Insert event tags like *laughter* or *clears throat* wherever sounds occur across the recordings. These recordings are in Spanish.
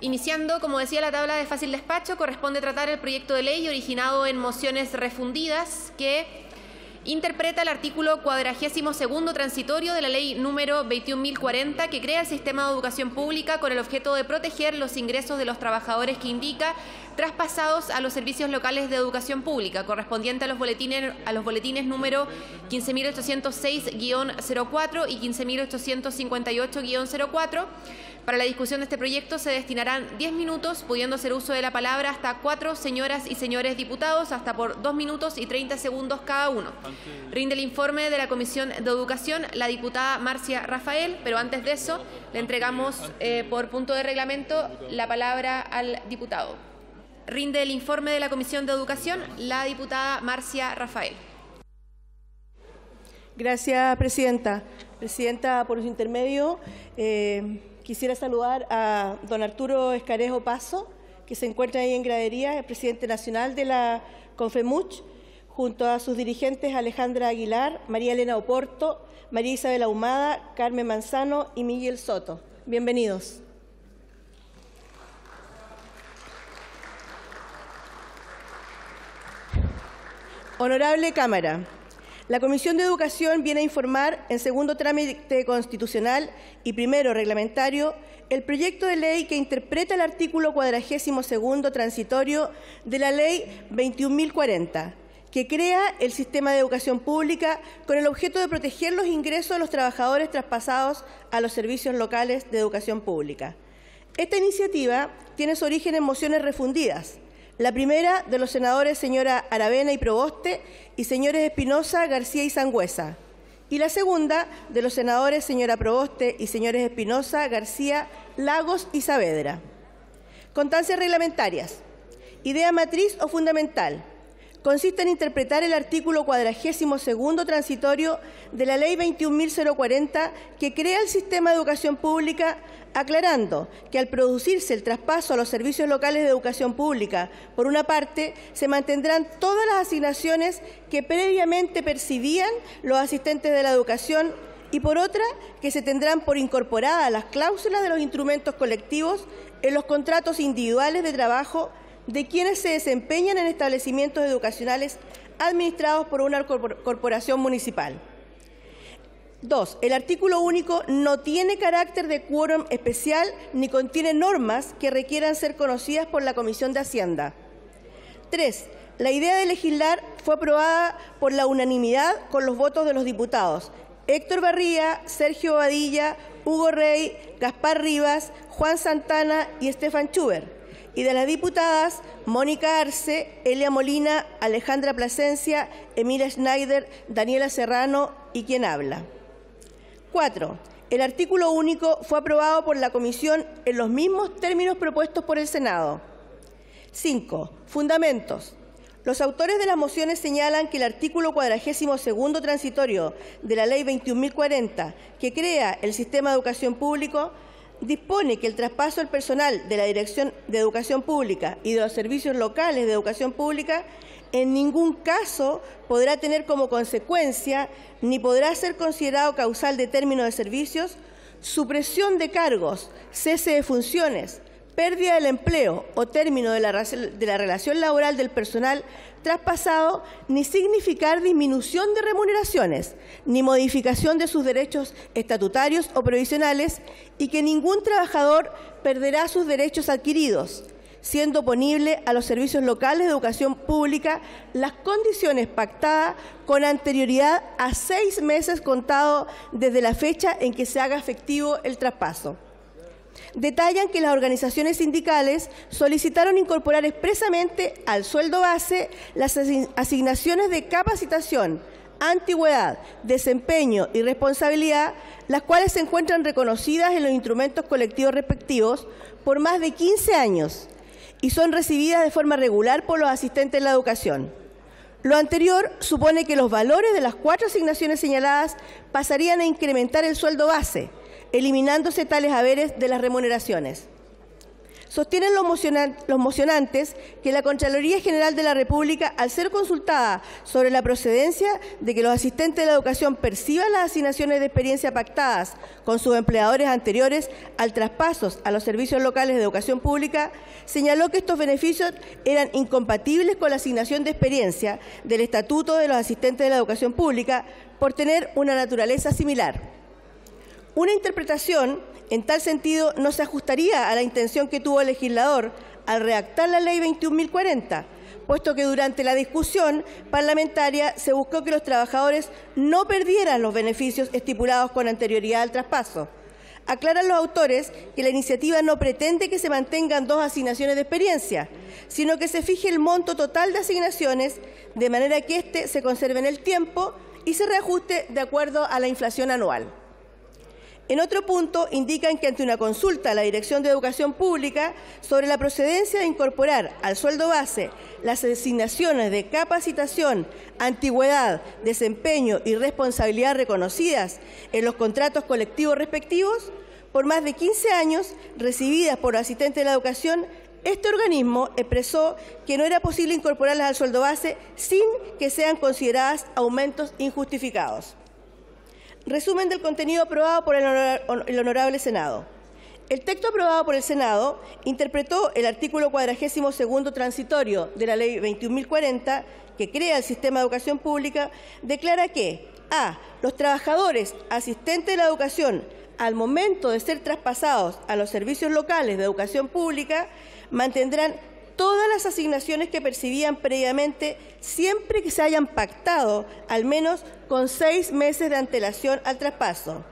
Iniciando, como decía la tabla de fácil despacho, corresponde tratar el proyecto de ley originado en mociones refundidas que interpreta el artículo 42 transitorio de la ley número 21.040 que crea el sistema de educación pública con el objeto de proteger los ingresos de los trabajadores que indica traspasados a los servicios locales de educación pública, correspondiente a los boletines, a los boletines número 15.806-04 y 15.858-04 para la discusión de este proyecto se destinarán 10 minutos, pudiendo hacer uso de la palabra hasta cuatro señoras y señores diputados, hasta por dos minutos y 30 segundos cada uno. Rinde el informe de la Comisión de Educación la diputada Marcia Rafael, pero antes de eso le entregamos eh, por punto de reglamento la palabra al diputado. Rinde el informe de la Comisión de Educación la diputada Marcia Rafael. Gracias, Presidenta. Presidenta, por su intermedio, eh, Quisiera saludar a don Arturo Escarejo Paso, que se encuentra ahí en gradería, el presidente nacional de la CONFEMUCH, junto a sus dirigentes Alejandra Aguilar, María Elena Oporto, María Isabel Ahumada, Carmen Manzano y Miguel Soto. Bienvenidos. Honorable Cámara, la Comisión de Educación viene a informar en segundo trámite constitucional y primero reglamentario el proyecto de ley que interpreta el artículo 42 transitorio de la Ley 21.040 que crea el sistema de educación pública con el objeto de proteger los ingresos de los trabajadores traspasados a los servicios locales de educación pública. Esta iniciativa tiene su origen en mociones refundidas, la primera de los senadores señora Aravena y Proboste y señores Espinosa, García y Sangüesa. Y la segunda de los senadores señora Proboste y señores Espinosa, García, Lagos y Saavedra. Contancias reglamentarias. Idea matriz o fundamental consiste en interpretar el artículo 42 transitorio de la Ley 21.040 que crea el sistema de educación pública, aclarando que al producirse el traspaso a los servicios locales de educación pública, por una parte, se mantendrán todas las asignaciones que previamente percibían los asistentes de la educación y por otra, que se tendrán por incorporadas las cláusulas de los instrumentos colectivos en los contratos individuales de trabajo de quienes se desempeñan en establecimientos educacionales administrados por una corporación municipal. Dos, el artículo único no tiene carácter de quórum especial ni contiene normas que requieran ser conocidas por la Comisión de Hacienda. Tres, la idea de legislar fue aprobada por la unanimidad con los votos de los diputados Héctor Barría, Sergio Badilla, Hugo Rey, Gaspar Rivas, Juan Santana y Estefan Chuber y de las diputadas Mónica Arce, Elia Molina, Alejandra Plasencia, Emilia Schneider, Daniela Serrano y quien habla. 4. El artículo único fue aprobado por la Comisión en los mismos términos propuestos por el Senado. 5. Fundamentos. Los autores de las mociones señalan que el artículo 42 transitorio de la Ley 21.040, que crea el sistema de educación público, dispone que el traspaso al personal de la Dirección de Educación Pública y de los servicios locales de educación pública en ningún caso podrá tener como consecuencia ni podrá ser considerado causal de término de servicios supresión de cargos, cese de funciones, pérdida del empleo o término de la, de la relación laboral del personal traspasado ni significar disminución de remuneraciones, ni modificación de sus derechos estatutarios o provisionales, y que ningún trabajador perderá sus derechos adquiridos, siendo ponible a los servicios locales de educación pública las condiciones pactadas con anterioridad a seis meses contado desde la fecha en que se haga efectivo el traspaso detallan que las organizaciones sindicales solicitaron incorporar expresamente al sueldo base las asignaciones de capacitación, antigüedad, desempeño y responsabilidad, las cuales se encuentran reconocidas en los instrumentos colectivos respectivos por más de 15 años y son recibidas de forma regular por los asistentes en la educación. Lo anterior supone que los valores de las cuatro asignaciones señaladas pasarían a incrementar el sueldo base, eliminándose tales haberes de las remuneraciones. Sostienen los, mocionantes que la Contraloría General de la República, al ser consultada sobre la procedencia de que los asistentes de la educación perciban las asignaciones de experiencia pactadas con sus empleadores anteriores al traspaso a los servicios locales de educación pública, señaló que estos beneficios eran incompatibles con la asignación de experiencia del Estatuto de los Asistentes de la Educación Pública por tener una naturaleza similar. Una interpretación en tal sentido no se ajustaría a la intención que tuvo el legislador al redactar la Ley 21.040, puesto que durante la discusión parlamentaria se buscó que los trabajadores no perdieran los beneficios estipulados con anterioridad al traspaso. Aclaran los autores que la iniciativa no pretende que se mantengan dos asignaciones de experiencia, sino que se fije el monto total de asignaciones de manera que éste se conserve en el tiempo y se reajuste de acuerdo a la inflación anual. En otro punto, indican que ante una consulta a la Dirección de Educación Pública sobre la procedencia de incorporar al sueldo base las asignaciones de capacitación, antigüedad, desempeño y responsabilidad reconocidas en los contratos colectivos respectivos, por más de 15 años recibidas por asistentes de la educación, este organismo expresó que no era posible incorporarlas al sueldo base sin que sean consideradas aumentos injustificados. Resumen del contenido aprobado por el Honorable Senado. El texto aprobado por el Senado interpretó el artículo 42 transitorio de la Ley 21.040, que crea el sistema de educación pública, declara que a. Los trabajadores asistentes de la educación, al momento de ser traspasados a los servicios locales de educación pública, mantendrán todas las asignaciones que percibían previamente siempre que se hayan pactado al menos con seis meses de antelación al traspaso.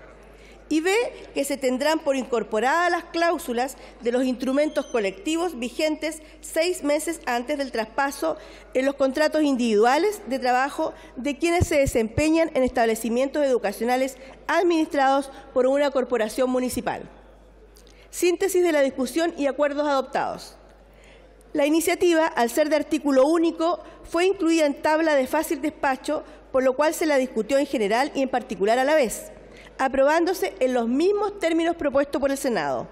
Y B, que se tendrán por incorporadas las cláusulas de los instrumentos colectivos vigentes seis meses antes del traspaso en los contratos individuales de trabajo de quienes se desempeñan en establecimientos educacionales administrados por una corporación municipal. Síntesis de la discusión y acuerdos adoptados. La iniciativa, al ser de artículo único, fue incluida en tabla de fácil despacho, por lo cual se la discutió en general y en particular a la vez, aprobándose en los mismos términos propuestos por el Senado.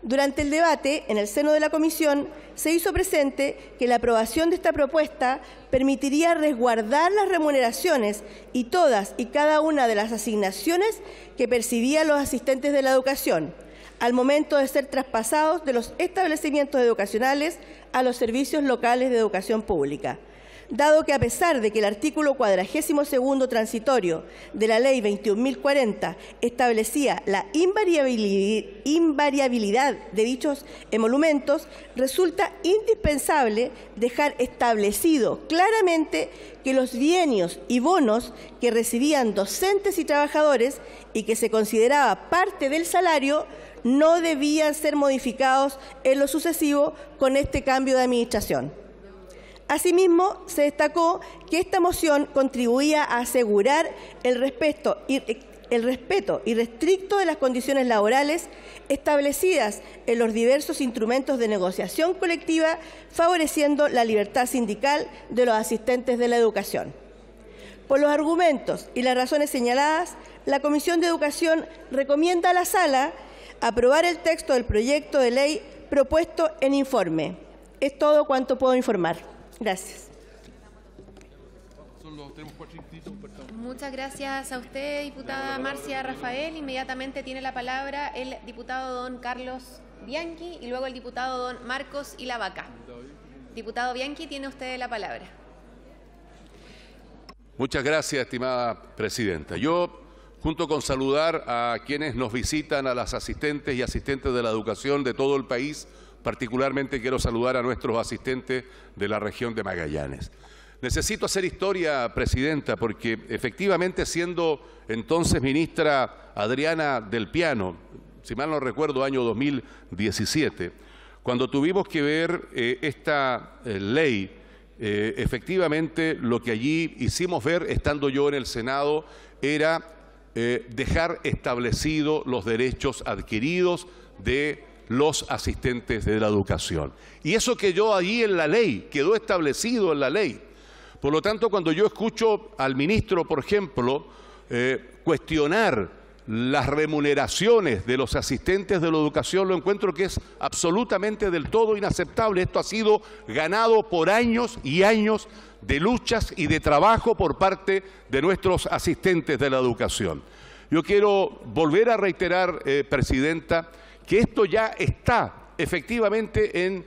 Durante el debate, en el seno de la comisión, se hizo presente que la aprobación de esta propuesta permitiría resguardar las remuneraciones y todas y cada una de las asignaciones que percibían los asistentes de la educación, al momento de ser traspasados de los establecimientos educacionales a los servicios locales de educación pública. Dado que a pesar de que el artículo 42 transitorio de la Ley 21.040 establecía la invariabilidad de dichos emolumentos, resulta indispensable dejar establecido claramente que los bienios y bonos que recibían docentes y trabajadores y que se consideraba parte del salario no debían ser modificados en lo sucesivo con este cambio de administración. Asimismo, se destacó que esta moción contribuía a asegurar el respeto y el irrestricto de las condiciones laborales establecidas en los diversos instrumentos de negociación colectiva, favoreciendo la libertad sindical de los asistentes de la educación. Por los argumentos y las razones señaladas, la Comisión de Educación recomienda a la Sala aprobar el texto del proyecto de ley propuesto en informe. Es todo cuanto puedo informar. Gracias. Muchas gracias a usted, diputada Marcia Rafael. Inmediatamente tiene la palabra el diputado don Carlos Bianchi y luego el diputado don Marcos y la Diputado Bianchi, tiene usted la palabra. Muchas gracias, estimada presidenta. Yo junto con saludar a quienes nos visitan, a las asistentes y asistentes de la educación de todo el país. Particularmente quiero saludar a nuestros asistentes de la región de Magallanes. Necesito hacer historia, Presidenta, porque efectivamente siendo entonces ministra Adriana del Piano, si mal no recuerdo, año 2017, cuando tuvimos que ver eh, esta eh, ley, eh, efectivamente lo que allí hicimos ver, estando yo en el Senado, era eh, dejar establecidos los derechos adquiridos de los asistentes de la educación. Y eso quedó ahí en la ley, quedó establecido en la ley. Por lo tanto, cuando yo escucho al ministro, por ejemplo, eh, cuestionar las remuneraciones de los asistentes de la educación, lo encuentro que es absolutamente del todo inaceptable. Esto ha sido ganado por años y años de luchas y de trabajo por parte de nuestros asistentes de la educación. Yo quiero volver a reiterar, eh, Presidenta, que esto ya está efectivamente en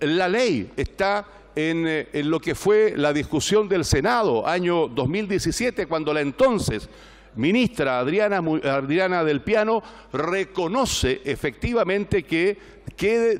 la ley, está en, eh, lo que fue la discusión del Senado, año 2017, cuando la entonces ministra Adriana, Adriana, del Piano reconoce efectivamente que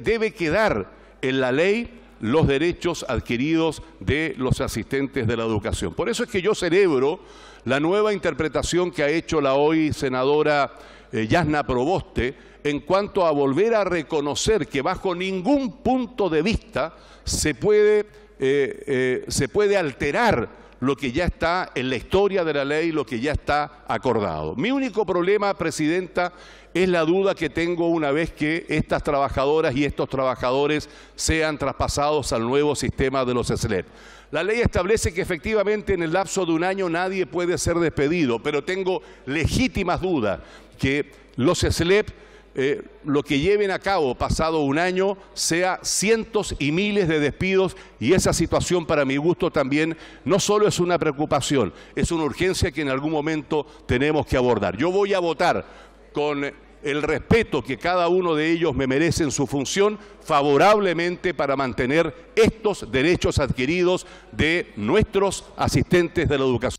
debe quedar en la ley los derechos adquiridos de los asistentes de la educación. Por eso es que yo celebro la nueva interpretación que ha hecho la hoy senadora eh, Yasna Proboste en cuanto a volver a reconocer que bajo ningún punto de vista se puede, eh, eh, se puede alterar lo que ya está en la historia de la ley, lo que ya está acordado. Mi único problema, Presidenta, es la duda que tengo una vez que estas trabajadoras y estos trabajadores sean traspasados al nuevo sistema de los SLEP. La ley establece que efectivamente en el lapso de un año nadie puede ser despedido, pero tengo legítimas dudas que los SLEP eh, lo que lleven a cabo pasado un año sea cientos y miles de despidos y esa situación para mi gusto también no solo es una preocupación, es una urgencia que en algún momento tenemos que abordar. Yo voy a votar con el respeto que cada uno de ellos me merece en su función favorablemente para mantener estos derechos adquiridos de nuestros asistentes de la educación.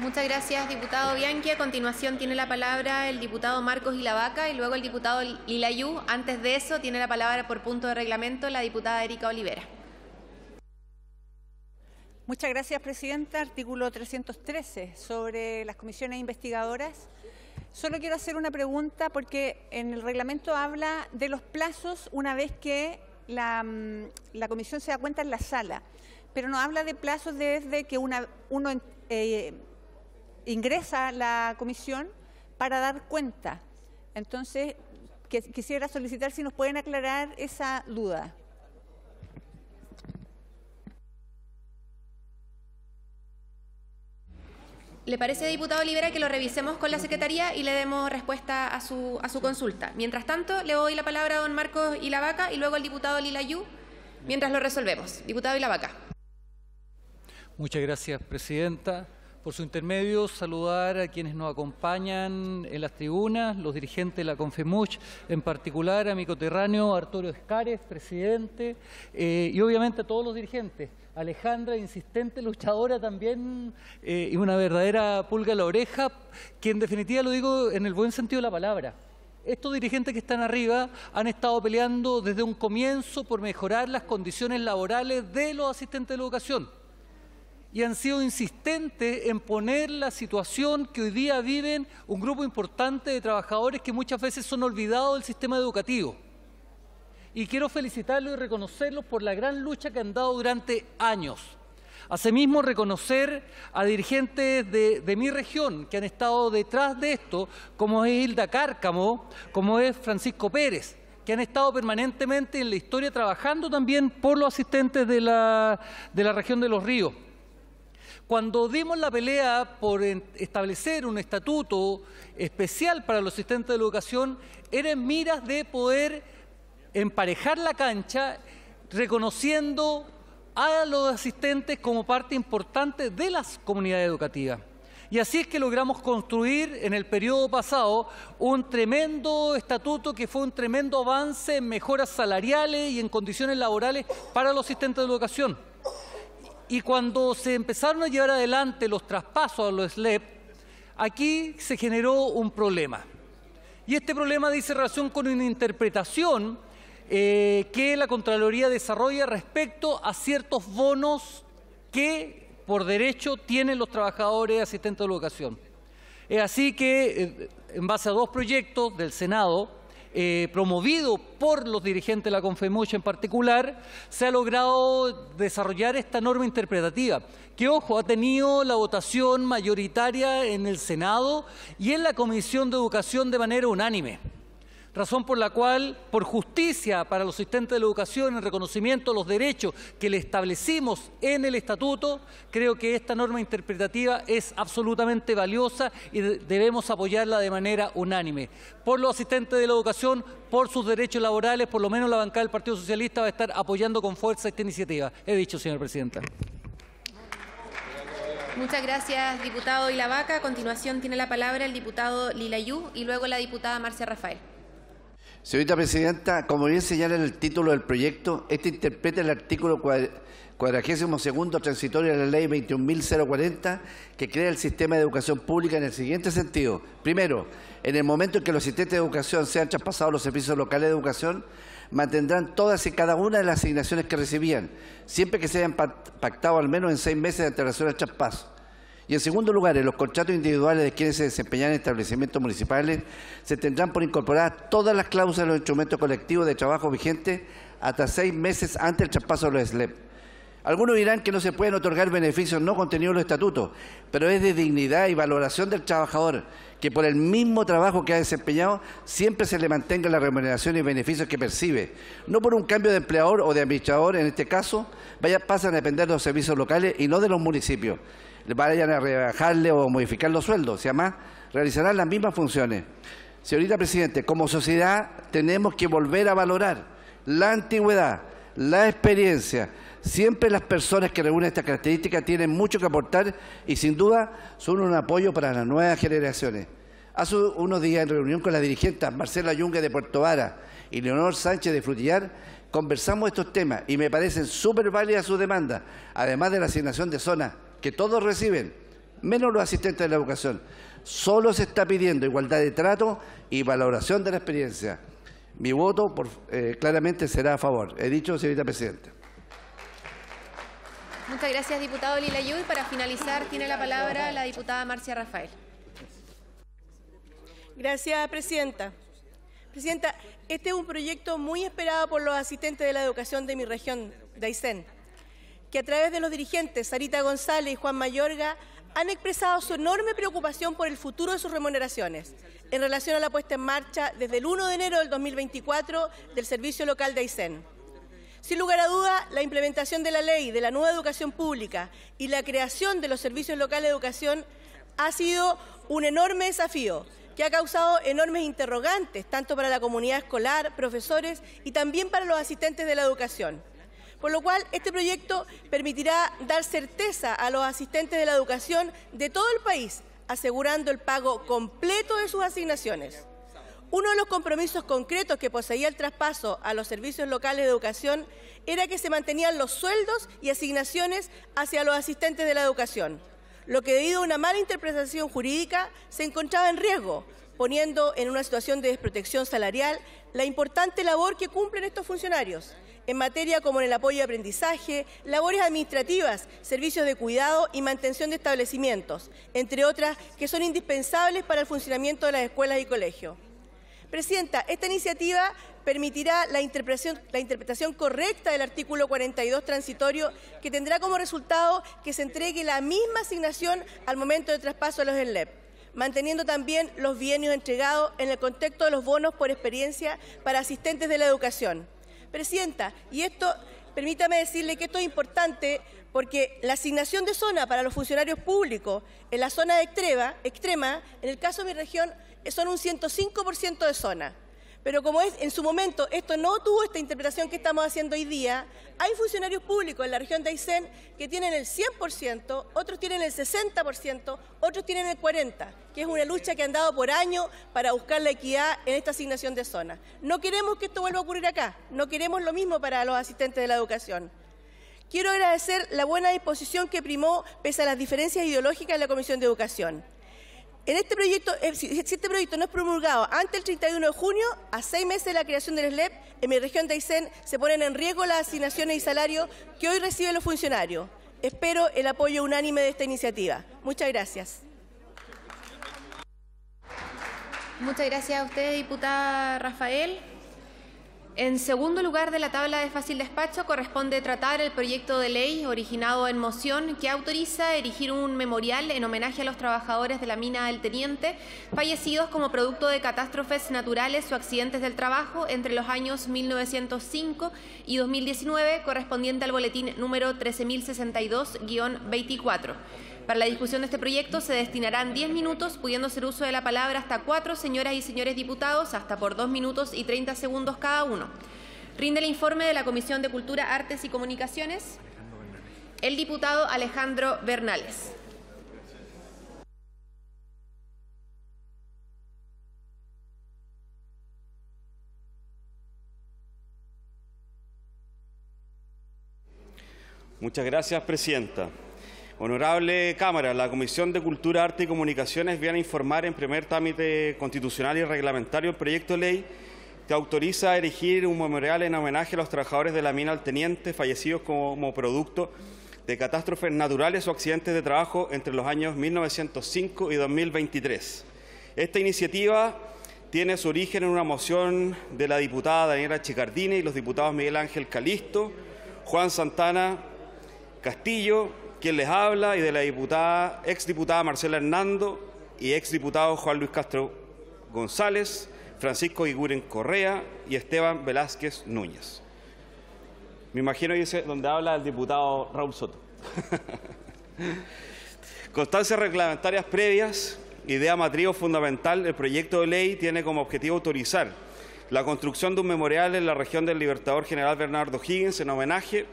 Muchas gracias, diputado Bianchi. A continuación tiene la palabra el diputado Marcos Ilavaca y luego el diputado Lilayú. Antes de eso, tiene la palabra por punto de reglamento la diputada Erika Olivera. Muchas gracias, Presidenta. Artículo 313 sobre las comisiones investigadoras. Solo quiero hacer una pregunta porque en el reglamento habla de los plazos una vez que la, mm, comisión se da cuenta en la sala, pero no habla de plazos desde que uno eh, ingresa a la comisión para dar cuenta. Entonces, quisiera solicitar si nos pueden aclarar esa duda. ¿Le parece, diputado Libera, que lo revisemos con la Secretaría y le demos respuesta a su, a su consulta? Mientras tanto, le doy la palabra a don Marcos y vaca y luego al diputado Lilayú, mientras lo resolvemos. Diputado y vaca. Muchas gracias, Presidenta. Por su intermedio, saludar a quienes nos acompañan en las tribunas, los dirigentes de la Confemuch, en particular a mi coterráneo Arturo Escares, presidente, eh, y obviamente a todos los dirigentes. Alejandra, insistente luchadora también, eh, y una verdadera pulga a la oreja, que en definitiva lo digo en el buen sentido de la palabra. Estos dirigentes que están arriba han estado peleando desde un comienzo por mejorar las condiciones laborales de los asistentes de educación y han sido insistentes en poner la situación que hoy día viven un grupo importante de trabajadores que muchas veces son olvidados del sistema educativo. Y quiero felicitarlos y reconocerlos por la gran lucha que han dado durante años. Asimismo, reconocer a dirigentes de, mi región que han estado detrás de esto, como es Hilda Cárcamo, como es Francisco Pérez, que han estado permanentemente en la historia trabajando también por los asistentes de la, de la región de los ríos. Cuando dimos la pelea por establecer un estatuto especial para los asistentes de educación, era en miras de poder emparejar la cancha reconociendo a los asistentes como parte importante de las comunidades educativas. Y así es que logramos construir en el periodo pasado un tremendo estatuto que fue un tremendo avance en mejoras salariales y en condiciones laborales para los asistentes de educación. Y cuando se empezaron a llevar adelante los traspasos a los SLEP, aquí se generó un problema. Y este problema dice relación con una interpretación eh, que la Contraloría desarrolla respecto a ciertos bonos que por derecho tienen los trabajadores asistentes de educación. Es así que, eh, en base a dos proyectos del Senado, eh, promovido por los dirigentes de la Confemuch en particular, se ha logrado desarrollar esta norma interpretativa, que, ojo, ha tenido la votación mayoritaria en el Senado y en la Comisión de Educación de manera unánime razón por la cual, por justicia para los asistentes de la educación, en reconocimiento de los derechos que le establecimos en el estatuto, creo que esta norma interpretativa es absolutamente valiosa y debemos apoyarla de manera unánime. Por los asistentes de la educación, por sus derechos laborales, por lo menos la bancada del Partido Socialista va a estar apoyando con fuerza esta iniciativa. He dicho, señora Presidenta. Muchas gracias, diputado Ilavaca. A continuación tiene la palabra el diputado Lilayú y luego la diputada Marcia Rafael. Señorita Presidenta, como bien señala el título del proyecto, este interpreta el artículo segundo transitorio de la Ley 21.040 que crea el sistema de educación pública en el siguiente sentido. Primero, en el momento en que los sistemas de educación sean traspasados los servicios locales de educación, mantendrán todas y cada una de las asignaciones que recibían, siempre que se hayan pactado al menos en seis meses de antelación al traspaso. Y en segundo lugar, en los contratos individuales de quienes se desempeñan en establecimientos municipales, se tendrán por incorporar todas las cláusulas de los instrumentos colectivos de trabajo vigentes hasta seis meses antes del traspaso de los SLEP. Algunos dirán que no se pueden otorgar beneficios no contenidos en los estatutos, pero es de dignidad y valoración del trabajador que por el mismo trabajo que ha desempeñado siempre se le mantenga la remuneración y beneficios que percibe. No por un cambio de empleador o de administrador, en este caso, vaya, pasan a depender de los servicios locales y no de los municipios vayan a rebajarle o modificar los sueldos, si además realizarán las mismas funciones. Señorita Presidente, como sociedad tenemos que volver a valorar la antigüedad, la experiencia. Siempre las personas que reúnen estas características tienen mucho que aportar y sin duda son un apoyo para las nuevas generaciones. Hace unos días en reunión con las dirigentes Marcela Yunga de Puerto Vara y Leonor Sánchez de Frutillar, conversamos estos temas y me parecen súper válidas sus demandas, además de la asignación de zonas que todos reciben, menos los asistentes de la educación. Solo se está pidiendo igualdad de trato y valoración de la experiencia. Mi voto eh, claramente será a favor. He dicho, señorita Presidenta. Muchas gracias, diputado Lila y Para finalizar, tiene la palabra la diputada Marcia Rafael. Gracias, Presidenta. Presidenta, este es un proyecto muy esperado por los asistentes de la educación de mi región, de Aysén que a través de los dirigentes Sarita González y Juan Mayorga han expresado su enorme preocupación por el futuro de sus remuneraciones en relación a la puesta en marcha desde el 1 de enero del 2024 del Servicio Local de Aysén. Sin lugar a duda, la implementación de la ley de la nueva educación pública y la creación de los servicios locales de educación ha sido un enorme desafío que ha causado enormes interrogantes tanto para la comunidad escolar, profesores y también para los asistentes de la educación por lo cual este proyecto permitirá dar certeza a los asistentes de la educación de todo el país, asegurando el pago completo de sus asignaciones. Uno de los compromisos concretos que poseía el traspaso a los servicios locales de educación era que se mantenían los sueldos y asignaciones hacia los asistentes de la educación, lo que debido a una mala interpretación jurídica se encontraba en riesgo, poniendo en una situación de desprotección salarial la importante labor que cumplen estos funcionarios en materia como en el apoyo de aprendizaje, labores administrativas, servicios de cuidado y mantención de establecimientos, entre otras que son indispensables para el funcionamiento de las escuelas y colegios. Presidenta, esta iniciativa permitirá la interpretación, correcta del artículo 42 transitorio que tendrá como resultado que se entregue la misma asignación al momento de traspaso a los ENLEP, manteniendo también los bienes entregados en el contexto de los bonos por experiencia para asistentes de la educación. Presidenta, y esto, permítame decirle que esto es importante porque la asignación de zona para los funcionarios públicos en la zona de extrema, extrema en el caso de mi región, son un 105% de zona. Pero como es, en su momento esto no tuvo esta interpretación que estamos haciendo hoy día, hay funcionarios públicos en la región de Aysén que tienen el 100%, otros tienen el 60%, otros tienen el 40%, que es una lucha que han dado por año para buscar la equidad en esta asignación de zonas. No queremos que esto vuelva a ocurrir acá, no queremos lo mismo para los asistentes de la educación. Quiero agradecer la buena disposición que primó pese a las diferencias ideológicas de la Comisión de Educación. En este proyecto, eh, si este proyecto no es promulgado antes del 31 de junio, a seis meses de la creación del SLEP, en mi región de Aysén se ponen en riesgo las asignaciones y salarios que hoy reciben los funcionarios. Espero el apoyo unánime de esta iniciativa. Muchas gracias. Muchas gracias a usted, diputada Rafael. En segundo lugar de la tabla de fácil despacho corresponde tratar el proyecto de ley originado en moción que autoriza erigir un memorial en homenaje a los trabajadores de la mina del Teniente fallecidos como producto de catástrofes naturales o accidentes del trabajo entre los años 1905 y 2019 correspondiente al boletín número 13062-24. Para la discusión de este proyecto se destinarán 10 minutos, pudiendo hacer uso de la palabra hasta cuatro señoras y señores diputados, hasta por 2 minutos y 30 segundos cada uno. Rinde el informe de la Comisión de Cultura, Artes y Comunicaciones el diputado Alejandro Bernales. Muchas gracias, Presidenta. Honorable Cámara, la Comisión de Cultura, Arte y Comunicaciones viene a informar en primer trámite constitucional y reglamentario el proyecto de ley que autoriza a erigir un memorial en homenaje a los trabajadores de la mina al teniente fallecidos como producto de catástrofes naturales o accidentes de trabajo entre los años 1905 y 2023. Esta iniciativa tiene su origen en una moción de la diputada Daniela Chicardini y los diputados Miguel Ángel Calisto, Juan Santana Castillo, quien les habla, y de la diputada, exdiputada Marcela Hernando y exdiputado Juan Luis Castro González, Francisco Iguren Correa y Esteban Velázquez Núñez. Me imagino dice donde habla el diputado Raúl Soto. *laughs* Constancias reglamentarias previas, idea matriz fundamental, el proyecto de ley tiene como objetivo autorizar la construcción de un memorial en la región del Libertador General Bernardo Higgins en homenaje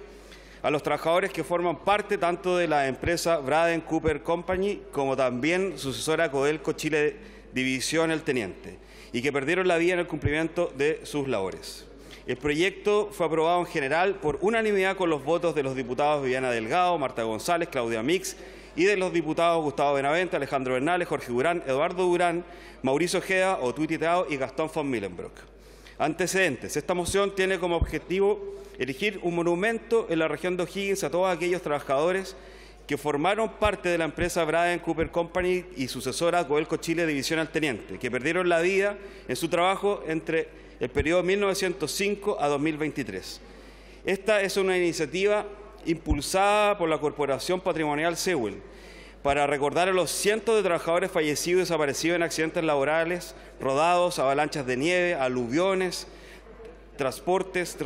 a los trabajadores que forman parte tanto de la empresa Braden Cooper Company como también sucesora Codelco Chile División El Teniente y que perdieron la vida en el cumplimiento de sus labores. El proyecto fue aprobado en general por unanimidad con los votos de los diputados Viviana Delgado, Marta González, Claudia Mix y de los diputados Gustavo Benavente, Alejandro Bernales, Jorge Durán, Eduardo Durán, Mauricio Ojeda, Otwiti Tao y Gastón von Millenbrock. Antecedentes. Esta moción tiene como objetivo erigir un monumento en la región de O'Higgins a todos aquellos trabajadores que formaron parte de la empresa Braden Cooper Company y sucesora Coelco Chile División al Teniente, que perdieron la vida en su trabajo entre el periodo 1905 a 2023. Esta es una iniciativa impulsada por la Corporación Patrimonial Sewell, para recordar a los cientos de trabajadores fallecidos y desaparecidos en accidentes laborales, rodados, avalanchas de nieve, aluviones, transportes,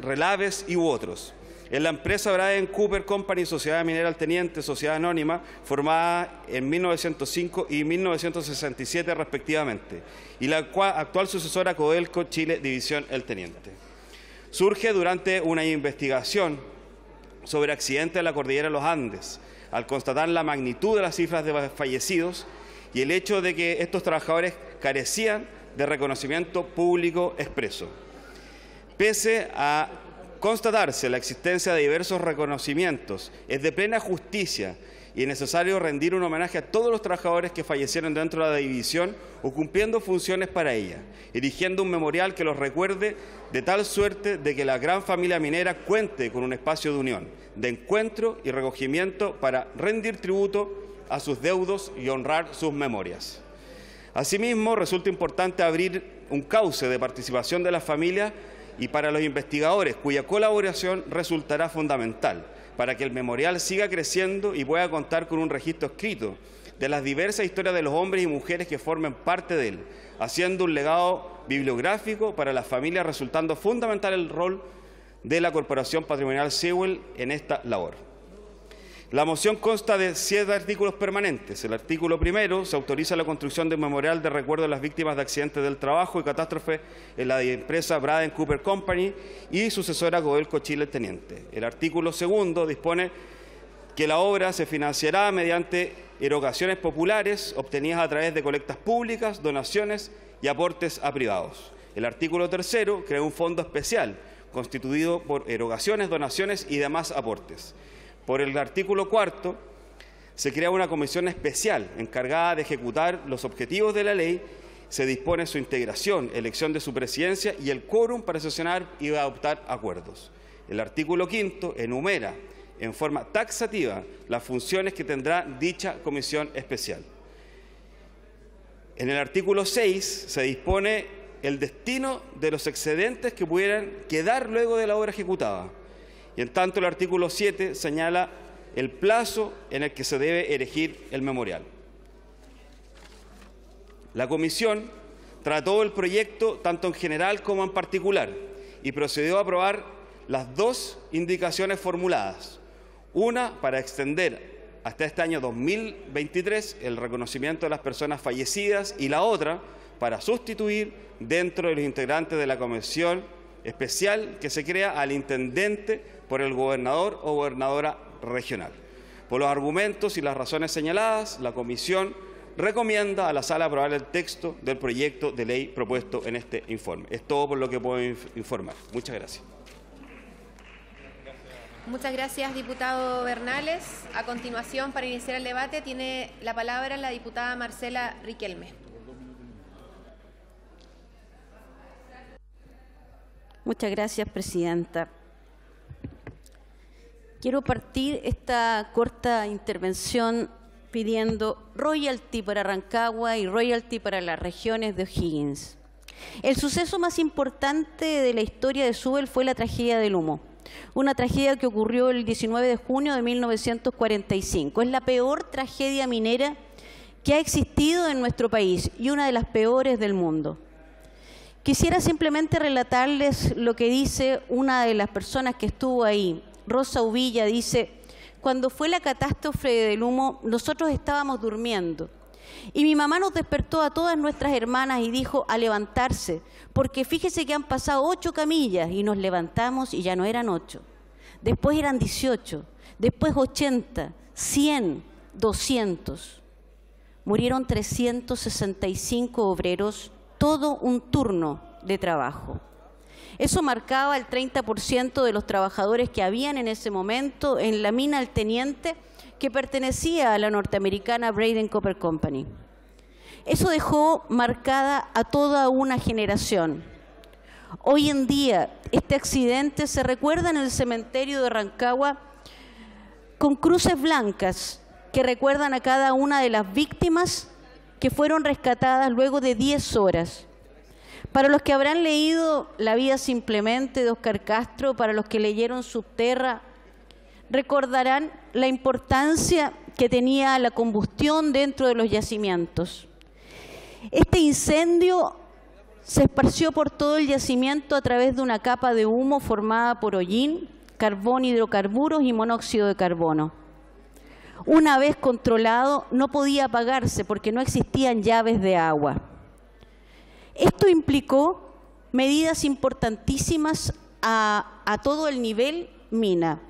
relaves y u otros. En la empresa Brian Cooper Company, Sociedad Minera Teniente, Sociedad Anónima, formada en 1905 y 1967 respectivamente, y la actual sucesora Coelco Chile, División El Teniente. Surge durante una investigación sobre accidentes en la cordillera de los Andes, al constatar la magnitud de las cifras de fallecidos y el hecho de que estos trabajadores carecían de reconocimiento público expreso. Pese a constatarse la existencia de diversos reconocimientos, es de plena justicia y es necesario rendir un homenaje a todos los trabajadores que fallecieron dentro de la división o cumpliendo funciones para ella, erigiendo un memorial que los recuerde de tal suerte de que la gran familia minera cuente con un espacio de unión, de encuentro y recogimiento para rendir tributo a sus deudos y honrar sus memorias. Asimismo, resulta importante abrir un cauce de participación de la familia y para los investigadores, cuya colaboración resultará fundamental para que el memorial siga creciendo y pueda contar con un registro escrito de las diversas historias de los hombres y mujeres que formen parte de él, haciendo un legado bibliográfico para las familias, resultando fundamental el rol de la Corporación Patrimonial Sewell en esta labor. La moción consta de siete artículos permanentes. El artículo primero se autoriza la construcción de un memorial de recuerdo a las víctimas de accidentes del trabajo y catástrofe en la empresa Braden Cooper Company y sucesora Goelco Chile Teniente. El artículo segundo dispone que la obra se financiará mediante erogaciones populares obtenidas a través de colectas públicas, donaciones y aportes a privados. El artículo tercero crea un fondo especial constituido por erogaciones, donaciones y demás aportes. Por el artículo cuarto, se crea una comisión especial encargada de ejecutar los objetivos de la ley, se dispone su integración, elección de su presidencia y el quórum para sesionar y adoptar acuerdos. El artículo quinto enumera en forma taxativa las funciones que tendrá dicha comisión especial. En el artículo seis se dispone el destino de los excedentes que pudieran quedar luego de la obra ejecutada y en tanto el artículo 7 señala el plazo en el que se debe erigir el memorial. La comisión trató el proyecto tanto en general como en particular y procedió a aprobar las dos indicaciones formuladas. Una para extender hasta este año 2023 el reconocimiento de las personas fallecidas y la otra para sustituir dentro de los integrantes de la comisión especial que se crea al intendente por el gobernador o gobernadora regional. Por los argumentos y las razones señaladas, la Comisión recomienda a la Sala aprobar el texto del proyecto de ley propuesto en este informe. Es todo por lo que puedo informar. Muchas gracias. Muchas gracias, diputado Bernales. A continuación, para iniciar el debate, tiene la palabra la diputada Marcela Riquelme. Muchas gracias, Presidenta. Quiero partir esta corta intervención pidiendo royalty para Rancagua y royalty para las regiones de O'Higgins. El suceso más importante de la historia de Subel fue la tragedia del humo, una tragedia que ocurrió el 19 de junio de 1945. Es la peor tragedia minera que ha existido en nuestro país y una de las peores del mundo. Quisiera simplemente relatarles lo que dice una de las personas que estuvo ahí. Rosa Uvilla dice, cuando fue la catástrofe del humo, nosotros estábamos durmiendo. Y mi mamá nos despertó a todas nuestras hermanas y dijo a levantarse, porque fíjese que han pasado ocho camillas y nos levantamos y ya no eran ocho. Después eran dieciocho. después ochenta. Cien. Doscientos. Murieron trescientos sesenta y cinco obreros todo un turno de trabajo. Eso marcaba el 30% de los trabajadores que habían en ese momento en la mina El Teniente, que pertenecía a la norteamericana Braden Copper Company. Eso dejó marcada a toda una generación. Hoy en día, este accidente se recuerda en el cementerio de Rancagua con cruces blancas que recuerdan a cada una de las víctimas que fueron rescatadas luego de 10 horas. Para los que habrán leído La vida simplemente de Oscar Castro, para los que leyeron Subterra, recordarán la importancia que tenía la combustión dentro de los yacimientos. Este incendio se esparció por todo el yacimiento a través de una capa de humo formada por hollín, carbón, hidrocarburos y monóxido de carbono. Una vez controlado, no podía apagarse porque no existían llaves de agua. Esto implicó medidas importantísimas a, a todo el nivel mina,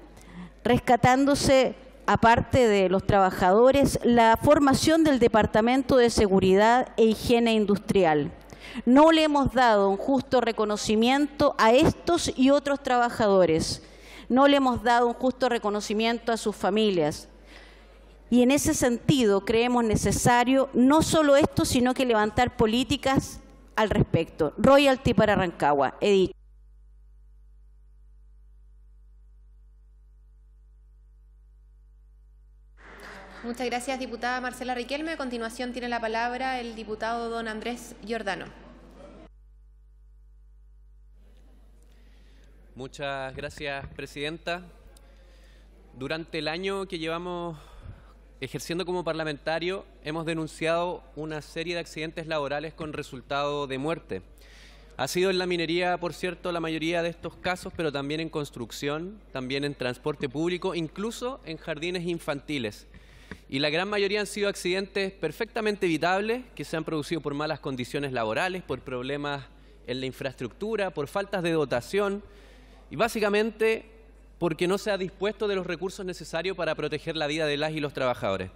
rescatándose aparte de los trabajadores, la formación del Departamento de Seguridad e Higiene Industrial. No le hemos dado un justo reconocimiento a estos y otros trabajadores. No le hemos dado un justo reconocimiento a sus familias. Y en ese sentido creemos necesario no solo esto, sino que levantar políticas al respecto. Royalty para Rancagua, he Muchas gracias, diputada Marcela Riquelme. A continuación tiene la palabra el diputado don Andrés Giordano. Muchas gracias, presidenta. Durante el año que llevamos ejerciendo como parlamentario, hemos denunciado una serie de accidentes laborales con resultado de muerte. Ha sido en la minería, por cierto, la mayoría de estos casos, pero también en construcción, también en transporte público, incluso en jardines infantiles. Y la gran mayoría han sido accidentes perfectamente evitables que se han producido por malas condiciones laborales, por problemas en la infraestructura, por faltas de dotación. Y básicamente porque no se ha dispuesto de los recursos necesarios para proteger la vida de las y los trabajadores.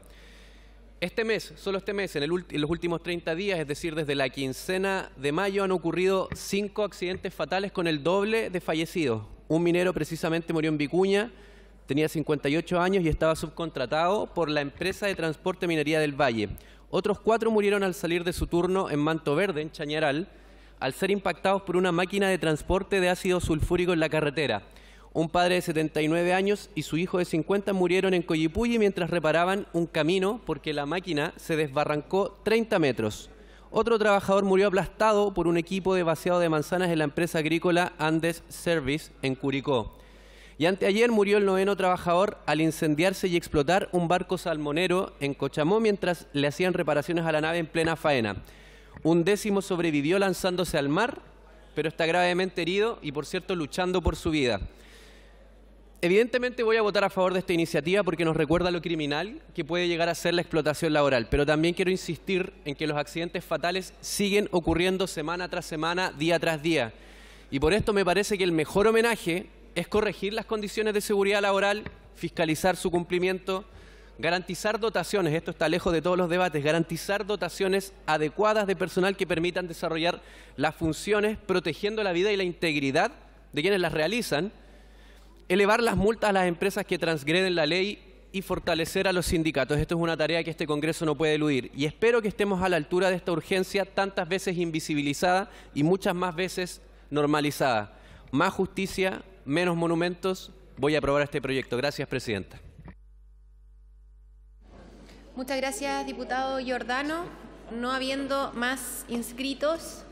Este mes, solo este mes, en, los últimos 30 días, es decir, desde la quincena de mayo, han ocurrido cinco accidentes fatales con el doble de fallecidos. Un minero precisamente murió en Vicuña, tenía 58 años y estaba subcontratado por la empresa de transporte minería del Valle. Otros cuatro murieron al salir de su turno en Manto Verde, en Chañaral, al ser impactados por una máquina de transporte de ácido sulfúrico en la carretera. Un padre de 79 años y su hijo de 50 murieron en Coyipulli mientras reparaban un camino porque la máquina se desbarrancó 30 metros. Otro trabajador murió aplastado por un equipo de vaciado de manzanas en la empresa agrícola Andes Service en Curicó. Y anteayer murió el noveno trabajador al incendiarse y explotar un barco salmonero en Cochamó mientras le hacían reparaciones a la nave en plena faena. Un décimo sobrevivió lanzándose al mar, pero está gravemente herido y, por cierto, luchando por su vida. Evidentemente voy a votar a favor de esta iniciativa porque nos recuerda lo criminal que puede llegar a ser la explotación laboral, pero también quiero insistir en que los accidentes fatales siguen ocurriendo semana tras semana, día tras día. Y por esto me parece que el mejor homenaje es corregir las condiciones de seguridad laboral, fiscalizar su cumplimiento, garantizar dotaciones, esto está lejos de todos los debates, garantizar dotaciones adecuadas de personal que permitan desarrollar las funciones protegiendo la vida y la integridad de quienes las realizan elevar las multas a las empresas que transgreden la ley y fortalecer a los sindicatos. Esto es una tarea que este Congreso no puede eludir y espero que estemos a la altura de esta urgencia tantas veces invisibilizada y muchas más veces normalizada. Más justicia, menos monumentos. Voy a aprobar este proyecto. Gracias, Presidenta. Muchas gracias, diputado Giordano. No habiendo más inscritos,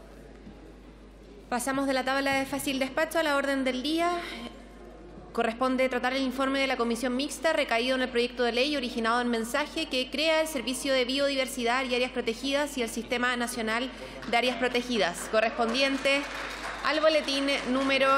pasamos de la tabla de fácil despacho a la orden del día. Corresponde tratar el informe de la Comisión Mixta recaído en el proyecto de ley originado en mensaje que crea el Servicio de Biodiversidad y Áreas Protegidas y el Sistema Nacional de Áreas Protegidas, correspondiente al boletín número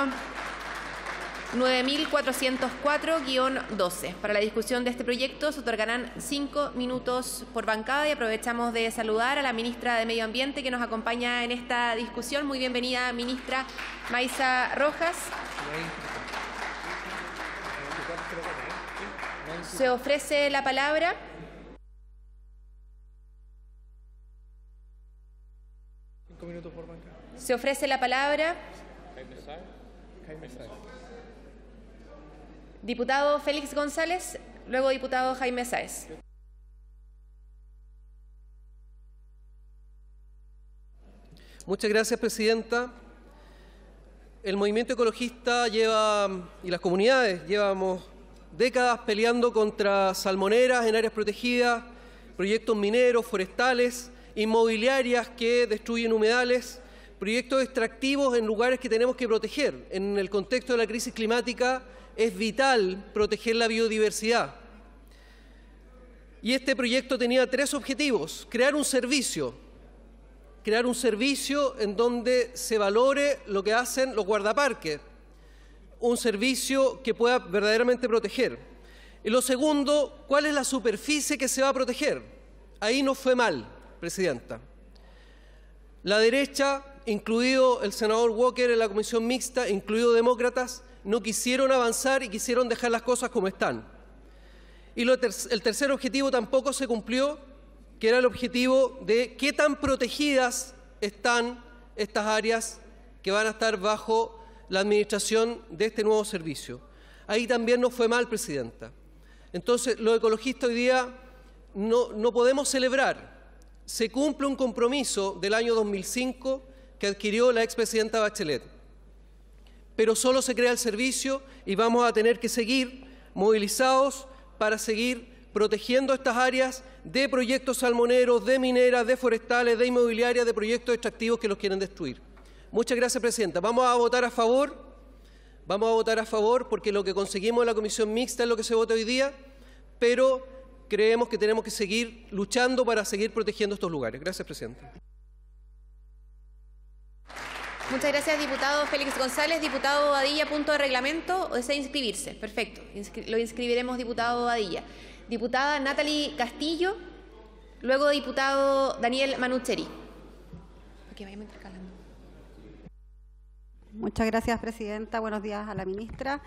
9404-12. Para la discusión de este proyecto se otorgarán cinco minutos por bancada y aprovechamos de saludar a la ministra de Medio Ambiente que nos acompaña en esta discusión. Muy bienvenida, ministra Maisa Rojas. Se ofrece la palabra. Se ofrece la palabra. Jaime Diputado Félix González, luego diputado Jaime Sáez. Muchas gracias, Presidenta. El movimiento ecologista lleva, y las comunidades llevamos décadas peleando contra salmoneras en áreas protegidas, proyectos mineros, forestales, inmobiliarias que destruyen humedales, proyectos extractivos en lugares que tenemos que proteger. En el contexto de la crisis climática es vital proteger la biodiversidad. Y este proyecto tenía tres objetivos. Crear un servicio, crear un servicio en donde se valore lo que hacen los guardaparques, un servicio que pueda verdaderamente proteger. Y lo segundo, ¿cuál es la superficie que se va a proteger? Ahí no fue mal, Presidenta. La derecha, incluido el senador Walker en la comisión mixta, incluido demócratas, no quisieron avanzar y quisieron dejar las cosas como están. Y el tercer objetivo tampoco se cumplió, que era el objetivo de qué tan protegidas están estas áreas que van a estar bajo la administración de este nuevo servicio. Ahí también nos fue mal, Presidenta. Entonces, los ecologistas hoy día no, no podemos celebrar. Se cumple un compromiso del año 2005 que adquirió la expresidenta Bachelet. Pero solo se crea el servicio y vamos a tener que seguir movilizados para seguir protegiendo estas áreas de proyectos salmoneros, de mineras, de forestales, de inmobiliarias, de proyectos extractivos que los quieren destruir. Muchas gracias, Presidenta. Vamos a votar a favor. Vamos a votar a favor porque lo que conseguimos en la comisión mixta es lo que se vota hoy día, pero creemos que tenemos que seguir luchando para seguir protegiendo estos lugares. Gracias, Presidenta. Muchas gracias, diputado Félix González. Diputado Adilla, punto de reglamento, o desea inscribirse. Perfecto. lo inscribiremos, diputado Badilla. Diputada Natalie Castillo, luego diputado Daniel Manucheri. Okay, Muchas gracias, Presidenta. Buenos días a la ministra.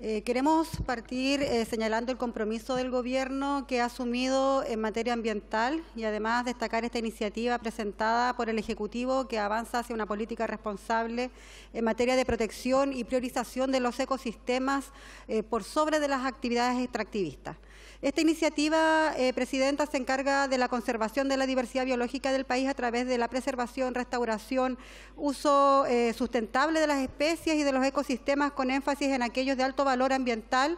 Eh, queremos partir eh, señalando el compromiso del Gobierno que ha asumido en materia ambiental y además destacar esta iniciativa presentada por el Ejecutivo que avanza hacia una política responsable en materia de protección y priorización de los ecosistemas eh, por sobre de las actividades extractivistas. Esta iniciativa, eh, Presidenta, se encarga de la conservación de la diversidad biológica del país a través de la preservación, restauración, uso eh, sustentable de las especies y de los ecosistemas con énfasis en aquellos de alto valor ambiental,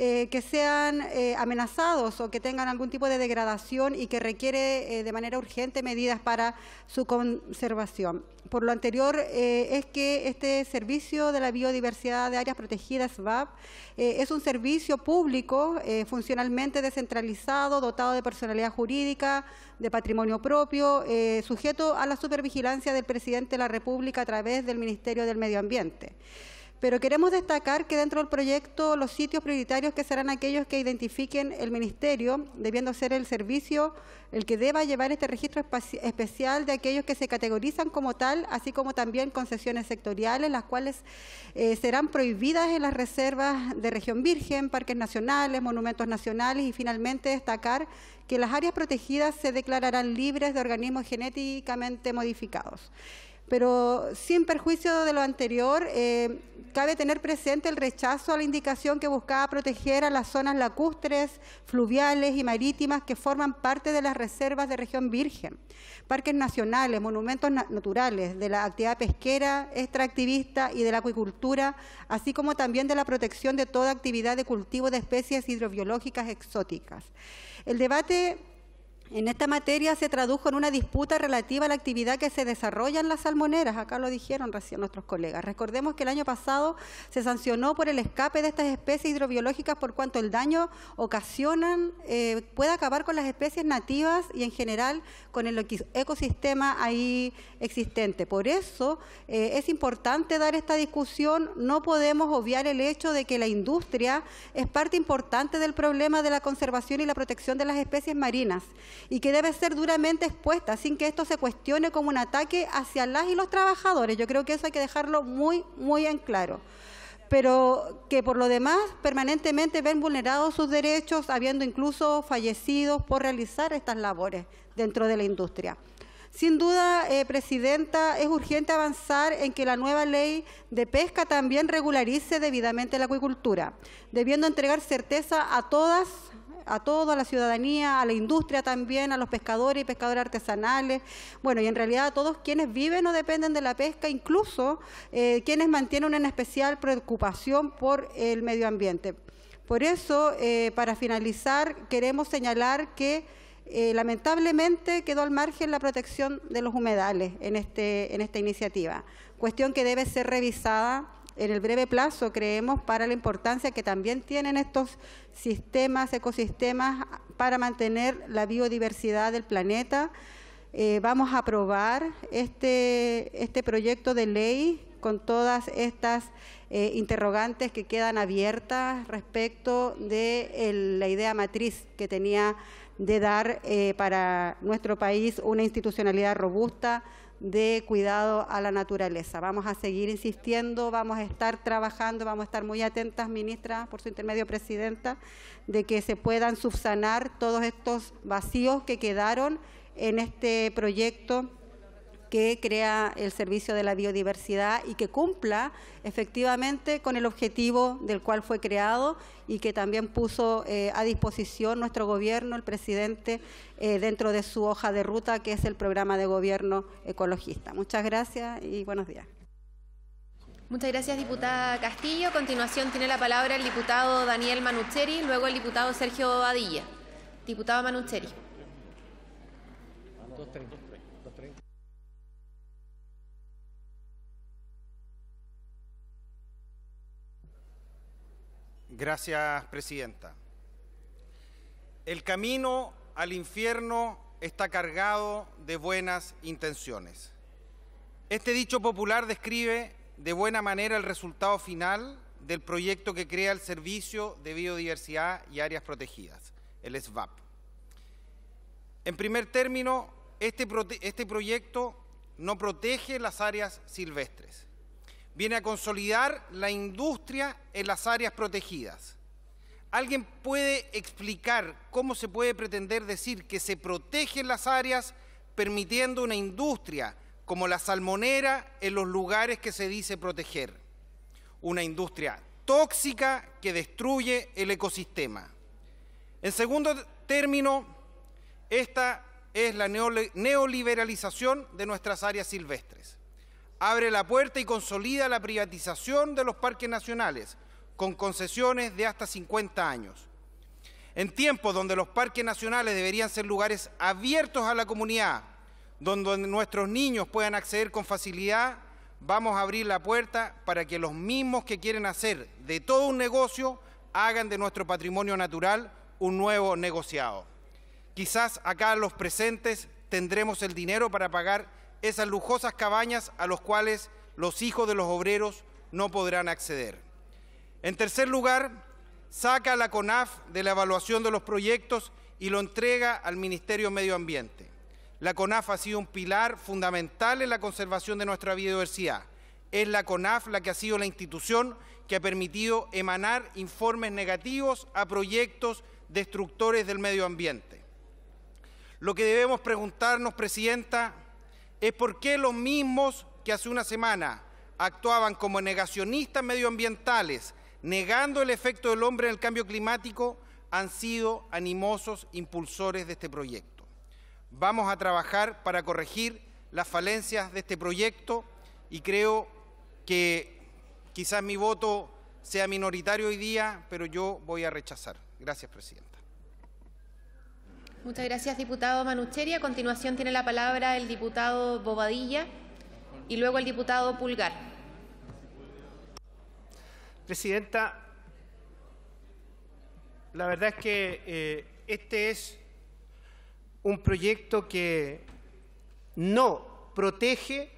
eh, que sean eh, amenazados o que tengan algún tipo de degradación y que requiere eh, de manera urgente medidas para su conservación. Por lo anterior, es que este servicio de la biodiversidad de áreas protegidas, VAP, es un servicio público funcionalmente descentralizado, dotado de personalidad jurídica, de patrimonio propio, sujeto a la supervigilancia del presidente de la República a través del Ministerio del Medio Ambiente. Pero queremos destacar que dentro del proyecto los sitios prioritarios que serán aquellos que identifiquen el Ministerio, debiendo ser el servicio el que deba llevar este registro especial de aquellos que se categorizan como tal, así como también concesiones sectoriales, las cuales eh, serán prohibidas en las reservas de región virgen, parques nacionales, monumentos nacionales y finalmente destacar que las áreas protegidas se declararán libres de organismos genéticamente modificados. Pero sin perjuicio de lo anterior, eh, Cabe tener presente el rechazo a la indicación que buscaba proteger a las zonas lacustres, fluviales y marítimas que forman parte de las reservas de región virgen, parques nacionales, monumentos naturales, de la actividad pesquera, extractivista y de la acuicultura, así como también de la protección de toda actividad de cultivo de especies hidrobiológicas exóticas. El debate en esta materia se tradujo en una disputa relativa a la actividad que se desarrolla en las salmoneras. Acá lo dijeron recién nuestros colegas. Recordemos que el año pasado se sancionó por el escape de estas especies hidrobiológicas por cuanto el daño ocasionan eh, puede acabar con las especies nativas y en general con el ecosistema ahí existente. Por eso eh, es importante dar esta discusión. No podemos obviar el hecho de que la industria es parte importante del problema de la conservación y la protección de las especies marinas y que debe ser duramente expuesta sin que esto se cuestione como un ataque hacia las y los trabajadores. Yo creo que eso hay que dejarlo muy, muy en claro pero que por lo demás permanentemente ven vulnerados sus derechos, habiendo incluso fallecidos por realizar estas labores dentro de la industria. Sin duda, eh, Presidenta, es urgente avanzar en que la nueva ley de pesca también regularice debidamente la acuicultura, debiendo entregar certeza a todas a toda la ciudadanía, a la industria también, a los pescadores y pescadores artesanales, bueno, y en realidad a todos quienes viven o dependen de la pesca, incluso eh, quienes mantienen una especial preocupación por el medio ambiente. Por eso, eh, para finalizar, queremos señalar que eh, lamentablemente quedó al margen la protección de los humedales en, este, en esta iniciativa, cuestión que debe ser revisada en el breve plazo, creemos, para la importancia que también tienen estos sistemas, ecosistemas, para mantener la biodiversidad del planeta. Eh, vamos a aprobar este, este, proyecto de ley con todas estas eh, interrogantes que quedan abiertas respecto de la idea matriz que tenía de dar eh, para nuestro país una institucionalidad robusta, de cuidado a la naturaleza. Vamos a seguir insistiendo, vamos a estar trabajando, vamos a estar muy atentas, ministra, por su intermedio, presidenta, de que se puedan subsanar todos estos vacíos que quedaron en este proyecto que crea el Servicio de la Biodiversidad y que cumpla efectivamente con el objetivo del cual fue creado y que también puso eh, a disposición nuestro gobierno, el presidente, eh, dentro de su hoja de ruta, que es el programa de gobierno ecologista. Muchas gracias y buenos días. Muchas gracias, diputada Castillo. A continuación tiene la palabra el diputado Daniel Manucheri, luego el diputado Sergio Adilla. Diputado Manucheri. Gracias, Presidenta. El camino al infierno está cargado de buenas intenciones. Este dicho popular describe de buena manera el resultado final del proyecto que crea el Servicio de Biodiversidad y Áreas Protegidas, el SVAP. En primer término, este, este proyecto no protege las áreas silvestres, viene a consolidar la industria en las áreas protegidas. ¿Alguien puede explicar cómo se puede pretender decir que se protegen las áreas permitiendo una industria como la salmonera en los lugares que se dice proteger? Una industria tóxica que destruye el ecosistema. En segundo término, esta es la neoliberalización de nuestras áreas silvestres abre la puerta y consolida la privatización de los parques nacionales con concesiones de hasta 50 años. En tiempos donde los parques nacionales deberían ser lugares abiertos a la comunidad, donde nuestros niños puedan acceder con facilidad, vamos a abrir la puerta para que los mismos que quieren hacer de todo un negocio hagan de nuestro patrimonio natural un nuevo negociado. Quizás acá los presentes tendremos el dinero para pagar esas lujosas cabañas a los cuales los hijos de los obreros no podrán acceder. En tercer lugar, saca la CONAF de la evaluación de los proyectos y lo entrega al Ministerio de Medio Ambiente. La CONAF ha sido un pilar fundamental en la conservación de nuestra biodiversidad. Es la CONAF la que ha sido la institución que ha permitido emanar informes negativos a proyectos destructores del medio ambiente. Lo que debemos preguntarnos, Presidenta, es por qué los mismos que hace una semana actuaban como negacionistas medioambientales, negando el efecto del hombre en el cambio climático, han sido animosos impulsores de este proyecto. Vamos a trabajar para corregir las falencias de este proyecto y creo que quizás mi voto sea minoritario hoy día, pero yo voy a rechazar. Gracias, Presidenta. Muchas gracias, diputado Manucheri. A continuación tiene la palabra el diputado Bobadilla y luego el diputado Pulgar. Presidenta, la verdad es que eh, este es un proyecto que no protege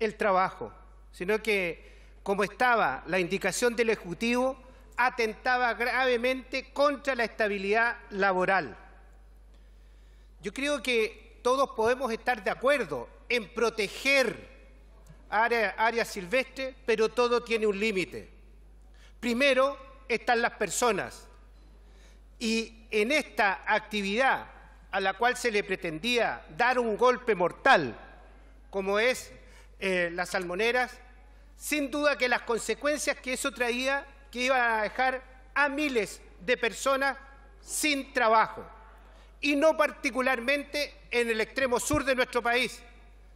el trabajo, sino que, como estaba la indicación del Ejecutivo, atentaba gravemente contra la estabilidad laboral yo creo que todos podemos estar de acuerdo en proteger áreas silvestres, pero todo tiene un límite. Primero están las personas. Y en esta actividad a la cual se le pretendía dar un golpe mortal, como es eh, las salmoneras, sin duda que las consecuencias que eso traía, que iban a dejar a miles de personas sin trabajo y no particularmente en el extremo sur de nuestro país,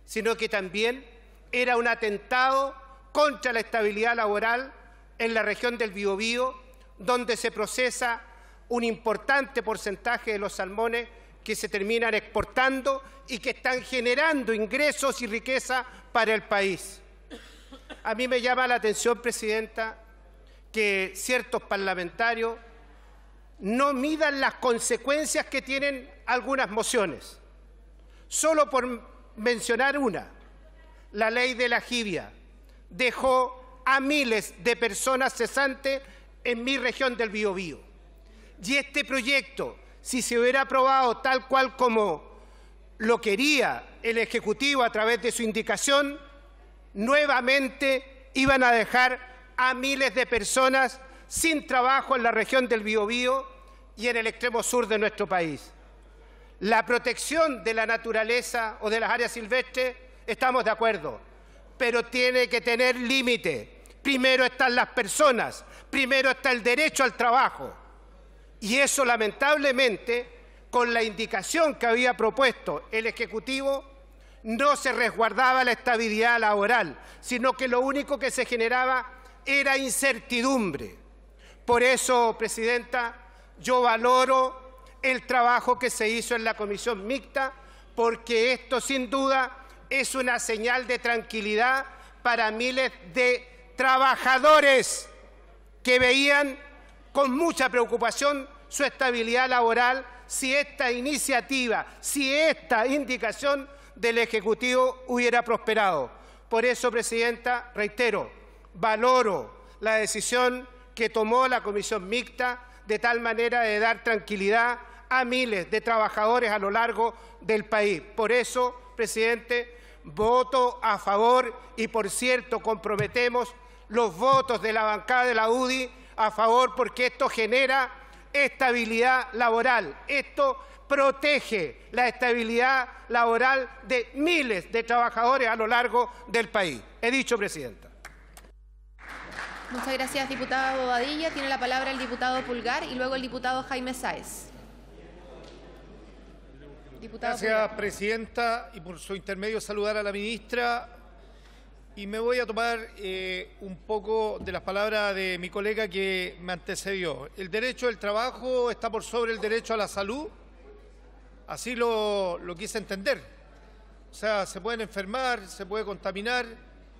sino que también era un atentado contra la estabilidad laboral en la región del Biobío, donde se procesa un importante porcentaje de los salmones que se terminan exportando y que están generando ingresos y riqueza para el país. A mí me llama la atención, Presidenta, que ciertos parlamentarios no midan las consecuencias que tienen algunas mociones. Solo por mencionar una, la ley de la jibia dejó a miles de personas cesantes en mi región del Biobío. Y este proyecto, si se hubiera aprobado tal cual como lo quería el Ejecutivo a través de su indicación, nuevamente iban a dejar a miles de personas sin trabajo en la región del Biobío y en el extremo sur de nuestro país. La protección de la naturaleza o de las áreas silvestres, estamos de acuerdo, pero tiene que tener límite. Primero están las personas, primero está el derecho al trabajo. Y eso, lamentablemente, con la indicación que había propuesto el Ejecutivo, no se resguardaba la estabilidad laboral, sino que lo único que se generaba era incertidumbre. Por eso, Presidenta, yo valoro el trabajo que se hizo en la Comisión Mixta, porque esto sin duda es una señal de tranquilidad para miles de trabajadores que veían con mucha preocupación su estabilidad laboral si esta iniciativa, si esta indicación del Ejecutivo hubiera prosperado. Por eso, Presidenta, reitero, valoro la decisión que tomó la comisión mixta de tal manera de dar tranquilidad a miles de trabajadores a lo largo del país. Por eso, presidente, voto a favor y, por cierto, comprometemos los votos de la bancada de la UDI a favor porque esto genera estabilidad laboral. Esto protege la estabilidad laboral de miles de trabajadores a lo largo del país. He dicho, Presidenta. Muchas gracias, diputado Bobadilla. Tiene la palabra el diputado Pulgar y luego el diputado Jaime Sáez. gracias, presidenta, y por su intermedio saludar a la ministra. Y me voy a tomar eh, un poco de las palabras de mi colega que me antecedió. El derecho al trabajo está por sobre el derecho a la salud. Así lo, lo quise entender. O sea, se pueden enfermar, se puede contaminar,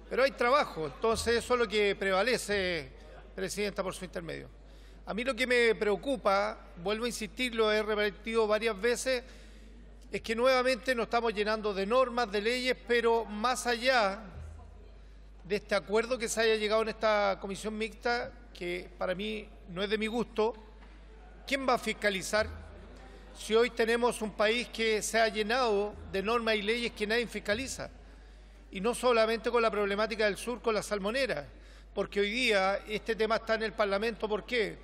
pero hay trabajo, entonces eso es lo que prevalece, Presidenta, por su intermedio. A mí lo que me preocupa, vuelvo a insistir, lo he repetido varias veces, es que nuevamente nos estamos llenando de normas, de leyes, pero más allá de este acuerdo que se haya llegado en esta comisión mixta, que para mí no es de mi gusto, ¿quién va a fiscalizar si hoy tenemos un país que se ha llenado de normas y leyes que nadie fiscaliza? y no solamente con la problemática del sur, con la salmonera, porque hoy día este tema está en el Parlamento, ¿por qué?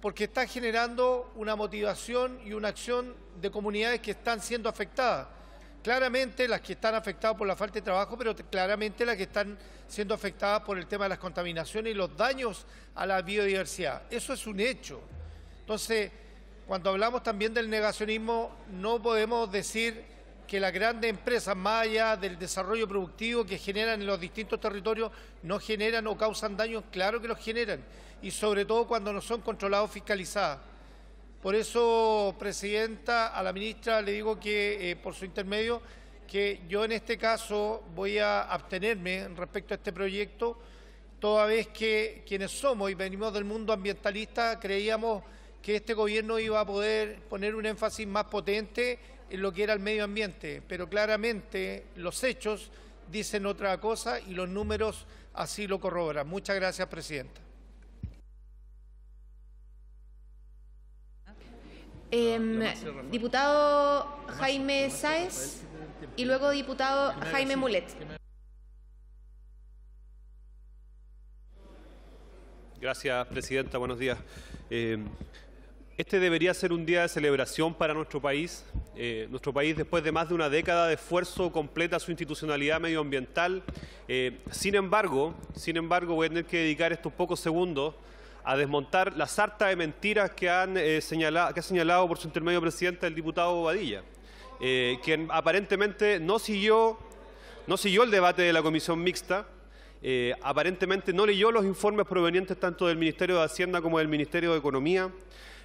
Porque está generando una motivación y una acción de comunidades que están siendo afectadas. Claramente las que están afectadas por la falta de trabajo, pero claramente las que están siendo afectadas por el tema de las contaminaciones y los daños a la biodiversidad. Eso es un hecho. Entonces, cuando hablamos también del negacionismo, no podemos decir que las grandes empresas, más allá del desarrollo productivo que generan en los distintos territorios, no generan o causan daños, claro que los generan, y sobre todo cuando no son controlados fiscalizados. Por eso, Presidenta, a la ministra le digo que, eh, por su intermedio, que yo en este caso voy a abstenerme respecto a este proyecto, toda vez que quienes somos y venimos del mundo ambientalista creíamos que este gobierno iba a poder poner un énfasis más potente en lo que era el medio ambiente, pero claramente los hechos dicen otra cosa y los números así lo corroboran. Muchas gracias, Presidenta. Eh, diputado Jaime Sáez y luego diputado Jaime Mulet. Gracias, Presidenta. Buenos días. Eh, este debería ser un día de celebración para nuestro país. Eh, nuestro país, después de más de una década de esfuerzo, completa su institucionalidad medioambiental. Eh, sin embargo, sin embargo, voy a tener que dedicar estos pocos segundos a desmontar la sarta de mentiras que, eh, que ha señalado por su intermedio presidente el diputado Bobadilla, quien aparentemente no siguió, el debate de la comisión mixta, aparentemente no leyó los informes provenientes tanto del Ministerio de Hacienda como del Ministerio de Economía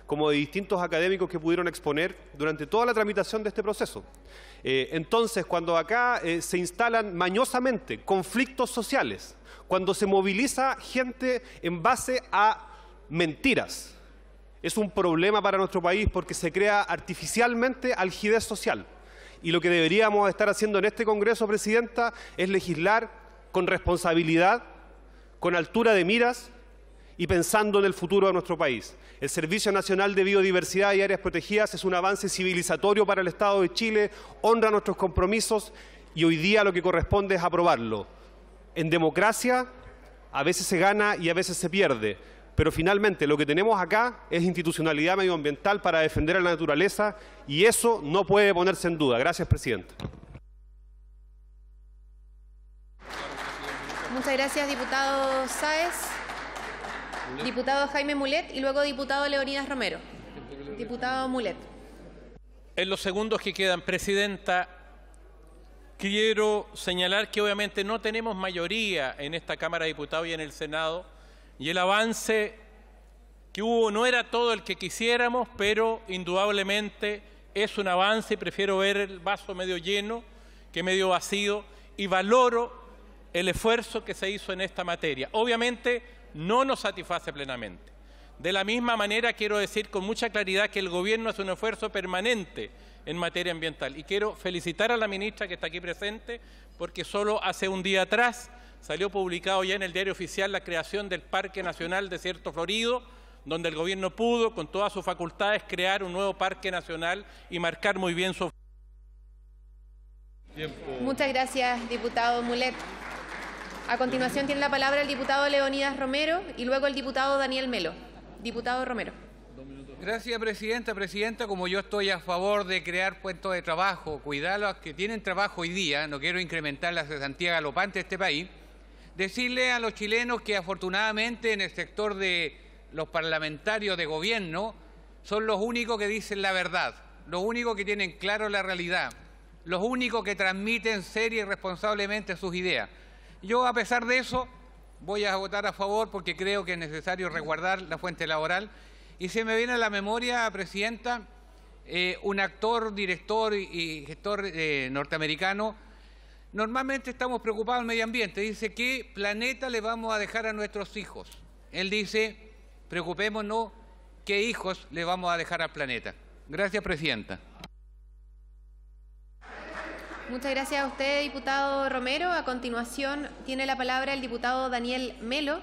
como de distintos académicos que pudieron exponer durante toda la tramitación de este proceso. Eh, entonces, cuando acá eh, se instalan mañosamente conflictos sociales, cuando se moviliza gente en base a mentiras, es un problema para nuestro país porque se crea artificialmente algidez social. Y lo que deberíamos estar haciendo en este Congreso, Presidenta, es legislar con responsabilidad, con altura de miras, y pensando en el futuro de nuestro país. El Servicio Nacional de Biodiversidad y Áreas Protegidas es un avance civilizatorio para el Estado de Chile, honra nuestros compromisos y hoy día lo que corresponde es aprobarlo. En democracia a veces se gana y a veces se pierde, pero finalmente lo que tenemos acá es institucionalidad medioambiental para defender a la naturaleza y eso no puede ponerse en duda. Gracias, Presidente. Muchas gracias, diputado Sáez. Diputado Jaime Mulet y luego diputado Leonidas Romero. Diputado Mulet. En los segundos que quedan, Presidenta, quiero señalar que obviamente no tenemos mayoría en esta Cámara de Diputados y en el Senado, y el avance que hubo no era todo el que quisiéramos, pero indudablemente es un avance y prefiero ver el vaso medio lleno que medio vacío, y valoro el esfuerzo que se hizo en esta materia. Obviamente no nos satisface plenamente. De la misma manera, quiero decir con mucha claridad que el Gobierno hace un esfuerzo permanente en materia ambiental. Y quiero felicitar a la ministra que está aquí presente, porque solo hace un día atrás salió publicado ya en el diario oficial la creación del Parque Nacional Desierto Florido, donde el Gobierno pudo, con todas sus facultades, crear un nuevo Parque Nacional y marcar muy bien su... Muchas gracias, diputado Mulet. A continuación tiene la palabra el diputado Leonidas Romero y luego el diputado Daniel Melo. Diputado Romero. Gracias, Presidenta. Presidenta, como yo estoy a favor de crear puestos de trabajo, cuidar que tienen trabajo hoy día, no quiero incrementar la cesantía galopante de este país, decirle a los chilenos que afortunadamente en el sector de los parlamentarios de gobierno son los únicos que dicen la verdad, los únicos que tienen claro la realidad, los únicos que transmiten seria y responsablemente sus ideas. Yo, a pesar de eso, voy a votar a favor porque creo que es necesario resguardar la fuente laboral. Y se me viene a la memoria, Presidenta, eh, un actor, director y, gestor eh, norteamericano. Normalmente estamos preocupados del medio ambiente. Dice, ¿qué planeta le vamos a dejar a nuestros hijos? Él dice, preocupémonos, ¿qué hijos le vamos a dejar al planeta? Gracias, Presidenta. Muchas gracias a usted, diputado Romero. A continuación tiene la palabra el diputado Daniel Melo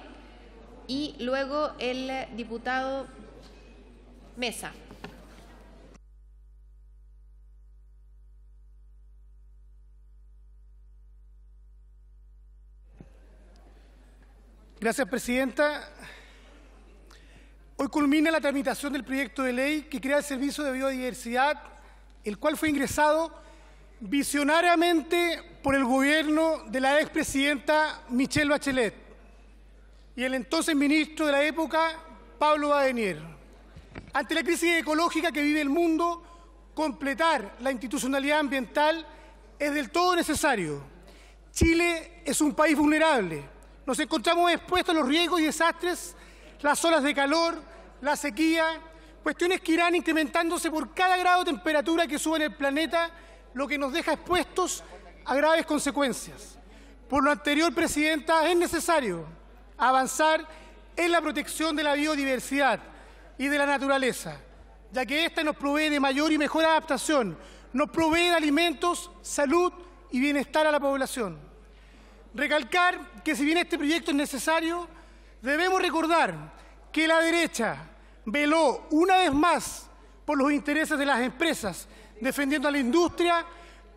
y luego el diputado Mesa. Gracias, Presidenta. Hoy culmina la tramitación del proyecto de ley que crea el Servicio de Biodiversidad, el cual fue ingresado visionariamente por el gobierno de la expresidenta Michelle Bachelet y el entonces ministro de la época, Pablo Badenier. Ante la crisis ecológica que vive el mundo, completar la institucionalidad ambiental es del todo necesario. Chile es un país vulnerable. Nos encontramos expuestos a los riesgos y desastres, las olas de calor, la sequía, cuestiones que irán incrementándose por cada grado de temperatura que sube en el planeta lo que nos deja expuestos a graves consecuencias. Por lo anterior, Presidenta, es necesario avanzar en la protección de la biodiversidad y de la naturaleza, ya que ésta nos provee de mayor y mejor adaptación, nos provee de alimentos, salud y bienestar a la población. Recalcar que si bien este proyecto es necesario, debemos recordar que la derecha veló una vez más por los intereses de las empresas defendiendo a la industria,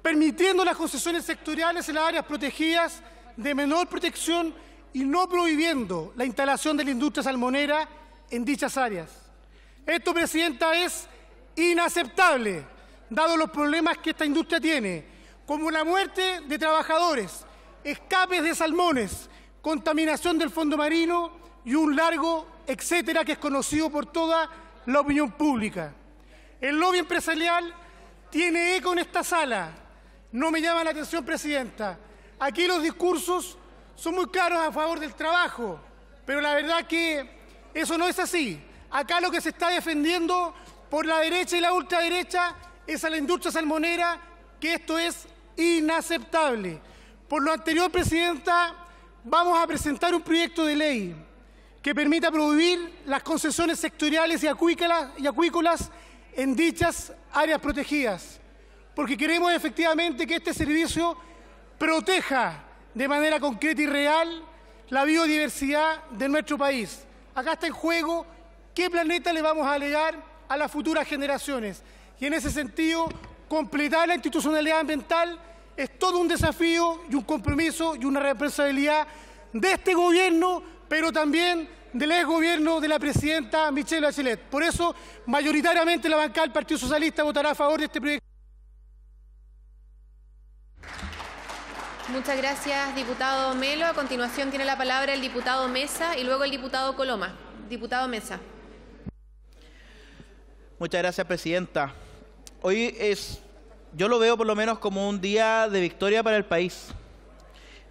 permitiendo las concesiones sectoriales en las áreas protegidas de menor protección y no prohibiendo la instalación de la industria salmonera en dichas áreas. Esto, Presidenta, es inaceptable, dado los problemas que esta industria tiene, como la muerte de trabajadores, escapes de salmones, contaminación del fondo marino y un largo etcétera que es conocido por toda la opinión pública. El lobby empresarial tiene eco en esta sala. No me llama la atención, Presidenta. Aquí los discursos son muy claros a favor del trabajo, pero la verdad que eso no es así. Acá lo que se está defendiendo por la derecha y la ultraderecha es a la industria salmonera, que esto es inaceptable. Por lo anterior, Presidenta, vamos a presentar un proyecto de ley que permita prohibir las concesiones sectoriales y acuícolas, y acuícolas en dichas áreas protegidas, porque queremos efectivamente que este servicio proteja de manera concreta y real la biodiversidad de nuestro país. Acá está en juego qué planeta le vamos a alegar a las futuras generaciones. Y en ese sentido, completar la institucionalidad ambiental es todo un desafío y un compromiso y una responsabilidad de este gobierno, pero también del ex gobierno de la presidenta Michelle Bachelet. Por eso, mayoritariamente la bancada del Partido Socialista votará a favor de este proyecto. Muchas gracias, diputado Melo. A continuación tiene la palabra el diputado Mesa y luego el diputado Coloma. Diputado Mesa. Muchas gracias, presidenta. Hoy es, yo lo veo por lo menos como un día de victoria para el país.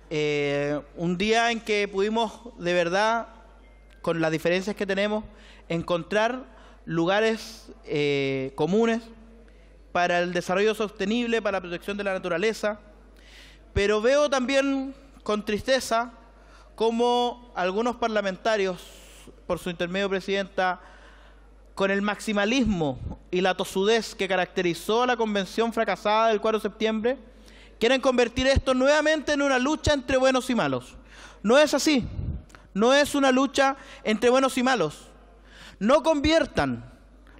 Eh, un día en que pudimos de verdad con las diferencias que tenemos, encontrar lugares eh, comunes para el desarrollo sostenible, para la protección de la naturaleza, pero veo también con tristeza cómo algunos parlamentarios, por su intermedio presidenta, con el maximalismo y la tosudez que caracterizó a la convención fracasada del 4 de septiembre, quieren convertir esto nuevamente en una lucha entre buenos y malos. No es así. No es una lucha entre buenos y malos. No conviertan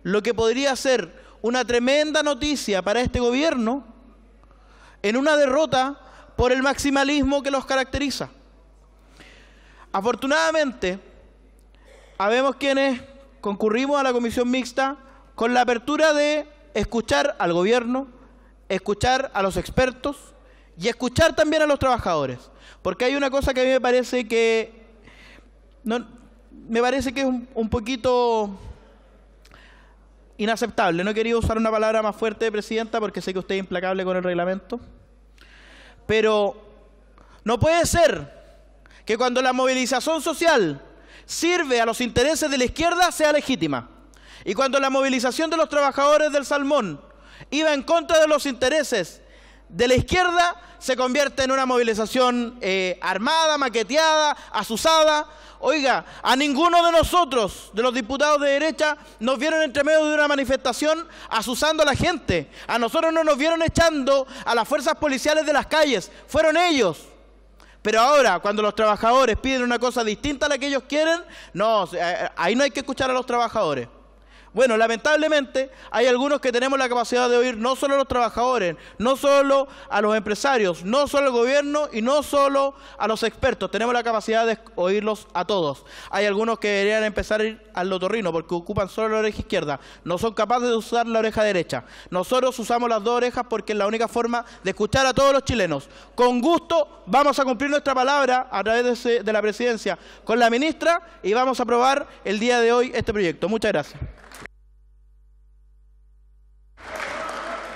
lo que podría ser una tremenda noticia para este gobierno en una derrota por el maximalismo que los caracteriza. Afortunadamente, sabemos quienes concurrimos a la comisión mixta con la apertura de escuchar al gobierno, escuchar a los expertos y escuchar también a los trabajadores. Porque hay una cosa que a mí me parece que no, me parece que es un, poquito inaceptable. No he querido usar una palabra más fuerte, Presidenta, porque sé que usted es implacable con el reglamento. Pero no puede ser que cuando la movilización social sirve a los intereses de la izquierda sea legítima. Y cuando la movilización de los trabajadores del salmón iba en contra de los intereses de la izquierda se convierte en una movilización eh, armada, maqueteada, azuzada. Oiga, a ninguno de nosotros, de los diputados de derecha, nos vieron entre medio de una manifestación azuzando a la gente. A nosotros no nos vieron echando a las fuerzas policiales de las calles, fueron ellos. Pero ahora, cuando los trabajadores piden una cosa distinta a la que ellos quieren, no, eh, ahí no hay que escuchar a los trabajadores. Bueno, lamentablemente hay algunos que tenemos la capacidad de oír no solo a los trabajadores, no solo a los empresarios, no solo al gobierno y no solo a los expertos. Tenemos la capacidad de oírlos a todos. Hay algunos que deberían empezar a ir al lotorrino porque ocupan solo la oreja izquierda. No son capaces de usar la oreja derecha. Nosotros usamos las dos orejas porque es la única forma de escuchar a todos los chilenos. Con gusto vamos a cumplir nuestra palabra a través de, de la presidencia con la ministra y vamos a aprobar el día de hoy este proyecto. Muchas gracias.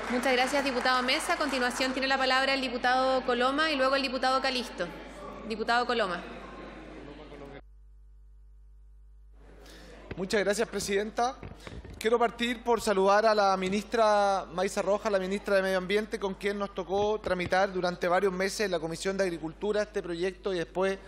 Muchas gracias, diputado Mesa. A continuación tiene la palabra el diputado Coloma y luego el diputado Calisto. Diputado Coloma. Muchas gracias, Presidenta. Quiero partir por saludar a la ministra Maiza Roja, la ministra de Medio Ambiente, con quien nos tocó tramitar durante varios meses en la Comisión de Agricultura este proyecto y después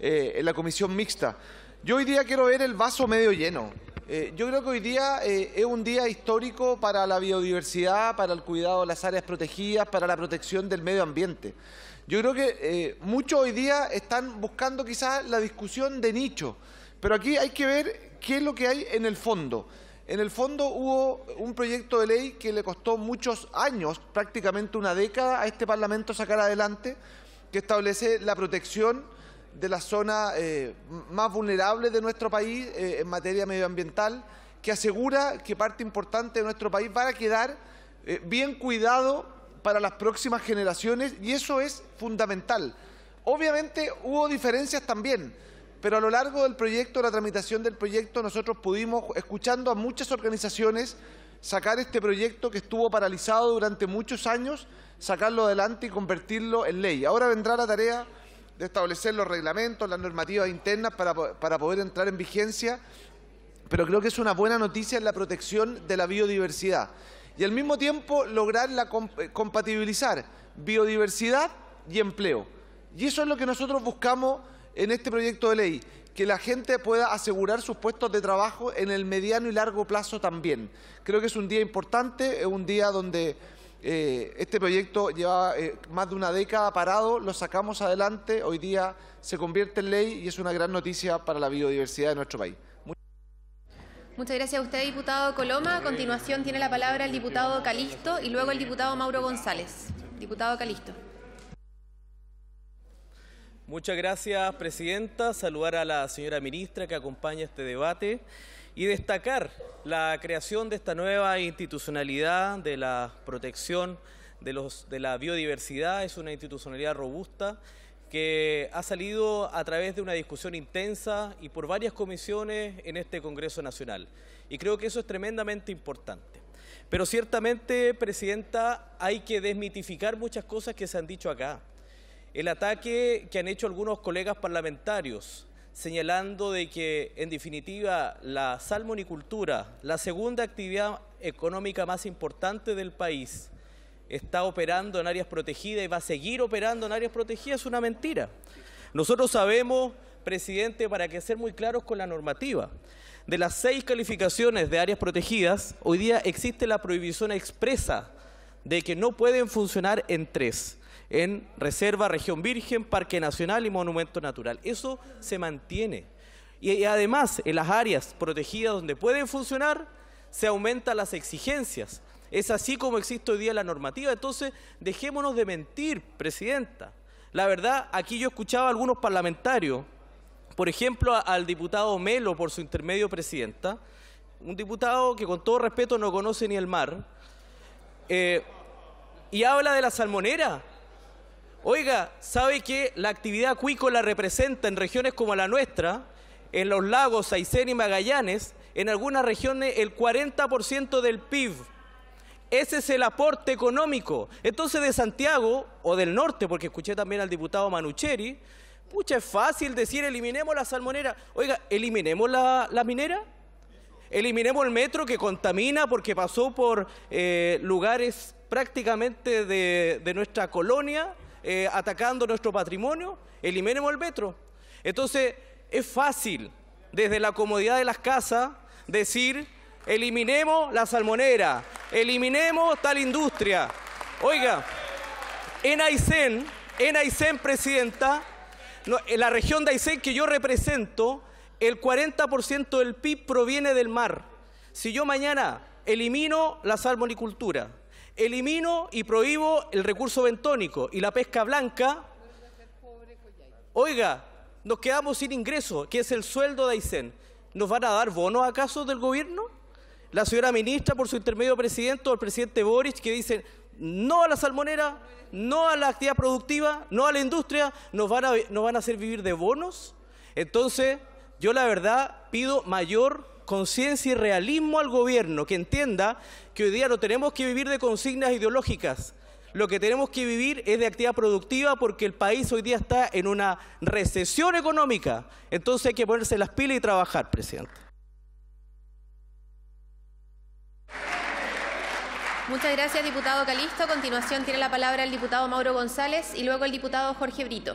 eh, en la Comisión Mixta. Yo hoy día quiero ver el vaso medio lleno. Eh, yo creo que hoy día eh, es un día histórico para la biodiversidad, para el cuidado de las áreas protegidas, para la protección del medio ambiente. Yo creo que eh, muchos hoy día están buscando quizás la discusión de nicho, pero aquí hay que ver qué es lo que hay en el fondo. En el fondo hubo un proyecto de ley que le costó muchos años, prácticamente una década, a este Parlamento sacar adelante, que establece la protección de la zona eh, más vulnerable de nuestro país eh, en materia medioambiental, que asegura que parte importante de nuestro país va a quedar eh, bien cuidado para las próximas generaciones y eso es fundamental. Obviamente hubo diferencias también, pero a lo largo del proyecto, la tramitación del proyecto, nosotros pudimos, escuchando a muchas organizaciones, sacar este proyecto que estuvo paralizado durante muchos años, sacarlo adelante y convertirlo en ley. Ahora vendrá la tarea de establecer los reglamentos, las normativas internas para, poder entrar en vigencia, pero creo que es una buena noticia en la protección de la biodiversidad y al mismo tiempo lograr la eh, compatibilizar biodiversidad y empleo. Y eso es lo que nosotros buscamos en este proyecto de ley, que la gente pueda asegurar sus puestos de trabajo en el mediano y largo plazo también. Creo que es un día importante, es un día donde eh, este proyecto lleva eh, más de una década parado, lo sacamos adelante, hoy día se convierte en ley y es una gran noticia para la biodiversidad de nuestro país. Muchas gracias a usted, diputado Coloma. A continuación tiene la palabra el diputado Calisto y luego el diputado Mauro González. Diputado Calisto. Muchas gracias, Presidenta. Saludar a la señora ministra que acompaña este debate y destacar la creación de esta nueva institucionalidad de la protección de, la biodiversidad. Es una institucionalidad robusta que ha salido a través de una discusión intensa y por varias comisiones en este Congreso Nacional. Y creo que eso es tremendamente importante. Pero ciertamente, Presidenta, hay que desmitificar muchas cosas que se han dicho acá. El ataque que han hecho algunos colegas parlamentarios señalando de que, en definitiva, la salmonicultura, la segunda actividad económica más importante del país, está operando en áreas protegidas y va a seguir operando en áreas protegidas, es una mentira. Nosotros sabemos, presidente, para que ser muy claros con la normativa, de las seis calificaciones de áreas protegidas, hoy día existe la prohibición expresa de que no pueden funcionar en tres en Reserva, Región Virgen, Parque Nacional y Monumento Natural. Eso se mantiene. Y, además, en las áreas protegidas donde pueden funcionar, se aumentan las exigencias. Es así como existe hoy día la normativa. Entonces, dejémonos de mentir, Presidenta. La verdad, aquí yo escuchaba a algunos parlamentarios, por ejemplo, al diputado Melo, por su intermedio, Presidenta, un diputado que con todo respeto no conoce ni el mar, eh, y habla de la salmonera. Oiga, ¿sabe que la actividad acuícola representa en regiones como la nuestra, en los lagos Aysén y Magallanes, en algunas regiones el 40% del PIB? Ese es el aporte económico. Entonces de Santiago o del norte, porque escuché también al diputado Manucheri, pucha, es fácil decir eliminemos la salmonera. Oiga, ¿eliminemos la, minera? Eliminemos el metro que contamina porque pasó por eh, lugares prácticamente de nuestra colonia. Eh, atacando nuestro patrimonio, eliminemos el metro. Entonces, es fácil desde la comodidad de las casas decir, eliminemos la salmonera, eliminemos tal industria. Oiga, en Aysén, en Aysén, Presidenta, en la región de Aysén que yo represento, el 40% del PIB proviene del mar. Si yo mañana elimino la salmonicultura, elimino y prohíbo el recurso bentónico y la pesca blanca, oiga, nos quedamos sin ingreso, que es el sueldo de Aysén. ¿Nos van a dar bonos acaso del gobierno? La señora ministra, por su intermedio presidente, o el presidente Boric, que dicen no a la salmonera, no a la actividad productiva, no a la industria, nos van a, nos van a hacer vivir de bonos. Entonces, yo la verdad pido mayor conciencia y realismo al gobierno, que entienda que hoy día no tenemos que vivir de consignas ideológicas, lo que tenemos que vivir es de actividad productiva porque el país hoy día está en una recesión económica. Entonces hay que ponerse las pilas y trabajar, presidente. Muchas gracias, diputado Calisto. A continuación tiene la palabra el diputado Mauro González y luego el diputado Jorge Brito.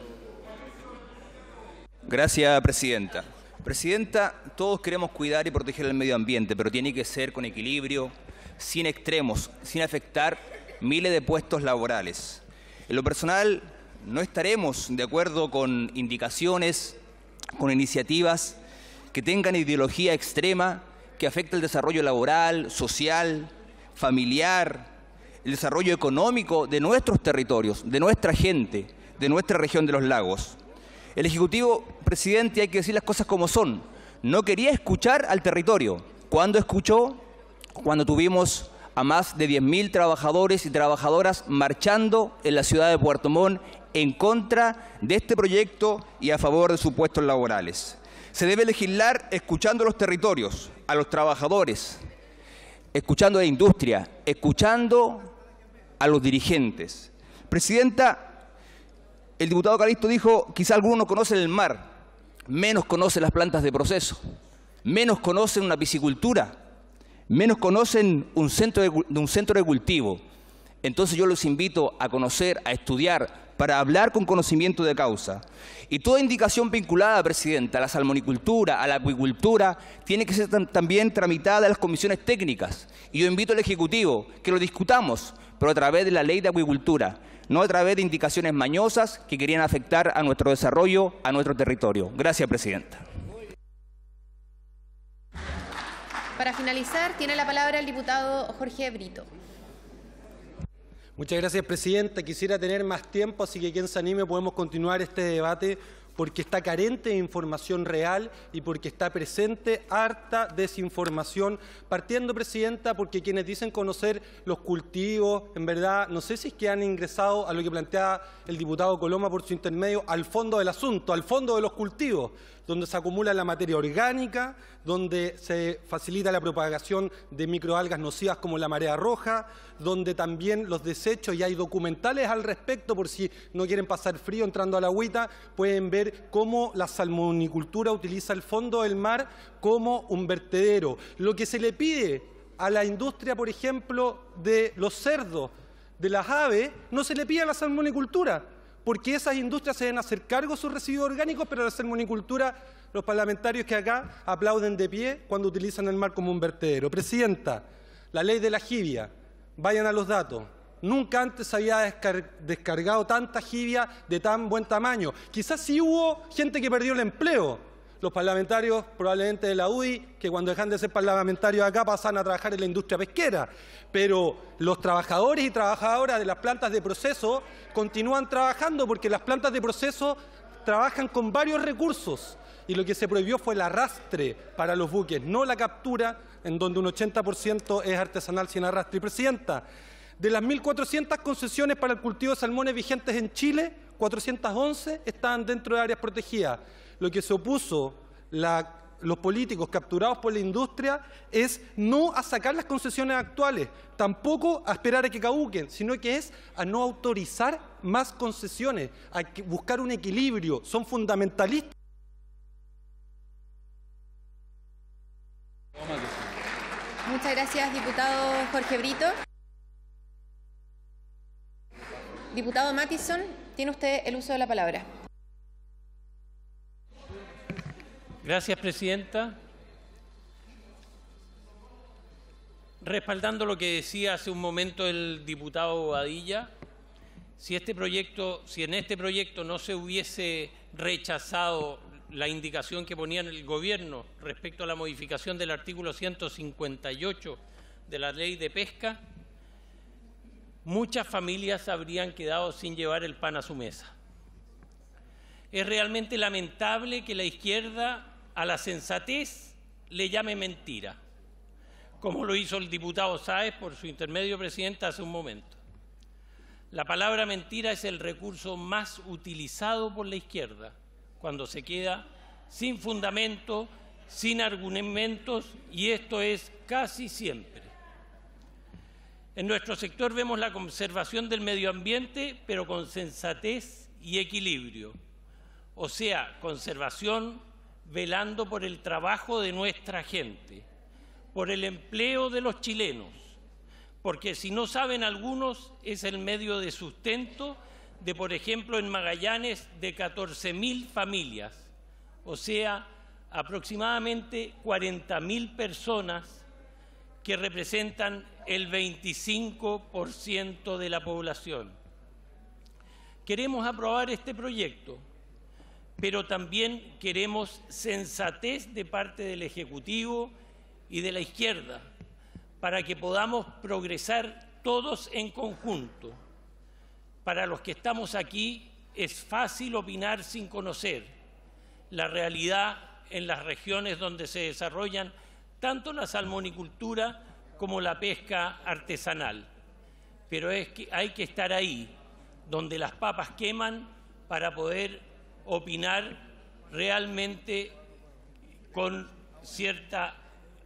Gracias, presidenta. Presidenta, todos queremos cuidar y proteger el medio ambiente, pero tiene que ser con equilibrio, sin extremos, sin afectar miles de puestos laborales. En lo personal, no estaremos de acuerdo con indicaciones, con iniciativas que tengan ideología extrema, que afecte el desarrollo laboral, social, familiar, el desarrollo económico de nuestros territorios, de nuestra gente, de nuestra región de los lagos. El Ejecutivo, presidente, hay que decir las cosas como son. No quería escuchar al territorio. ¿Cuándo escuchó? Cuando tuvimos a más de 10.000 trabajadores y trabajadoras marchando en la ciudad de Puerto Montt en contra de este proyecto y a favor de sus puestos laborales. Se debe legislar escuchando a los territorios, a los trabajadores, escuchando a la industria, escuchando a los dirigentes. Presidenta, el diputado Calixto dijo, quizá algunos conocen el mar, menos conocen las plantas de proceso, menos conocen una piscicultura, menos conocen un centro de, un centro de cultivo. Entonces yo los invito a conocer, a estudiar, para hablar con conocimiento de causa. Y toda indicación vinculada, Presidenta, a la salmonicultura, a la acuicultura, tiene que ser también tramitada en las comisiones técnicas. Y yo invito al Ejecutivo que lo discutamos, pero a través de la ley de acuicultura no a través de indicaciones mañosas que querían afectar a nuestro desarrollo, a nuestro territorio. Gracias, Presidenta. Para finalizar, tiene la palabra el diputado Jorge Brito. Muchas gracias, Presidenta. Quisiera tener más tiempo, así que quien se anime podemos continuar este debate porque está carente de información real y porque está presente harta desinformación, partiendo, Presidenta, porque quienes dicen conocer los cultivos, en verdad, no sé si es que han ingresado a lo que plantea el diputado Coloma por su intermedio, al fondo del asunto, al fondo de los cultivos donde se acumula la materia orgánica, donde se facilita la propagación de microalgas nocivas como la marea roja, donde también los desechos, y hay documentales al respecto por si no quieren pasar frío entrando a la agüita, pueden ver cómo la salmonicultura utiliza el fondo del mar como un vertedero. Lo que se le pide a la industria, por ejemplo, de los cerdos, de las aves, no se le pide a la salmonicultura, porque esas industrias se deben hacer cargo de sus residuos orgánicos, pero al hacer monicultura, los parlamentarios que acá aplauden de pie cuando utilizan el mar como un vertedero. Presidenta, la ley de la jibia, vayan a los datos. Nunca antes se había descargado tanta jibia de tan buen tamaño. Quizás sí hubo gente que perdió el empleo, los parlamentarios probablemente de la UDI, que cuando dejan de ser parlamentarios acá pasan a trabajar en la industria pesquera, pero los trabajadores y trabajadoras de las plantas de proceso continúan trabajando porque las plantas de proceso trabajan con varios recursos y lo que se prohibió fue el arrastre para los buques, no la captura, en donde un 80% es artesanal sin arrastre. Y Presidenta, de las 1.400 concesiones para el cultivo de salmones vigentes en Chile, 411 están dentro de áreas protegidas lo que se opuso los políticos capturados por la industria es no a sacar las concesiones actuales, tampoco a esperar a que caduquen, sino que es a no autorizar más concesiones, a buscar un equilibrio. Son fundamentalistas. Muchas gracias, diputado Jorge Brito. Diputado Mattison, tiene usted el uso de la palabra. Gracias, Presidenta. Respaldando lo que decía hace un momento el diputado Badilla, si, este proyecto, si en este proyecto no se hubiese rechazado la indicación que ponía el Gobierno respecto a la modificación del artículo 158 de la Ley de Pesca, muchas familias habrían quedado sin llevar el pan a su mesa. Es realmente lamentable que la izquierda a la sensatez le llame mentira, como lo hizo el diputado Sáez por su intermedio presidente hace un momento. La palabra mentira es el recurso más utilizado por la izquierda cuando se queda sin fundamento, sin argumentos, y esto es casi siempre. En nuestro sector vemos la conservación del medio ambiente, pero con sensatez y equilibrio, o sea, conservación, velando por el trabajo de nuestra gente, por el empleo de los chilenos, porque si no saben algunos, es el medio de sustento de, por ejemplo, en Magallanes, de mil familias, o sea, aproximadamente mil personas que representan el 25% de la población. Queremos aprobar este proyecto pero también queremos sensatez de parte del Ejecutivo y de la izquierda para que podamos progresar todos en conjunto. Para los que estamos aquí es fácil opinar sin conocer la realidad en las regiones donde se desarrollan tanto la salmonicultura como la pesca artesanal. Pero es que hay que estar ahí, donde las papas queman, para poder opinar realmente con cierta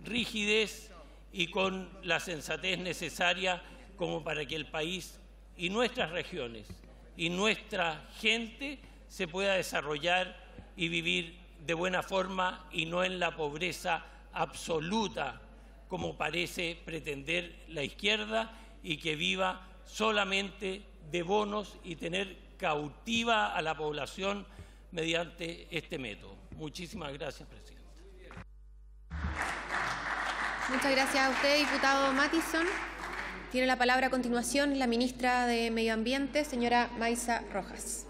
rigidez y con la sensatez necesaria como para que el país y nuestras regiones y nuestra gente se pueda desarrollar y vivir de buena forma y no en la pobreza absoluta como parece pretender la izquierda y que viva solamente de bonos y tener cautiva a la población mediante este método. Muchísimas gracias, Presidenta. Muchas gracias a usted, diputado Matison. Tiene la palabra a continuación la ministra de Medio Ambiente, señora Maisa Rojas.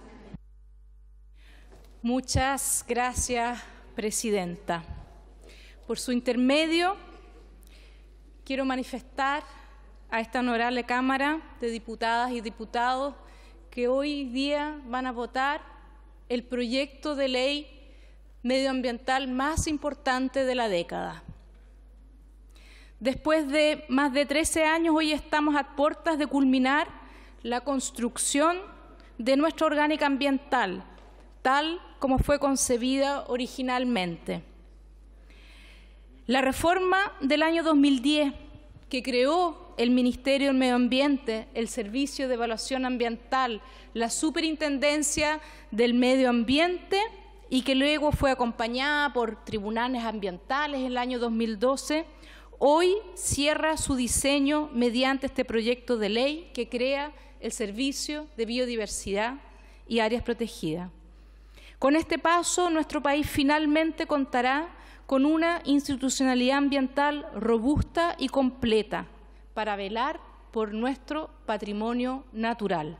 Muchas gracias, presidenta. Por su intermedio, quiero manifestar a esta honorable Cámara de Diputadas y Diputados que hoy día van a votar el proyecto de ley medioambiental más importante de la década. Después de más de 13 años, hoy estamos a puertas de culminar la construcción de nuestra orgánica ambiental, tal como fue concebida originalmente. La reforma del año 2010, que creó el Ministerio del Medio Ambiente, el Servicio de Evaluación Ambiental, la Superintendencia del Medio Ambiente y que luego fue acompañada por tribunales ambientales en el año 2012, hoy cierra su diseño mediante este proyecto de ley que crea el Servicio de Biodiversidad y Áreas Protegidas. Con este paso, nuestro país finalmente contará con una institucionalidad ambiental robusta y completa, para velar por nuestro patrimonio natural.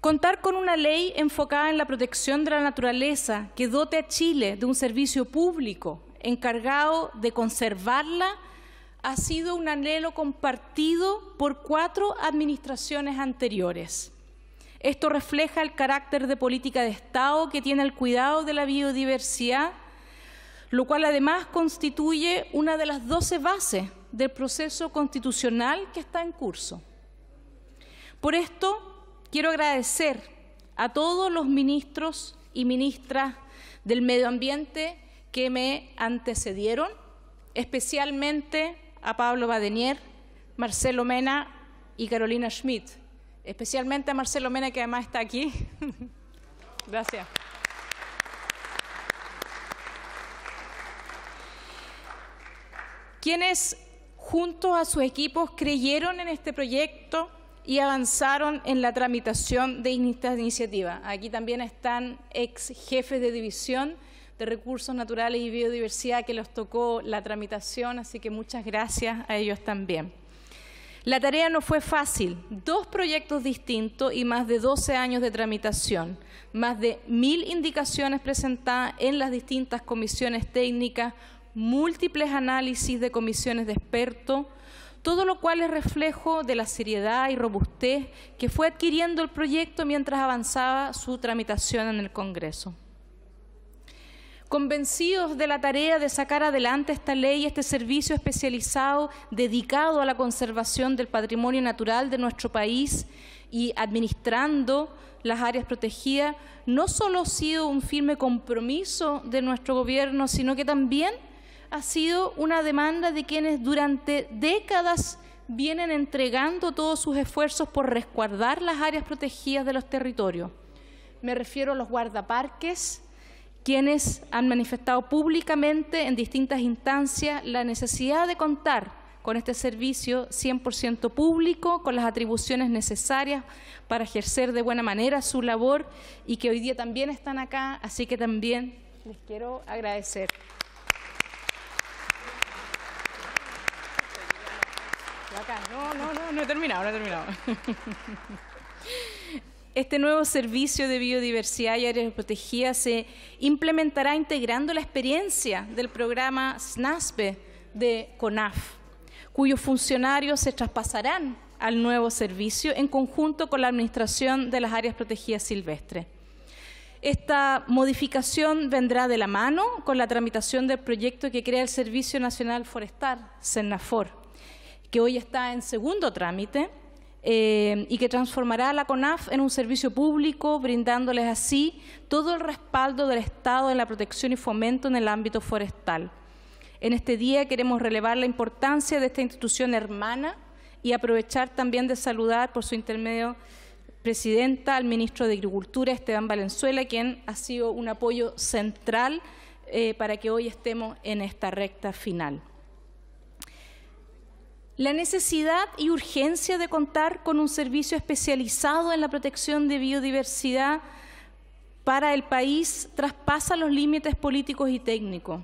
Contar con una ley enfocada en la protección de la naturaleza que dote a Chile de un servicio público encargado de conservarla ha sido un anhelo compartido por cuatro administraciones anteriores. Esto refleja el carácter de política de Estado que tiene el cuidado de la biodiversidad, lo cual además constituye una de las doce bases del proceso constitucional que está en curso. Por esto, quiero agradecer a todos los ministros y ministras del medio ambiente que me antecedieron, especialmente a Pablo Badenier, Marcelo Mena y Carolina Schmidt, especialmente a Marcelo Mena que además está aquí. *laughs* Gracias. quienes junto a sus equipos, creyeron en este proyecto y avanzaron en la tramitación de esta iniciativa. Aquí también están ex jefes de división de recursos naturales y biodiversidad que los tocó la tramitación, así que muchas gracias a ellos también. La tarea no fue fácil, dos proyectos distintos y más de 12 años de tramitación, más de mil indicaciones presentadas en las distintas comisiones técnicas, múltiples análisis de comisiones de expertos, todo lo cual es reflejo de la seriedad y robustez que fue adquiriendo el proyecto mientras avanzaba su tramitación en el Congreso. Convencidos de la tarea de sacar adelante esta ley, este servicio especializado dedicado a la conservación del patrimonio natural de nuestro país y administrando las áreas protegidas, no solo ha sido un firme compromiso de nuestro gobierno, sino que también ha sido una demanda de quienes durante décadas vienen entregando todos sus esfuerzos por resguardar las áreas protegidas de los territorios. Me refiero a los guardaparques, quienes han manifestado públicamente en distintas instancias la necesidad de contar con este servicio 100% público, con las atribuciones necesarias para ejercer de buena manera su labor y que hoy día también están acá, así que también les quiero agradecer. no, no, no, no he terminado, no he terminado. *laughs* Este nuevo servicio de biodiversidad y áreas protegidas se implementará integrando la experiencia del programa SNASPE de CONAF, cuyos funcionarios se traspasarán al nuevo servicio en conjunto con la Administración de las Áreas Protegidas Silvestres. Esta modificación vendrá de la mano con la tramitación del proyecto que crea el Servicio Nacional Forestal, SENAFOR, que hoy está en segundo trámite eh, y que transformará a la CONAF en un servicio público, brindándoles así todo el respaldo del Estado en la protección y fomento en el ámbito forestal. En este día queremos relevar la importancia de esta institución hermana y aprovechar también de saludar por su intermedio presidenta al ministro de Agricultura, Esteban Valenzuela, quien ha sido un apoyo central eh, para que hoy estemos en esta recta final. La necesidad y urgencia de contar con un servicio especializado en la protección de biodiversidad para el país traspasa los límites políticos y técnicos.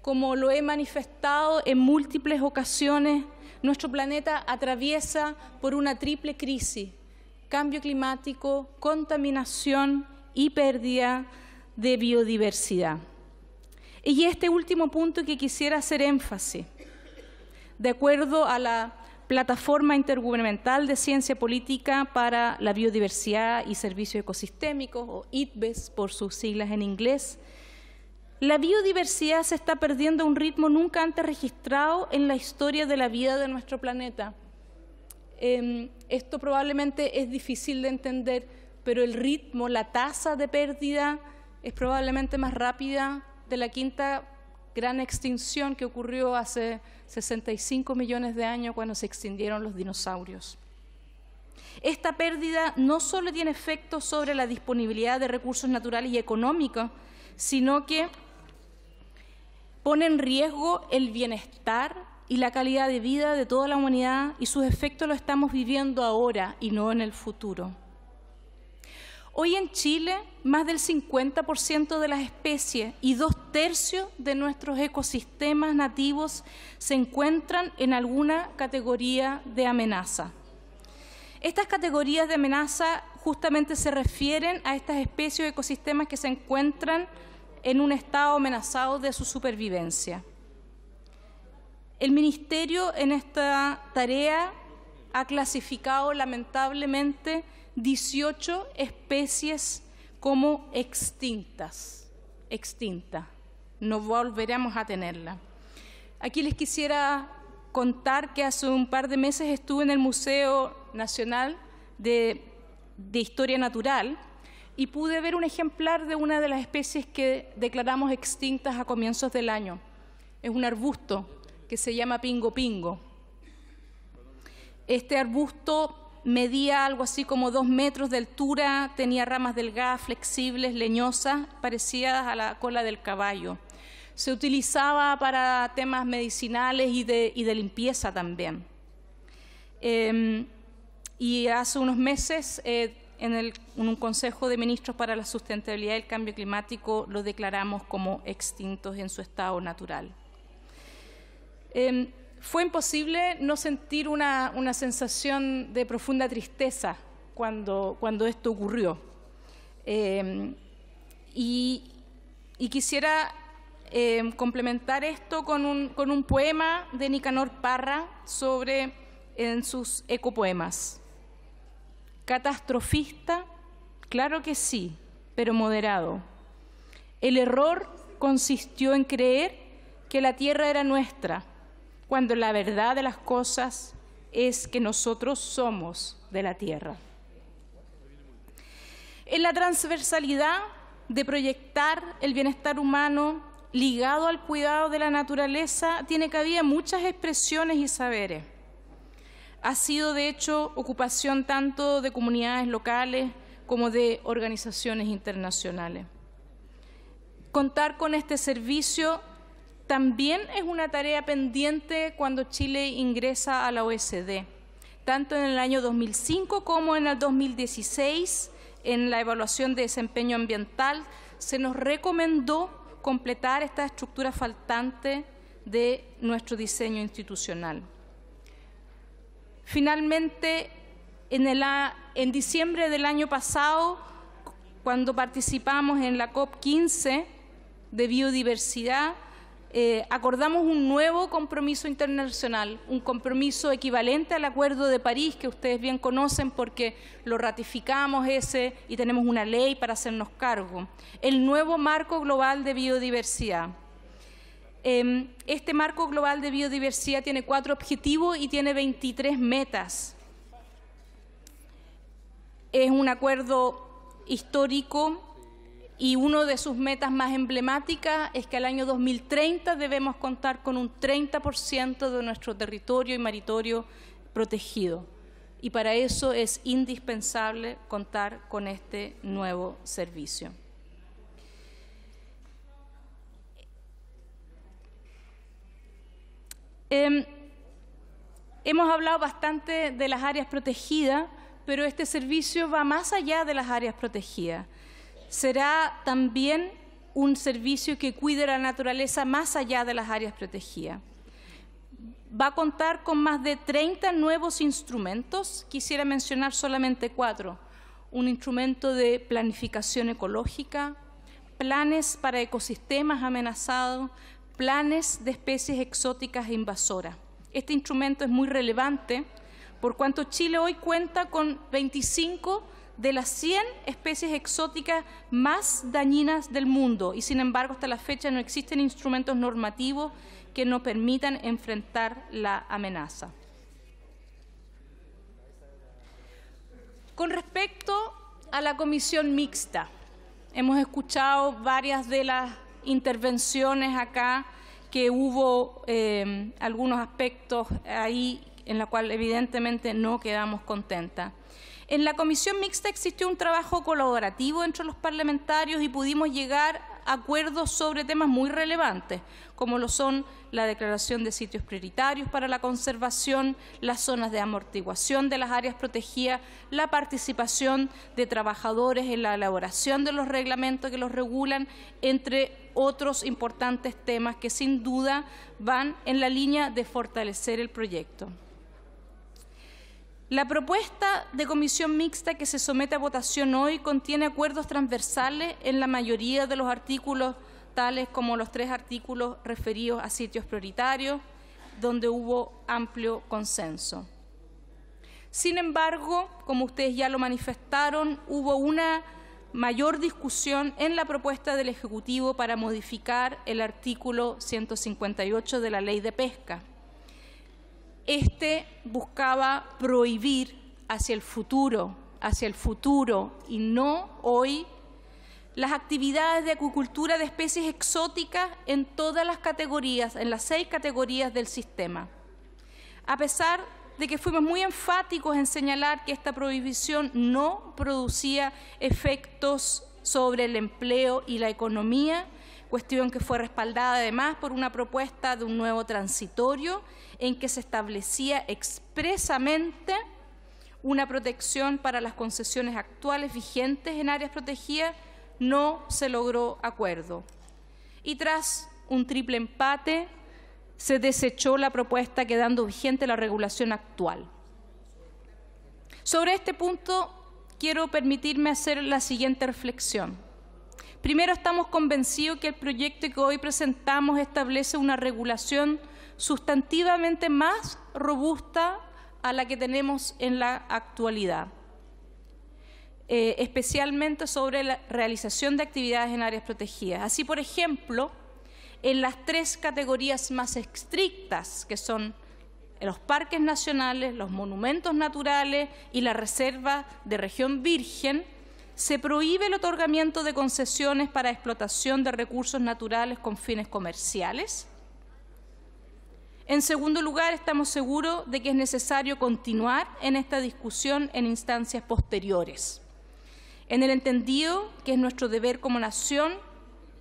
Como lo he manifestado en múltiples ocasiones, nuestro planeta atraviesa por una triple crisis, cambio climático, contaminación y pérdida de biodiversidad. Y este último punto que quisiera hacer énfasis, de acuerdo a la Plataforma Intergubernamental de Ciencia Política para la Biodiversidad y Servicios Ecosistémicos, o ITBES por sus siglas en inglés, la biodiversidad se está perdiendo a un ritmo nunca antes registrado en la historia de la vida de nuestro planeta. Em, esto probablemente es difícil de entender, pero el ritmo, la tasa de pérdida es probablemente más rápida de la quinta gran extinción que ocurrió hace 65 millones de años cuando se extinguieron los dinosaurios. Esta pérdida no solo tiene efectos sobre la disponibilidad de recursos naturales y económicos, sino que pone en riesgo el bienestar y la calidad de vida de toda la humanidad y sus efectos lo estamos viviendo ahora y no en el futuro. Hoy en Chile, más del 50% de las especies y dos tercios de nuestros ecosistemas nativos se encuentran en alguna categoría de amenaza. Estas categorías de amenaza justamente se refieren a estas especies o ecosistemas que se encuentran en un estado amenazado de su supervivencia. El Ministerio en esta tarea ha clasificado lamentablemente 18 especies como extintas, extinta. No volveremos a tenerla. Aquí les quisiera contar que hace un par de meses estuve en el Museo Nacional de, de Historia Natural y pude ver un ejemplar de una de las especies que declaramos extintas a comienzos del año. Es un arbusto que se llama pingo pingo. Este arbusto medía algo así como dos metros de altura, tenía ramas delgadas, flexibles, leñosas, parecidas a la cola del caballo. Se utilizaba para temas medicinales y de, limpieza también. Em, y hace unos meses, eh, en, un Consejo de Ministros para la Sustentabilidad y el Cambio Climático, lo declaramos como extintos en su estado natural. Em, fue imposible no sentir una, sensación de profunda tristeza cuando, esto ocurrió. Em, y, quisiera em, complementar esto con un, poema de Nicanor Parra sobre en sus ecopoemas. Catastrofista, claro que sí, pero moderado. El error consistió en creer que la tierra era nuestra cuando la verdad de las cosas es que nosotros somos de la tierra. En la transversalidad de proyectar el bienestar humano ligado al cuidado de la naturaleza tiene cabida muchas expresiones y saberes. Ha sido, de hecho, ocupación tanto de comunidades locales como de organizaciones internacionales. Contar con este servicio también es una tarea pendiente cuando Chile ingresa a la OSD, tanto en el año 2005 como en el 2016, en la evaluación de desempeño ambiental, se nos recomendó completar esta estructura faltante de nuestro diseño institucional. Finalmente, en, en diciembre del año pasado, cuando participamos en la COP15 de biodiversidad, eh, acordamos un nuevo compromiso internacional, un compromiso equivalente al Acuerdo de París, que ustedes bien conocen porque lo ratificamos ese y tenemos una ley para hacernos cargo, el nuevo marco global de biodiversidad. Em, este marco global de biodiversidad tiene cuatro objetivos y tiene 23 metas. Es un acuerdo histórico y una de sus metas más emblemáticas es que al año 2030 debemos contar con un 30% de nuestro territorio y maritorio protegido. Y para eso es indispensable contar con este nuevo servicio. Em, hemos hablado bastante de las áreas protegidas, pero este servicio va más allá de las áreas protegidas será también un servicio que cuide la naturaleza más allá de las áreas protegidas. Va a contar con más de 30 nuevos instrumentos, quisiera mencionar solamente cuatro. Un instrumento de planificación ecológica, planes para ecosistemas amenazados, planes de especies exóticas e invasoras. Este instrumento es muy relevante por cuanto Chile hoy cuenta con 25 de las 100 especies exóticas más dañinas del mundo y sin embargo hasta la fecha no existen instrumentos normativos que nos permitan enfrentar la amenaza. Con respecto a la comisión mixta, hemos escuchado varias de las intervenciones acá que hubo eh, algunos aspectos ahí en la cual evidentemente no quedamos contentas. En la comisión mixta existió un trabajo colaborativo entre los parlamentarios y pudimos llegar a acuerdos sobre temas muy relevantes, como lo son la declaración de sitios prioritarios para la conservación, las zonas de amortiguación de las áreas protegidas, la participación de trabajadores en la elaboración de los reglamentos que los regulan, entre otros importantes temas que sin duda van en la línea de fortalecer el proyecto. La propuesta de comisión mixta que se somete a votación hoy contiene acuerdos transversales en la mayoría de los artículos, tales como los tres artículos referidos a sitios prioritarios, donde hubo amplio consenso. Sin embargo, como ustedes ya lo manifestaron, hubo una mayor discusión en la propuesta del Ejecutivo para modificar el artículo 158 de la Ley de Pesca este buscaba prohibir hacia el futuro, hacia el futuro y no hoy, las actividades de acuicultura de especies exóticas en todas las categorías, en las seis categorías del sistema. A pesar de que fuimos muy enfáticos en señalar que esta prohibición no producía efectos sobre el empleo y la economía, cuestión que fue respaldada además por una propuesta de un nuevo transitorio en que se establecía expresamente una protección para las concesiones actuales vigentes en áreas protegidas, no se logró acuerdo. Y tras un triple empate, se desechó la propuesta quedando vigente la regulación actual. Sobre este punto, quiero permitirme hacer la siguiente reflexión. Primero, estamos convencidos que el proyecto que hoy presentamos establece una regulación sustantivamente más robusta a la que tenemos en la actualidad, eh, especialmente sobre la realización de actividades en áreas protegidas. Así, por ejemplo, en las tres categorías más estrictas, que son los parques nacionales, los monumentos naturales y la reserva de región virgen, se prohíbe el otorgamiento de concesiones para explotación de recursos naturales con fines comerciales. En segundo lugar, estamos seguros de que es necesario continuar en esta discusión en instancias posteriores, en el entendido que es nuestro deber como nación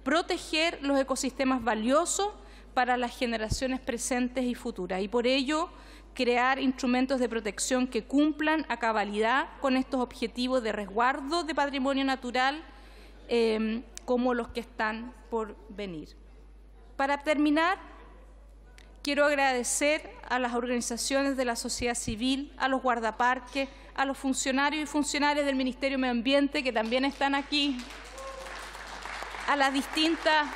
proteger los ecosistemas valiosos para las generaciones presentes y futuras. Y por ello, crear instrumentos de protección que cumplan a cabalidad con estos objetivos de resguardo de patrimonio natural em, como los que están por venir. Para terminar, quiero agradecer a las organizaciones de la sociedad civil, a los guardaparques, a los funcionarios y funcionarias del Ministerio de Medio Ambiente que también están aquí, a las distintas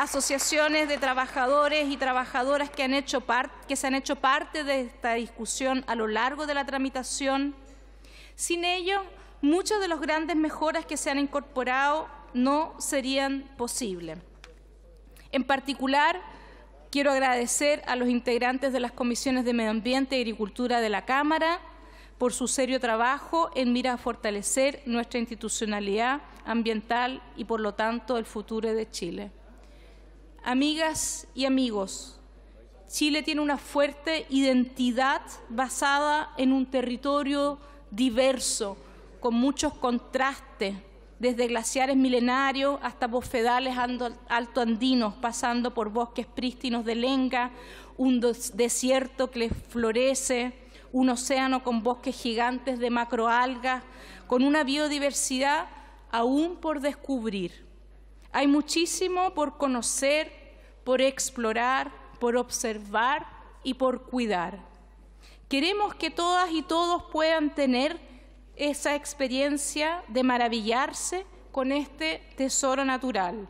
asociaciones de trabajadores y trabajadoras que, han hecho que se han hecho parte de esta discusión a lo largo de la tramitación. Sin ello, muchas de las grandes mejoras que se han incorporado no serían posibles. En particular, quiero agradecer a los integrantes de las comisiones de Medio Ambiente y Agricultura de la Cámara por su serio trabajo en mira a fortalecer nuestra institucionalidad ambiental y, por lo tanto, el futuro de Chile. Amigas y amigos, Chile tiene una fuerte identidad basada en un territorio diverso, con muchos contrastes, desde glaciares milenarios hasta bofedales altoandinos, pasando por bosques prístinos de lenga, un desierto que les florece, un océano con bosques gigantes de macroalgas, con una biodiversidad aún por descubrir. Hay muchísimo por conocer, por explorar, por observar y por cuidar. Queremos que todas y todos puedan tener esa experiencia de maravillarse con este tesoro natural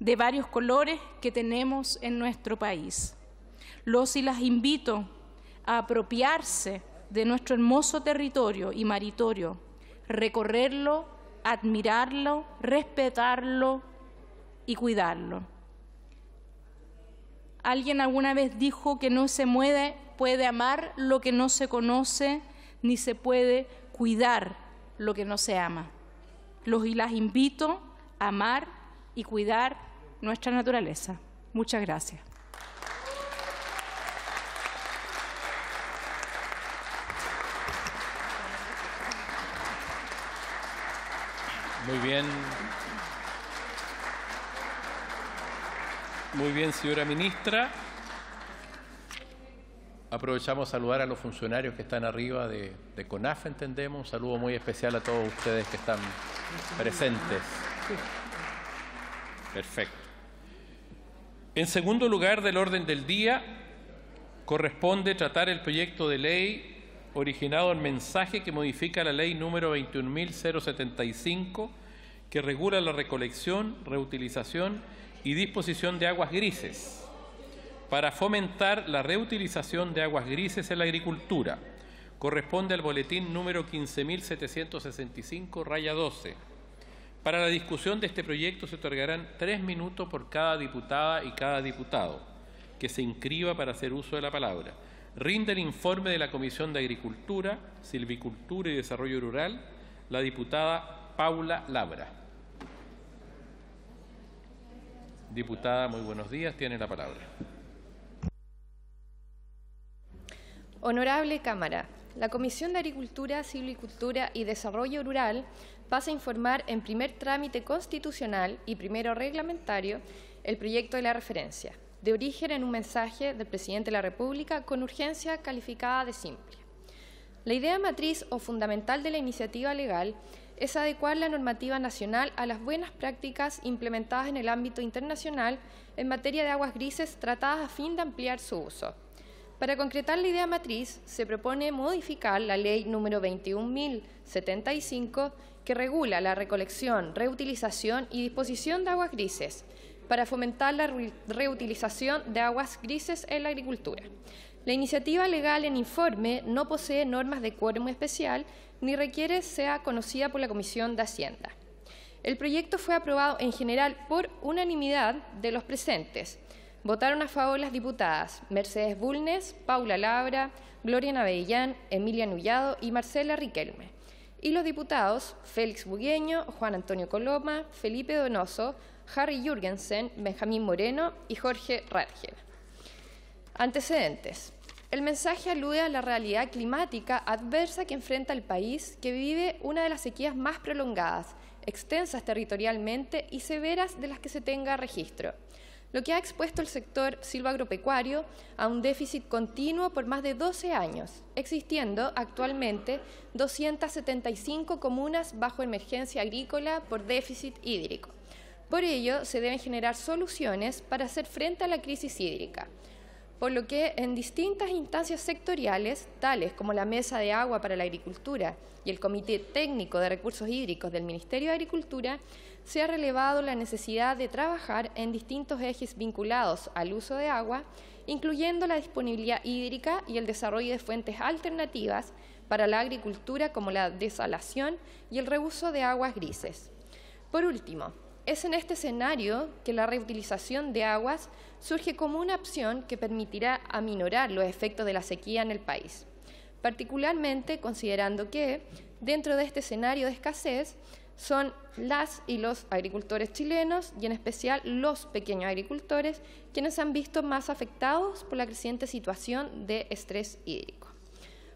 de varios colores que tenemos en nuestro país. Los y las invito a apropiarse de nuestro hermoso territorio y maritorio, recorrerlo, admirarlo, respetarlo, y cuidarlo. Alguien alguna vez dijo que no se puede amar lo que no se conoce, ni se puede cuidar lo que no se ama. Los y las invito a amar y cuidar nuestra naturaleza. Muchas gracias. Muy bien. Muy bien, señora ministra. Aprovechamos a saludar a los funcionarios que están arriba de, CONAF, entendemos. Un saludo muy especial a todos ustedes que están presentes. Perfecto. En segundo lugar del orden del día, corresponde tratar el proyecto de ley originado en mensaje que modifica la ley número 21.075 que regula la recolección, reutilización y disposición de aguas grises para fomentar la reutilización de aguas grises en la agricultura. Corresponde al boletín número 15.765, raya 12. Para la discusión de este proyecto se otorgarán tres minutos por cada diputada y cada diputado que se inscriba para hacer uso de la palabra. Rinde el informe de la Comisión de Agricultura, Silvicultura y Desarrollo Rural la diputada Paula Labra. Diputada, muy buenos días. Tiene la palabra. Honorable Cámara, la Comisión de Agricultura, Silvicultura y Desarrollo Rural pasa a informar en primer trámite constitucional y primero reglamentario el proyecto de la referencia, de origen en un mensaje del presidente de la República con urgencia calificada de simple. La idea matriz o fundamental de la iniciativa legal es adecuar la normativa nacional a las buenas prácticas implementadas en el ámbito internacional en materia de aguas grises tratadas a fin de ampliar su uso. Para concretar la idea matriz, se propone modificar la Ley número 21.075 que regula la recolección, reutilización y disposición de aguas grises para fomentar la reutilización de aguas grises en la agricultura. La iniciativa legal en informe no posee normas de quórum especial ni requiere sea conocida por la Comisión de Hacienda. El proyecto fue aprobado en general por unanimidad de los presentes. Votaron a favor las diputadas Mercedes Bulnes, Paula Labra, Gloria Navellán, Emilia Nullado y Marcela Riquelme. Y los diputados Félix Bugueño, Juan Antonio Coloma, Felipe Donoso, Harry Jürgensen, Benjamín Moreno y Jorge Radge. Antecedentes. El mensaje alude a la realidad climática adversa que enfrenta el país, que vive una de las sequías más prolongadas, extensas territorialmente y severas de las que se tenga registro, lo que ha expuesto el sector silvagropecuario a un déficit continuo por más de 12 años, existiendo actualmente 275 comunas bajo emergencia agrícola por déficit hídrico. Por ello, se deben generar soluciones para hacer frente a la crisis hídrica por lo que en distintas instancias sectoriales, tales como la Mesa de Agua para la Agricultura y el Comité Técnico de Recursos Hídricos del Ministerio de Agricultura, se ha relevado la necesidad de trabajar en distintos ejes vinculados al uso de agua, incluyendo la disponibilidad hídrica y el desarrollo de fuentes alternativas para la agricultura como la desalación y el reuso de aguas grises. Por último, es en este escenario que la reutilización de aguas surge como una opción que permitirá aminorar los efectos de la sequía en el país, particularmente considerando que, dentro de este escenario de escasez, son las y los agricultores chilenos y en especial los pequeños agricultores quienes han visto más afectados por la creciente situación de estrés hídrico.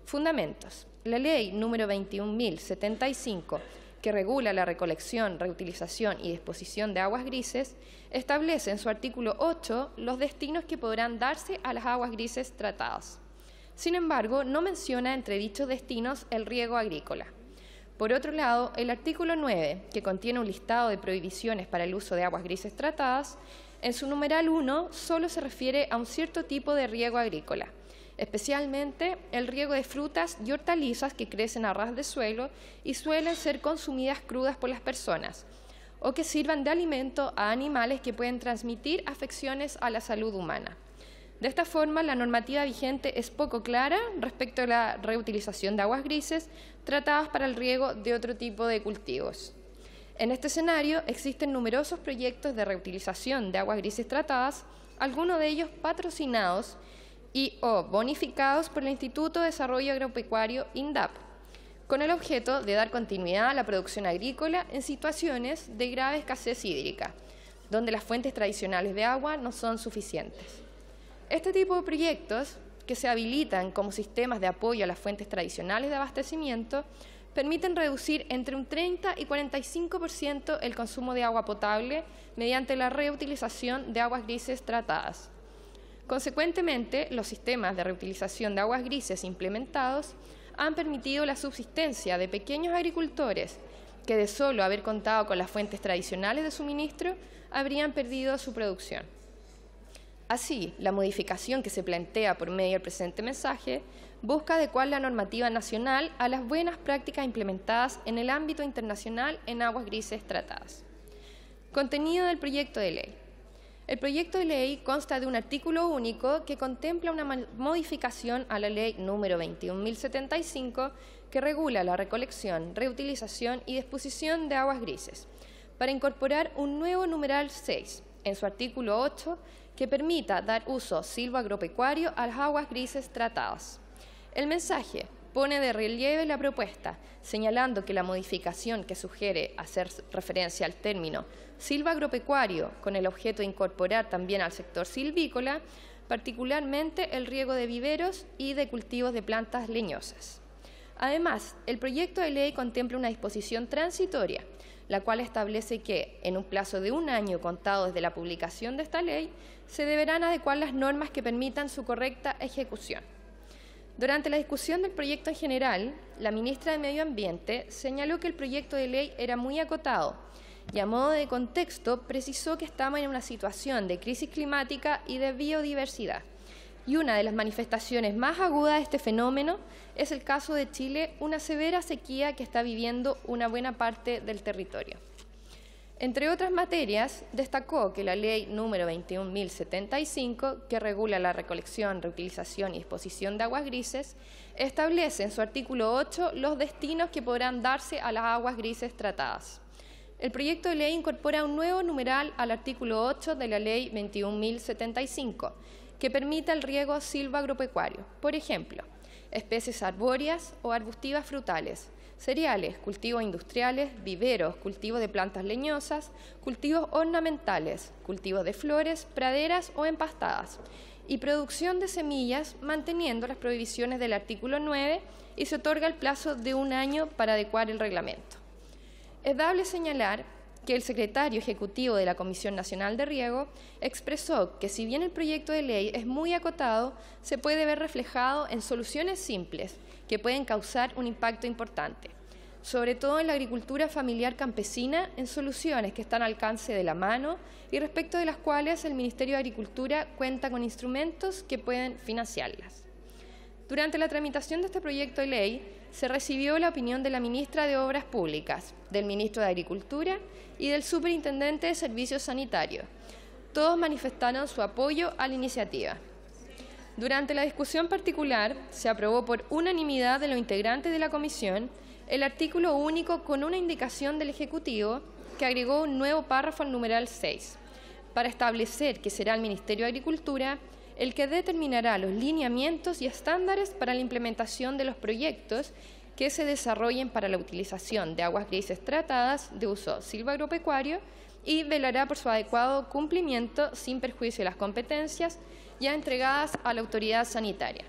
Fundamentos. La ley número 21.075 que regula la recolección, reutilización y disposición de aguas grises, establece en su artículo 8 los destinos que podrán darse a las aguas grises tratadas. Sin embargo, no menciona entre dichos destinos el riego agrícola. Por otro lado, el artículo 9, que contiene un listado de prohibiciones para el uso de aguas grises tratadas, en su numeral 1 solo se refiere a un cierto tipo de riego agrícola, especialmente el riego de frutas y hortalizas que crecen a ras de suelo y suelen ser consumidas crudas por las personas, o que sirvan de alimento a animales que pueden transmitir afecciones a la salud humana. De esta forma, la normativa vigente es poco clara respecto a la reutilización de aguas grises tratadas para el riego de otro tipo de cultivos. En este escenario existen numerosos proyectos de reutilización de aguas grises tratadas, algunos de ellos patrocinados y o bonificados por el Instituto de Desarrollo Agropecuario INDAP, con el objeto de dar continuidad a la producción agrícola en situaciones de grave escasez hídrica, donde las fuentes tradicionales de agua no son suficientes. Este tipo de proyectos, que se habilitan como sistemas de apoyo a las fuentes tradicionales de abastecimiento, permiten reducir entre un 30 y 45% el consumo de agua potable mediante la reutilización de aguas grises tratadas. Consecuentemente, los sistemas de reutilización de aguas grises implementados han permitido la subsistencia de pequeños agricultores que de solo haber contado con las fuentes tradicionales de suministro habrían perdido su producción. Así, la modificación que se plantea por medio del presente mensaje busca adecuar la normativa nacional a las buenas prácticas implementadas en el ámbito internacional en aguas grises tratadas. Contenido del proyecto de ley. El proyecto de ley consta de un artículo único que contempla una modificación a la ley número 21.075 que regula la recolección, reutilización y disposición de aguas grises, para incorporar un nuevo numeral 6 en su artículo 8 que permita dar uso agropecuario a las aguas grises tratadas. El mensaje pone de relieve la propuesta, señalando que la modificación que sugiere hacer referencia al término silva agropecuario, con el objeto de incorporar también al sector silvícola, particularmente el riego de viveros y de cultivos de plantas leñosas. Además, el proyecto de ley contempla una disposición transitoria, la cual establece que, en un plazo de un año contado desde la publicación de esta ley, se deberán adecuar las normas que permitan su correcta ejecución. Durante la discusión del proyecto en general, la ministra de Medio Ambiente señaló que el proyecto de ley era muy acotado y a modo de contexto precisó que estamos en una situación de crisis climática y de biodiversidad. Y una de las manifestaciones más agudas de este fenómeno es el caso de Chile, una severa sequía que está viviendo una buena parte del territorio. Entre otras materias, destacó que la ley número 21.075, que regula la recolección, reutilización y exposición de aguas grises, establece en su artículo 8 los destinos que podrán darse a las aguas grises tratadas. El proyecto de ley incorpora un nuevo numeral al artículo 8 de la Ley 21.075, que permita el riego agropecuario. por ejemplo, especies arbóreas o arbustivas frutales, cereales, cultivos industriales, viveros, cultivos de plantas leñosas, cultivos ornamentales, cultivos de flores, praderas o empastadas, y producción de semillas manteniendo las prohibiciones del artículo 9 y se otorga el plazo de un año para adecuar el reglamento. Es dable señalar que el secretario ejecutivo de la Comisión Nacional de Riego expresó que si bien el proyecto de ley es muy acotado, se puede ver reflejado en soluciones simples que pueden causar un impacto importante, sobre todo en la agricultura familiar campesina, en soluciones que están al alcance de la mano y respecto de las cuales el Ministerio de Agricultura cuenta con instrumentos que pueden financiarlas. Durante la tramitación de este proyecto de ley se recibió la opinión de la ministra de Obras Públicas, del ministro de Agricultura y del superintendente de Servicios Sanitarios. Todos manifestaron su apoyo a la iniciativa. Durante la discusión particular se aprobó por unanimidad de los integrantes de la comisión el artículo único con una indicación del Ejecutivo que agregó un nuevo párrafo al numeral 6 para establecer que será el Ministerio de Agricultura el que determinará los lineamientos y estándares para la implementación de los proyectos que se desarrollen para la utilización de aguas grises tratadas de uso silvagropecuario y velará por su adecuado cumplimiento sin perjuicio de las competencias ya entregadas a la autoridad sanitaria.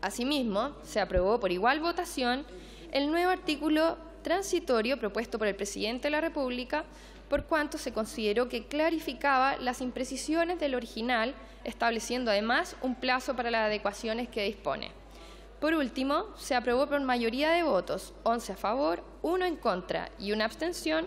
Asimismo, se aprobó por igual votación el nuevo artículo transitorio propuesto por el presidente de la República por cuanto se consideró que clarificaba las imprecisiones del original, estableciendo además un plazo para las adecuaciones que dispone. Por último, se aprobó por mayoría de votos, 11 a favor, 1 en contra y una abstención,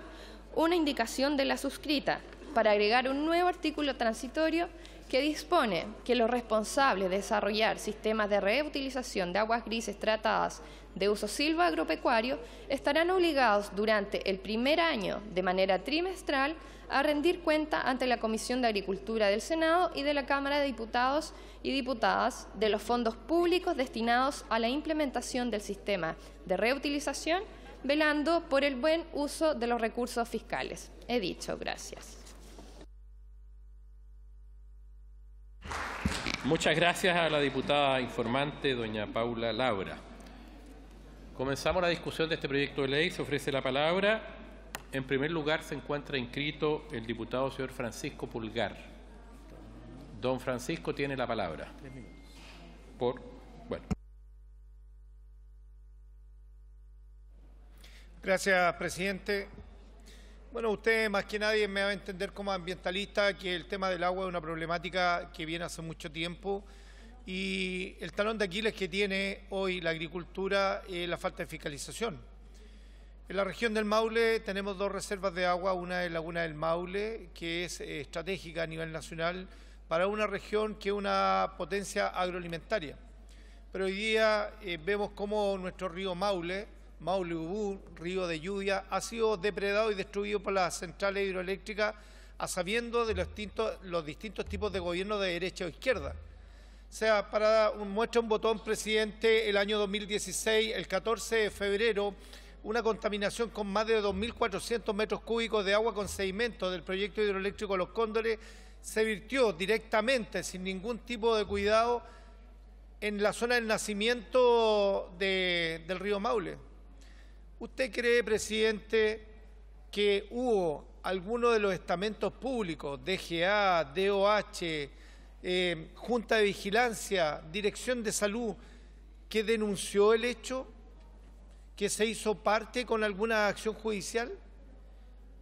una indicación de la suscrita para agregar un nuevo artículo transitorio que dispone que los responsables de desarrollar sistemas de reutilización de aguas grises tratadas de uso silva agropecuario estarán obligados durante el primer año de manera trimestral a rendir cuenta ante la Comisión de Agricultura del Senado y de la Cámara de Diputados y Diputadas de los fondos públicos destinados a la implementación del sistema de reutilización, velando por el buen uso de los recursos fiscales. He dicho, gracias. Muchas gracias a la diputada informante, doña Paula Laura. Comenzamos la discusión de este proyecto de ley. Se ofrece la palabra. En primer lugar, se encuentra inscrito el diputado señor Francisco Pulgar. Don Francisco tiene la palabra. Por, bueno. Gracias, presidente. Bueno, usted más que nadie me va a entender como ambientalista que el tema del agua es una problemática que viene hace mucho tiempo y el talón de Aquiles que tiene hoy la agricultura es la falta de fiscalización. En la región del Maule tenemos dos reservas de agua, una es Laguna del Maule, que es eh, estratégica a nivel nacional para una región que es una potencia agroalimentaria. Pero hoy día eh, vemos cómo nuestro río Maule Maule, Ubu, río de lluvia, ha sido depredado y destruido por las centrales hidroeléctricas a sabiendo de los distintos, tipos de gobierno de derecha o izquierda. O sea, para un, muestra un botón, presidente, el año 2016, el 14 de febrero, una contaminación con más de 2.400 metros cúbicos de agua con sedimentos del proyecto hidroeléctrico Los Cóndores se virtió directamente, sin ningún tipo de cuidado, en la zona del nacimiento del río Maule. ¿Usted cree, presidente, que hubo alguno de los estamentos públicos, DGA, DOH, eh, Junta de Vigilancia, Dirección de Salud, que denunció el hecho, que se hizo parte con alguna acción judicial?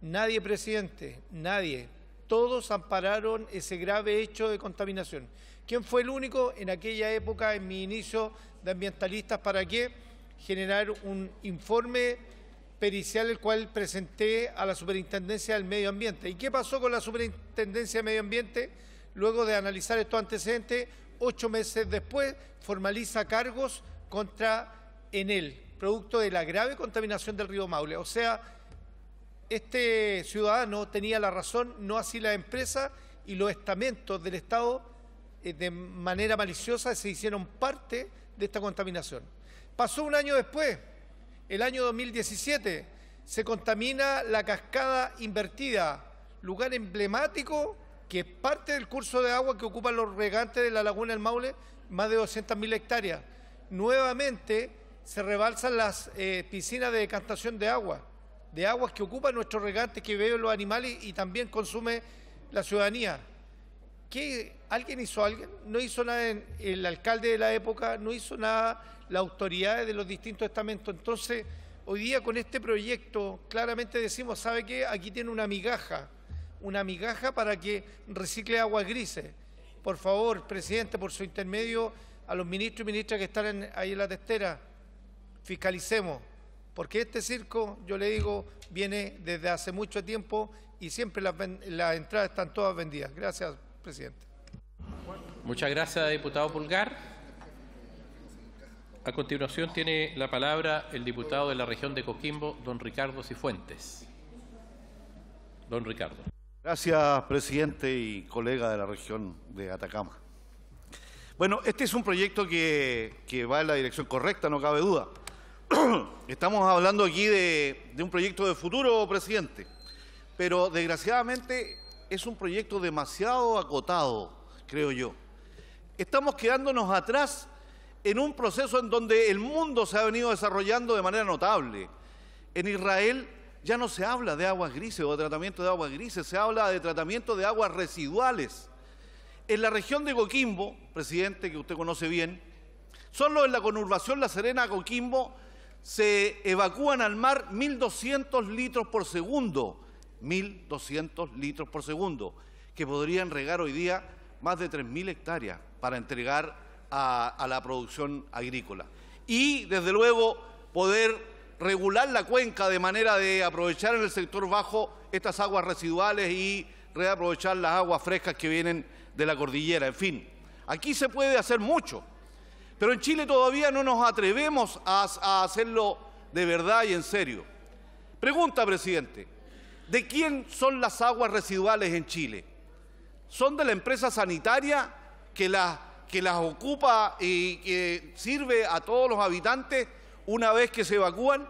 Nadie, presidente, nadie. Todos ampararon ese grave hecho de contaminación. ¿Quién fue el único en aquella época, en mi inicio de ambientalistas, para qué? generar un informe pericial el cual presenté a la Superintendencia del Medio Ambiente. ¿Y qué pasó con la Superintendencia del Medio Ambiente? Luego de analizar estos antecedentes, ocho meses después formaliza cargos contra Enel, producto de la grave contaminación del río Maule. O sea, este ciudadano tenía la razón, no así la empresa y los estamentos del Estado eh, de manera maliciosa se hicieron parte de esta contaminación. Pasó un año después, el año 2017, se contamina la cascada invertida, lugar emblemático que es parte del curso de agua que ocupan los regantes de la laguna del Maule, más de 200.000 hectáreas. Nuevamente se rebalsan las eh, piscinas de decantación de agua, de aguas que ocupan nuestros regantes, que beben los animales y también consume la ciudadanía. ¿Qué, ¿Alguien hizo algo? No hizo nada el alcalde de la época, no hizo nada las autoridades de los distintos estamentos. Entonces, hoy día con este proyecto claramente decimos, ¿sabe qué? Aquí tiene una migaja, una migaja para que recicle aguas grises. Por favor, presidente, por su intermedio, a los ministros y ministras que están ahí en la testera, fiscalicemos, porque este circo, yo le digo, viene desde hace mucho tiempo y siempre las, las entradas están todas vendidas. Gracias, presidente. Muchas gracias, diputado Pulgar. A continuación tiene la palabra el diputado de la región de Coquimbo, don Ricardo Cifuentes. Don Ricardo. Gracias, presidente y colega de la región de Atacama. Bueno, este es un proyecto que, va en la dirección correcta, no cabe duda. *clears throat* Estamos hablando aquí de un proyecto de futuro, presidente, pero desgraciadamente es un proyecto demasiado acotado, creo yo. Estamos quedándonos atrás en un proceso en donde el mundo se ha venido desarrollando de manera notable. En Israel ya no se habla de aguas grises o de tratamiento de aguas grises, se habla de tratamiento de aguas residuales. En la región de Coquimbo, presidente, que usted conoce bien, solo en la conurbación La Serena-Coquimbo se evacúan al mar 1.200 litros por segundo, 1.200 litros por segundo, que podrían regar hoy día más de 3.000 hectáreas para entregar a, la producción agrícola. Y, desde luego, poder regular la cuenca de manera de aprovechar en el sector bajo estas aguas residuales y reaprovechar las aguas frescas que vienen de la cordillera. En fin, aquí se puede hacer mucho, pero en Chile todavía no nos atrevemos a hacerlo de verdad y en serio. Pregunta, presidente, ¿de quién son las aguas residuales en Chile? ¿Son de la empresa sanitaria que las que las ocupa y que sirve a todos los habitantes una vez que se evacúan,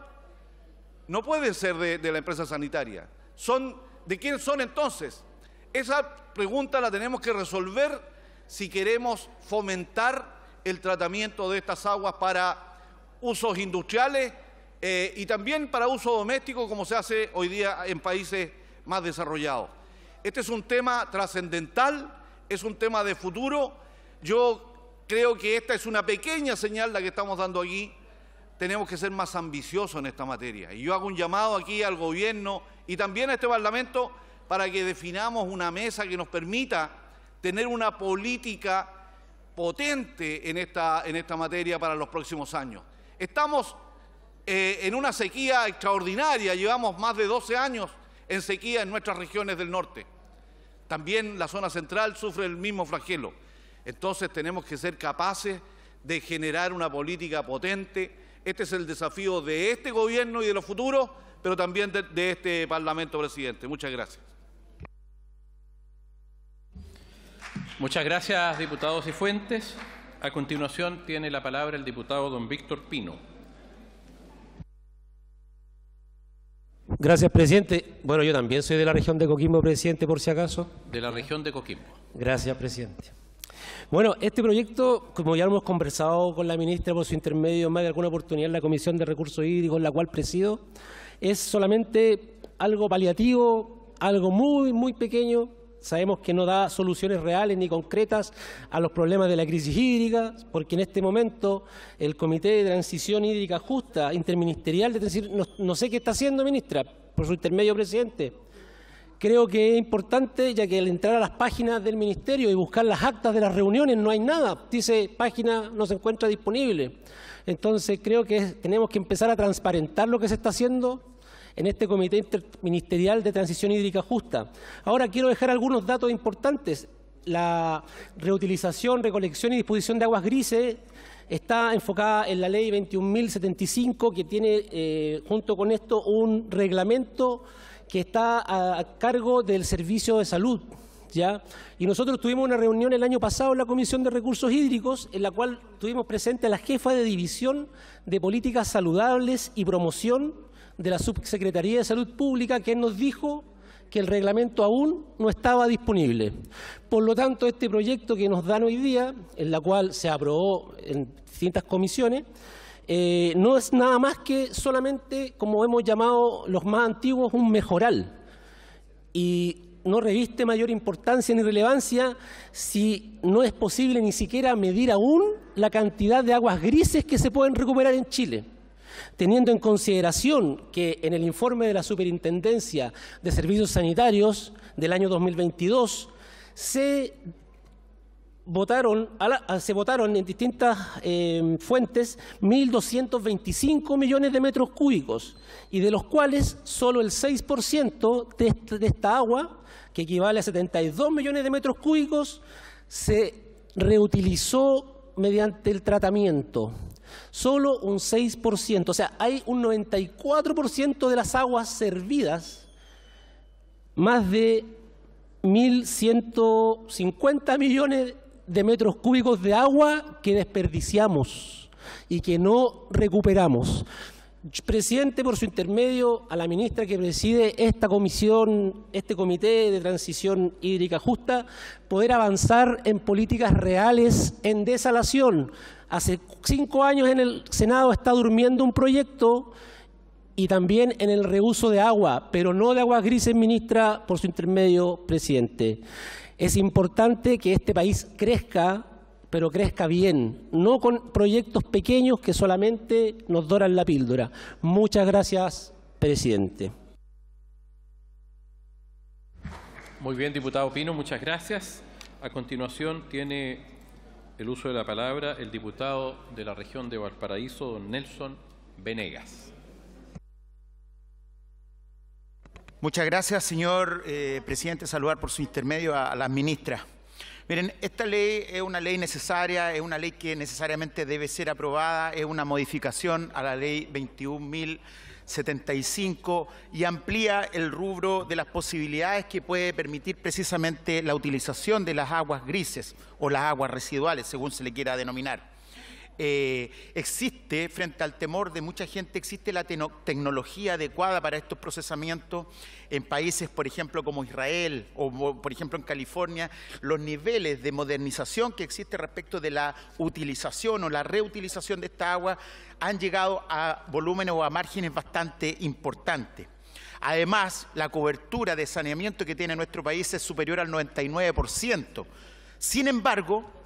no puede ser de, la empresa sanitaria. Son, ¿De quién son entonces? Esa pregunta la tenemos que resolver si queremos fomentar el tratamiento de estas aguas para usos industriales eh, y también para uso doméstico, como se hace hoy día en países más desarrollados. Este es un tema trascendental, es un tema de futuro yo creo que esta es una pequeña señal la que estamos dando aquí. Tenemos que ser más ambiciosos en esta materia. Y yo hago un llamado aquí al gobierno y también a este Parlamento para que definamos una mesa que nos permita tener una política potente en esta, materia para los próximos años. Estamos eh, en una sequía extraordinaria, llevamos más de 12 años en sequía en nuestras regiones del norte. También la zona central sufre el mismo flagelo. Entonces tenemos que ser capaces de generar una política potente. Este es el desafío de este gobierno y de los futuros, pero también de, este Parlamento, presidente. Muchas gracias. Muchas gracias, diputados y fuentes. A continuación tiene la palabra el diputado don Víctor Pino. Gracias, presidente. Bueno, yo también soy de la región de Coquimbo, presidente, por si acaso. De la región de Coquimbo. Gracias, presidente. Bueno, este proyecto, como ya hemos conversado con la ministra por su intermedio más de alguna oportunidad en la Comisión de Recursos Hídricos, en la cual presido, es solamente algo paliativo, algo muy, muy pequeño. Sabemos que no da soluciones reales ni concretas a los problemas de la crisis hídrica, porque en este momento el Comité de Transición Hídrica Justa Interministerial, es decir, no sé qué está haciendo, ministra, por su intermedio presidente, creo que es importante, ya que al entrar a las páginas del Ministerio y buscar las actas de las reuniones no hay nada, dice página no se encuentra disponible. Entonces creo que tenemos que empezar a transparentar lo que se está haciendo en este Comité Interministerial de Transición Hídrica Justa. Ahora quiero dejar algunos datos importantes. La reutilización, recolección y disposición de aguas grises está enfocada en la ley 21.075 que tiene eh, junto con esto un reglamento que está a, cargo del Servicio de Salud. ¿Ya? Y nosotros tuvimos una reunión el año pasado en la Comisión de Recursos Hídricos, en la cual tuvimos presente a la jefa de División de Políticas Saludables y Promoción de la Subsecretaría de Salud Pública, que nos dijo que el reglamento aún no estaba disponible. Por lo tanto, este proyecto que nos dan hoy día, en la cual se aprobó en distintas comisiones, eh, no es nada más que solamente, como hemos llamado los más antiguos, un mejoral. Y no reviste mayor importancia ni relevancia si no es posible ni siquiera medir aún la cantidad de aguas grises que se pueden recuperar en Chile teniendo en consideración que en el informe de la Superintendencia de Servicios Sanitarios del año 2022 se se votaron en distintas eh, fuentes 1.225 millones de metros cúbicos y de los cuales solo el 6% de, esta agua, que equivale a 72 millones de metros cúbicos, se reutilizó mediante el tratamiento. Solo un 6%, o sea, hay un 94% de las aguas servidas, más de 1.150 millones de de metros cúbicos de agua que desperdiciamos y que no recuperamos. Presidente, por su intermedio, a la ministra que preside esta comisión, este comité de transición hídrica justa, poder avanzar en políticas reales en desalación. Hace cinco años en el Senado está durmiendo un proyecto y también en el reuso de agua, pero no de aguas grises, ministra, por su intermedio, presidente. Es importante que este país crezca, pero crezca bien, no con proyectos pequeños que solamente nos doran la píldora. Muchas gracias, presidente. Muy bien, diputado Pino, muchas gracias. A continuación tiene el uso de la palabra el diputado de la región de Valparaíso, don Nelson Venegas. Muchas gracias, señor eh, presidente. Saludar por su intermedio a, a, las ministras. Miren, esta ley es una ley necesaria, es una ley que necesariamente debe ser aprobada, es una modificación a la ley 21.075 y amplía el rubro de las posibilidades que puede permitir precisamente la utilización de las aguas grises o las aguas residuales, según se le quiera denominar. Eh, existe, frente al temor de mucha gente, existe la tecnología adecuada para estos procesamientos en países, por ejemplo, como Israel o, por ejemplo, en California, los niveles de modernización que existe respecto de la utilización o la reutilización de esta agua han llegado a volúmenes o a márgenes bastante importantes. Además, la cobertura de saneamiento que tiene nuestro país es superior al 99%. Sin embargo,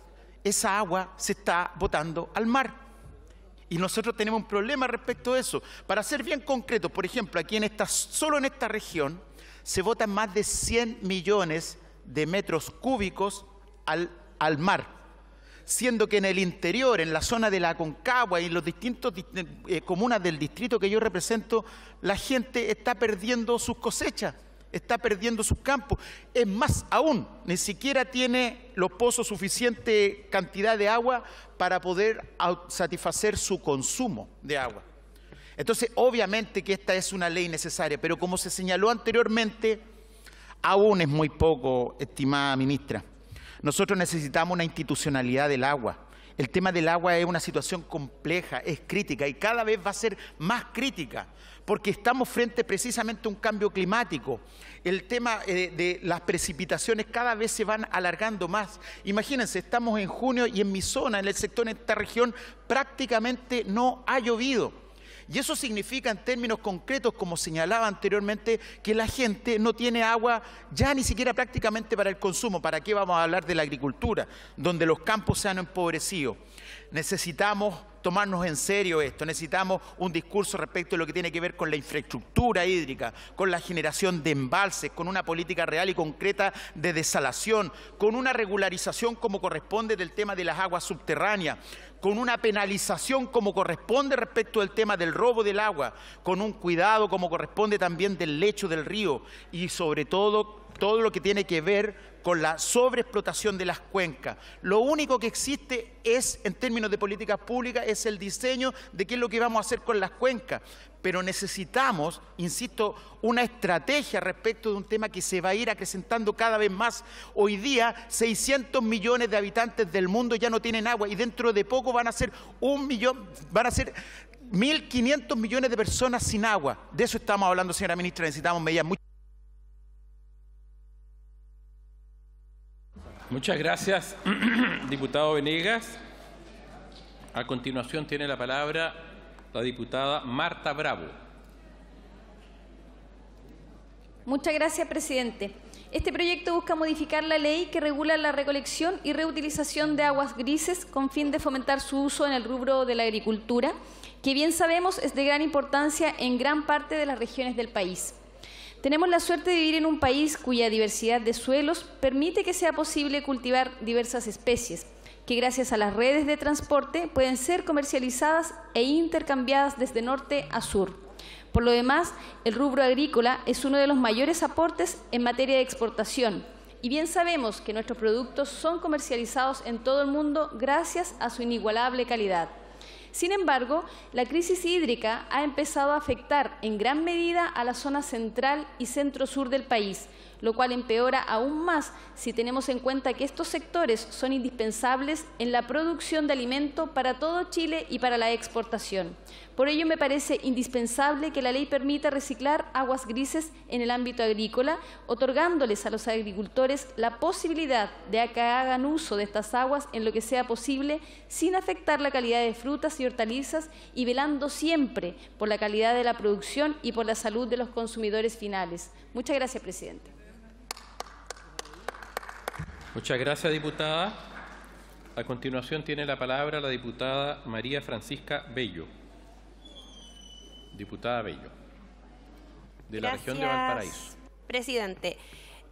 esa agua se está botando al mar. Y nosotros tenemos un problema respecto a eso. Para ser bien concreto, por ejemplo, aquí solo en esta región se botan más de 100 millones de metros cúbicos al, mar, siendo que en el interior, en la zona de la Concagua y en las distintas eh, comunas del distrito que yo represento, la gente está perdiendo sus cosechas está perdiendo sus campos. Es más aún, ni siquiera tiene los pozos suficiente cantidad de agua para poder satisfacer su consumo de agua. Entonces, obviamente que esta es una ley necesaria, pero como se señaló anteriormente, aún es muy poco, estimada ministra. Nosotros necesitamos una institucionalidad del agua. El tema del agua es una situación compleja, es crítica y cada vez va a ser más crítica porque estamos frente precisamente a un cambio climático. El tema eh, de las precipitaciones cada vez se van alargando más. Imagínense, estamos en junio y en mi zona, en el sector, de esta región, prácticamente no ha llovido. Y eso significa en términos concretos, como señalaba anteriormente, que la gente no tiene agua ya ni siquiera prácticamente para el consumo. ¿Para qué vamos a hablar de la agricultura, donde los campos se han empobrecido? Necesitamos tomarnos en serio esto, necesitamos un discurso respecto de lo que tiene que ver con la infraestructura hídrica, con la generación de embalses, con una política real y concreta de desalación, con una regularización como corresponde del tema de las aguas subterráneas, con una penalización como corresponde respecto del tema del robo del agua, con un cuidado como corresponde también del lecho del río y sobre todo todo lo que tiene que ver con la sobreexplotación de las cuencas. Lo único que existe es, en términos de políticas públicas, es el diseño de qué es lo que vamos a hacer con las cuencas. Pero necesitamos, insisto, una estrategia respecto de un tema que se va a ir acrecentando cada vez más. Hoy día, 600 millones de habitantes del mundo ya no tienen agua y dentro de poco van a ser un millón, van a ser 1.500 millones de personas sin agua. De eso estamos hablando, señora ministra. Necesitamos medidas muy... Muchas gracias, *clears throat* diputado Venegas. A continuación tiene la palabra la diputada Marta Bravo. Muchas gracias, presidente. Este proyecto busca modificar la ley que regula la recolección y reutilización de aguas grises con fin de fomentar su uso en el rubro de la agricultura, que bien sabemos es de gran importancia en gran parte de las regiones del país. Tenemos la suerte de vivir en un país cuya diversidad de suelos permite que sea posible cultivar diversas especies, que gracias a las redes de transporte pueden ser comercializadas e intercambiadas desde norte a sur. Por lo demás, el rubro agrícola es uno de los mayores aportes en materia de exportación. Y bien sabemos que nuestros productos son comercializados en todo el mundo gracias a su inigualable calidad. Sin embargo, la crisis hídrica ha empezado a afectar en gran medida a la zona central y centro-sur del país, lo cual empeora aún más si tenemos en cuenta que estos sectores son indispensables en la producción de alimento para todo Chile y para la exportación. Por ello me parece indispensable que la ley permita reciclar aguas grises en el ámbito agrícola, otorgándoles a los agricultores la posibilidad de que hagan uso de estas aguas en lo que sea posible sin afectar la calidad de frutas y hortalizas y velando siempre por la calidad de la producción y por la salud de los consumidores finales. Muchas gracias, presidente. Muchas gracias, diputada. A continuación tiene la palabra la diputada María Francisca Bello. Diputada Bello, de la región de Valparaíso. Presidente,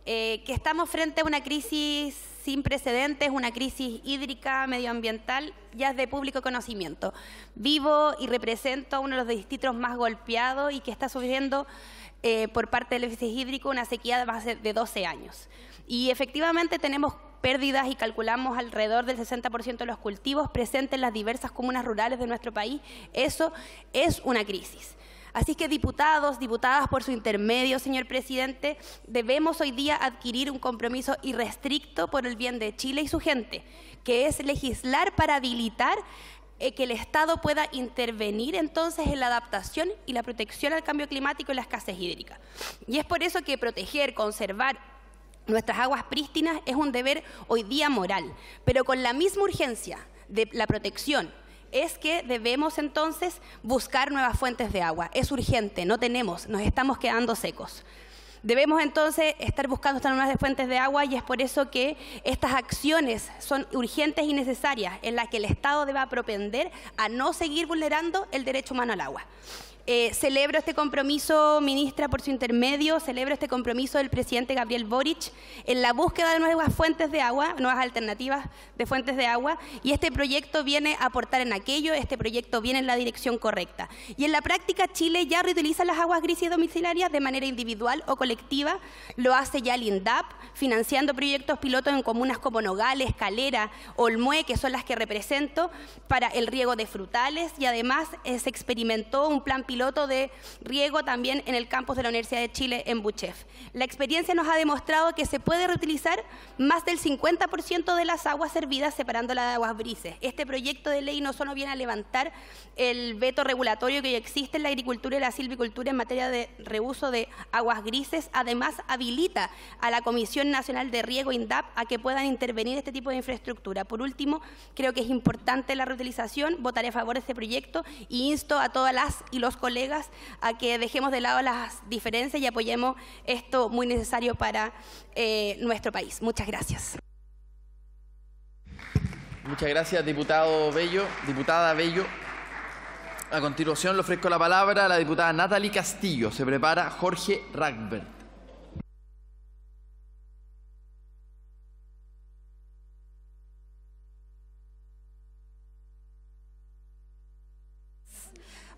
eh, que estamos frente a una crisis sin precedentes, una crisis hídrica, medioambiental, ya es de público conocimiento. Vivo y represento a uno de los distritos más golpeados y que está sufriendo eh, por parte del déficit hídrico una sequía de más de 12 años. Y efectivamente tenemos pérdidas y calculamos alrededor del 60% de los cultivos presentes en las diversas comunas rurales de nuestro país. Eso es una crisis. Así que diputados, diputadas por su intermedio, señor presidente, debemos hoy día adquirir un compromiso irrestricto por el bien de Chile y su gente, que es legislar para habilitar eh, que el Estado pueda intervenir entonces en la adaptación y la protección al cambio climático y la escasez hídrica. Y es por eso que proteger, conservar nuestras aguas prístinas es un deber hoy día moral, pero con la misma urgencia de la protección es que debemos entonces buscar nuevas fuentes de agua. Es urgente, no tenemos, nos estamos quedando secos. Debemos entonces estar buscando estas nuevas fuentes de agua y es por eso que estas acciones son urgentes y necesarias en las que el Estado deba propender a no seguir vulnerando el derecho humano al agua. Eh, celebro este compromiso, ministra, por su intermedio, celebro este compromiso del presidente Gabriel Boric en la búsqueda de nuevas fuentes de agua, nuevas alternativas de fuentes de agua, y este proyecto viene a aportar en aquello, este proyecto viene en la dirección correcta. Y en la práctica, Chile ya reutiliza las aguas grises domiciliarias de manera individual o colectiva, lo hace ya el INDAP, financiando proyectos pilotos en comunas como Nogales, Calera, Olmue que son las que represento, para el riego de frutales, y además eh, se experimentó un plan piloto piloto de riego también en el campus de la Universidad de Chile en Buchef. La experiencia nos ha demostrado que se puede reutilizar más del 50% de las aguas servidas separándolas de aguas grises. Este proyecto de ley no solo viene a levantar el veto regulatorio que existe en la agricultura y la silvicultura en materia de reuso de aguas grises, además habilita a la Comisión Nacional de Riego INDAP a que puedan intervenir este tipo de infraestructura. Por último, creo que es importante la reutilización, votaré a favor de este proyecto y insto a todas las y los colegas a que dejemos de lado las diferencias y apoyemos esto muy necesario para eh, nuestro país. Muchas gracias. Muchas gracias, diputado Bello, diputada Bello. A continuación le ofrezco la palabra a la diputada Natalie Castillo. Se prepara Jorge Ragbert.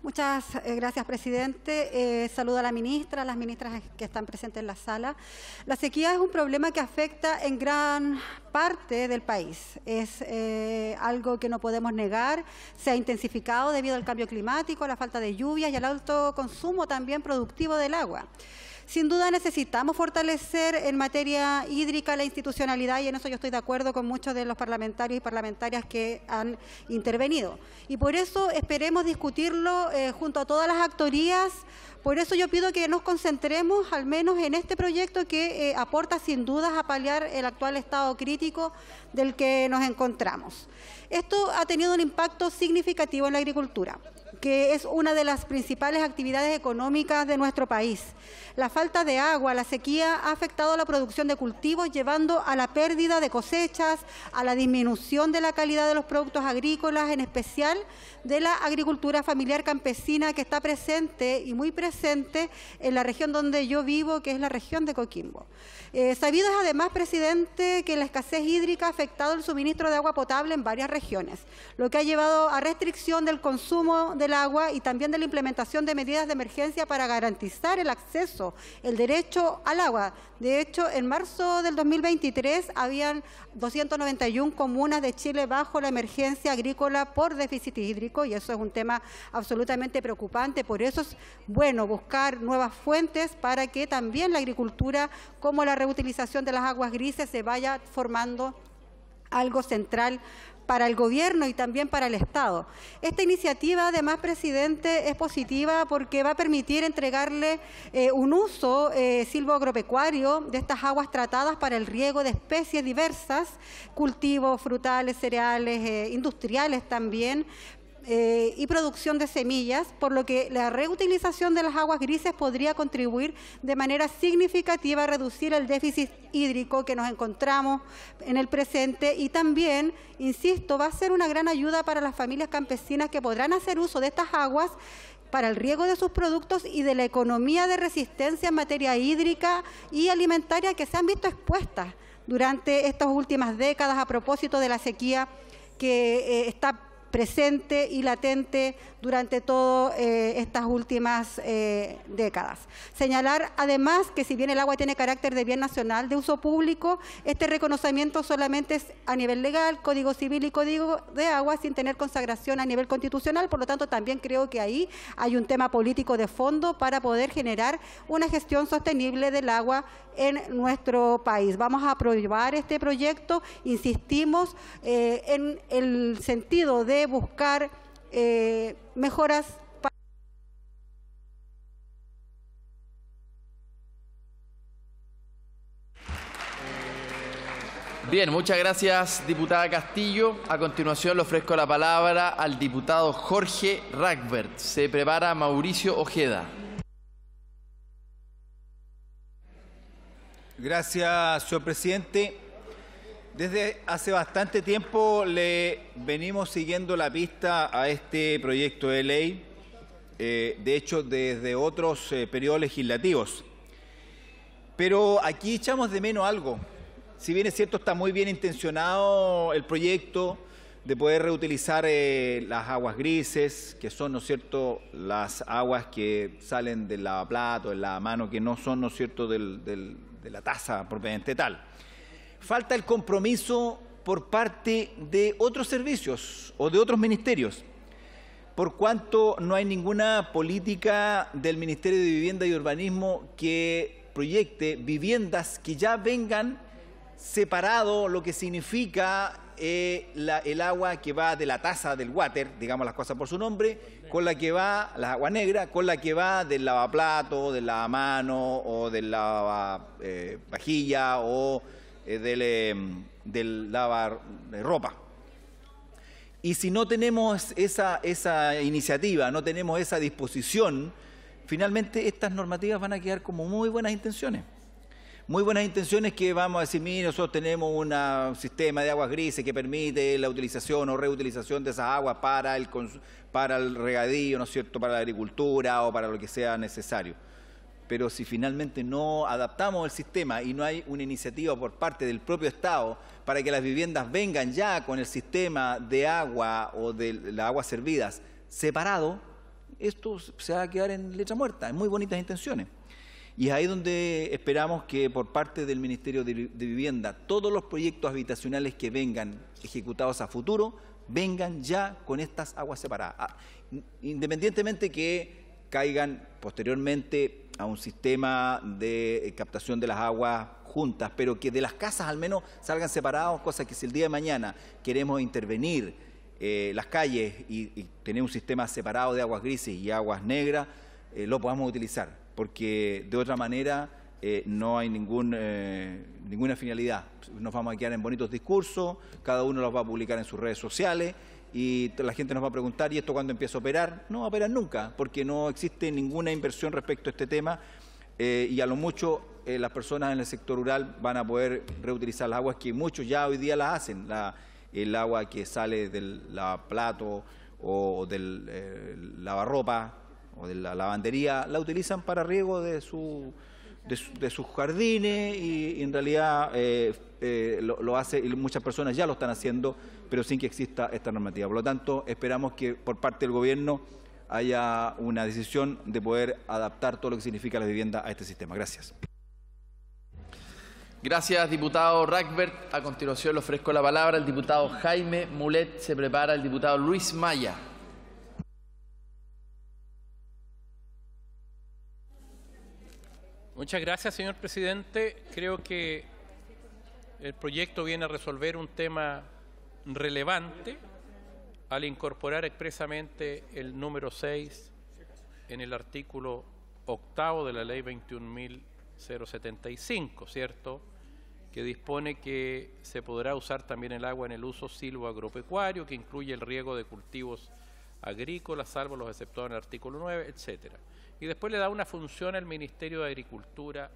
Muchas eh, gracias, presidente. Eh, saludo a la ministra, a las ministras que están presentes en la sala. La sequía es un problema que afecta en gran parte del país. Es eh, algo que no podemos negar. Se ha intensificado debido al cambio climático, a la falta de lluvias y al alto consumo también productivo del agua. Sin duda necesitamos fortalecer en materia hídrica la institucionalidad y en eso yo estoy de acuerdo con muchos de los parlamentarios y parlamentarias que han intervenido. Y por eso esperemos discutirlo eh, junto a todas las actorías. Por eso yo pido que nos concentremos al menos en este proyecto que eh, aporta sin dudas a paliar el actual estado crítico del que nos encontramos. Esto ha tenido un impacto significativo en la agricultura, que es una de las principales actividades económicas de nuestro país. La falta de agua, la sequía ha afectado la producción de cultivos, llevando a la pérdida de cosechas, a la disminución de la calidad de los productos agrícolas, en especial de la agricultura familiar campesina que está presente y muy presente en la región donde yo vivo, que es la región de Coquimbo. Eh, sabido es además, presidente, que la escasez hídrica ha afectado el suministro de agua potable en varias regiones, lo que ha llevado a restricción del consumo del agua y también de la implementación de medidas de emergencia para garantizar el acceso el derecho al agua. De hecho, en marzo del 2023 habían 291 comunas de Chile bajo la emergencia agrícola por déficit hídrico y eso es un tema absolutamente preocupante. Por eso es bueno buscar nuevas fuentes para que también la agricultura, como la reutilización de las aguas grises, se vaya formando algo central para el gobierno y también para el Estado. Esta iniciativa, además, presidente, es positiva porque va a permitir entregarle eh, un uso silvo eh, silvoagropecuario de estas aguas tratadas para el riego de especies diversas, cultivos frutales, cereales, eh, industriales también, eh, y producción de semillas, por lo que la reutilización de las aguas grises podría contribuir de manera significativa a reducir el déficit hídrico que nos encontramos en el presente y también, insisto, va a ser una gran ayuda para las familias campesinas que podrán hacer uso de estas aguas para el riego de sus productos y de la economía de resistencia en materia hídrica y alimentaria que se han visto expuestas durante estas últimas décadas a propósito de la sequía que eh, está presente y latente durante todas eh, estas últimas eh, décadas. Señalar además que si bien el agua tiene carácter de bien nacional de uso público, este reconocimiento solamente es a nivel legal, Código Civil y Código de Agua, sin tener consagración a nivel constitucional, por lo tanto también creo que ahí hay un tema político de fondo para poder generar una gestión sostenible del agua en nuestro país. Vamos a aprobar este proyecto, insistimos, eh, en el sentido de buscar eh, mejoras. Bien, muchas gracias, diputada Castillo. A continuación le ofrezco la palabra al diputado Jorge Ragbert. Se prepara Mauricio Ojeda. Gracias, señor presidente. Desde hace bastante tiempo le venimos siguiendo la pista a este proyecto de ley, eh, de hecho desde otros eh, periodos legislativos. Pero aquí echamos de menos algo. Si bien es cierto, está muy bien intencionado el proyecto de poder reutilizar eh, las aguas grises, que son, ¿no cierto?, las aguas que salen del lavaplato, la mano, que no son, ¿no cierto?, de la taza propiamente tal falta el compromiso por parte de otros servicios o de otros ministerios, por cuanto no hay ninguna política del Ministerio de Vivienda y Urbanismo que proyecte viviendas que ya vengan separado lo que significa eh, el agua que va de la taza del water, digamos las cosas por su nombre, con la que va, la agua negra, con la que va del lavaplato, del lavamano o del la eh, vajilla o eh, eh, del, lavar ropa. Y si no tenemos esa, esa iniciativa, no tenemos esa disposición, finalmente estas normativas van a quedar como muy buenas intenciones. Muy buenas intenciones que vamos a decir, mire, nosotros tenemos un sistema de aguas grises que permite la utilización o reutilización de esas aguas para el, para el regadío, ¿no es cierto?, para la agricultura o para lo que sea necesario pero si finalmente no adaptamos el sistema y no hay una iniciativa por parte del propio Estado para que las viviendas vengan ya con el sistema de agua o de las aguas servidas separado, esto se va a quedar en letra muerta, en muy bonitas intenciones. Y es ahí donde esperamos que por parte del Ministerio de Vivienda todos los proyectos habitacionales que vengan ejecutados a futuro vengan ya con estas aguas separadas, ah, independientemente que caigan posteriormente a un sistema de eh, captación de las aguas juntas, pero que de las casas al menos salgan separados, cosa que si el día de mañana queremos intervenir eh, las calles y, tener un sistema separado de aguas grises y aguas negras, eh, lo podamos utilizar, porque de otra manera no hay ninguna finalidad. Nos vamos a quedar en bonitos discursos, cada uno los va a publicar en sus redes sociales y la gente nos va a preguntar, ¿y esto cuándo empieza a operar? No va a operar nunca, porque no existe ninguna inversión respecto a este tema eh, y a lo mucho eh, las personas en el sector rural van a poder reutilizar las aguas que muchos ya hoy día las hacen, el agua que sale del plato o del eh, lavarropa o de la lavandería, la utilizan para riego de, su, de, sus jardines y en realidad eh, lo, lo, hace y muchas personas ya lo están haciendo, pero sin que exista esta normativa. Por lo tanto, esperamos que por parte del Gobierno haya una decisión de poder adaptar todo lo que significa la vivienda a este sistema. Gracias. Gracias, diputado Rackbert. A continuación le ofrezco la palabra al diputado Jaime Mulet. Se prepara el diputado Luis Maya. Muchas gracias, señor presidente. Creo que el proyecto viene a resolver un tema relevante al incorporar expresamente el número 6 en el artículo octavo de la ley 21.075, ¿cierto? que dispone que se podrá usar también el agua en el uso agropecuario, que incluye el riego de cultivos agrícolas, salvo los exceptuados en el artículo 9, etcétera. Y después le da una función al Ministerio de Agricultura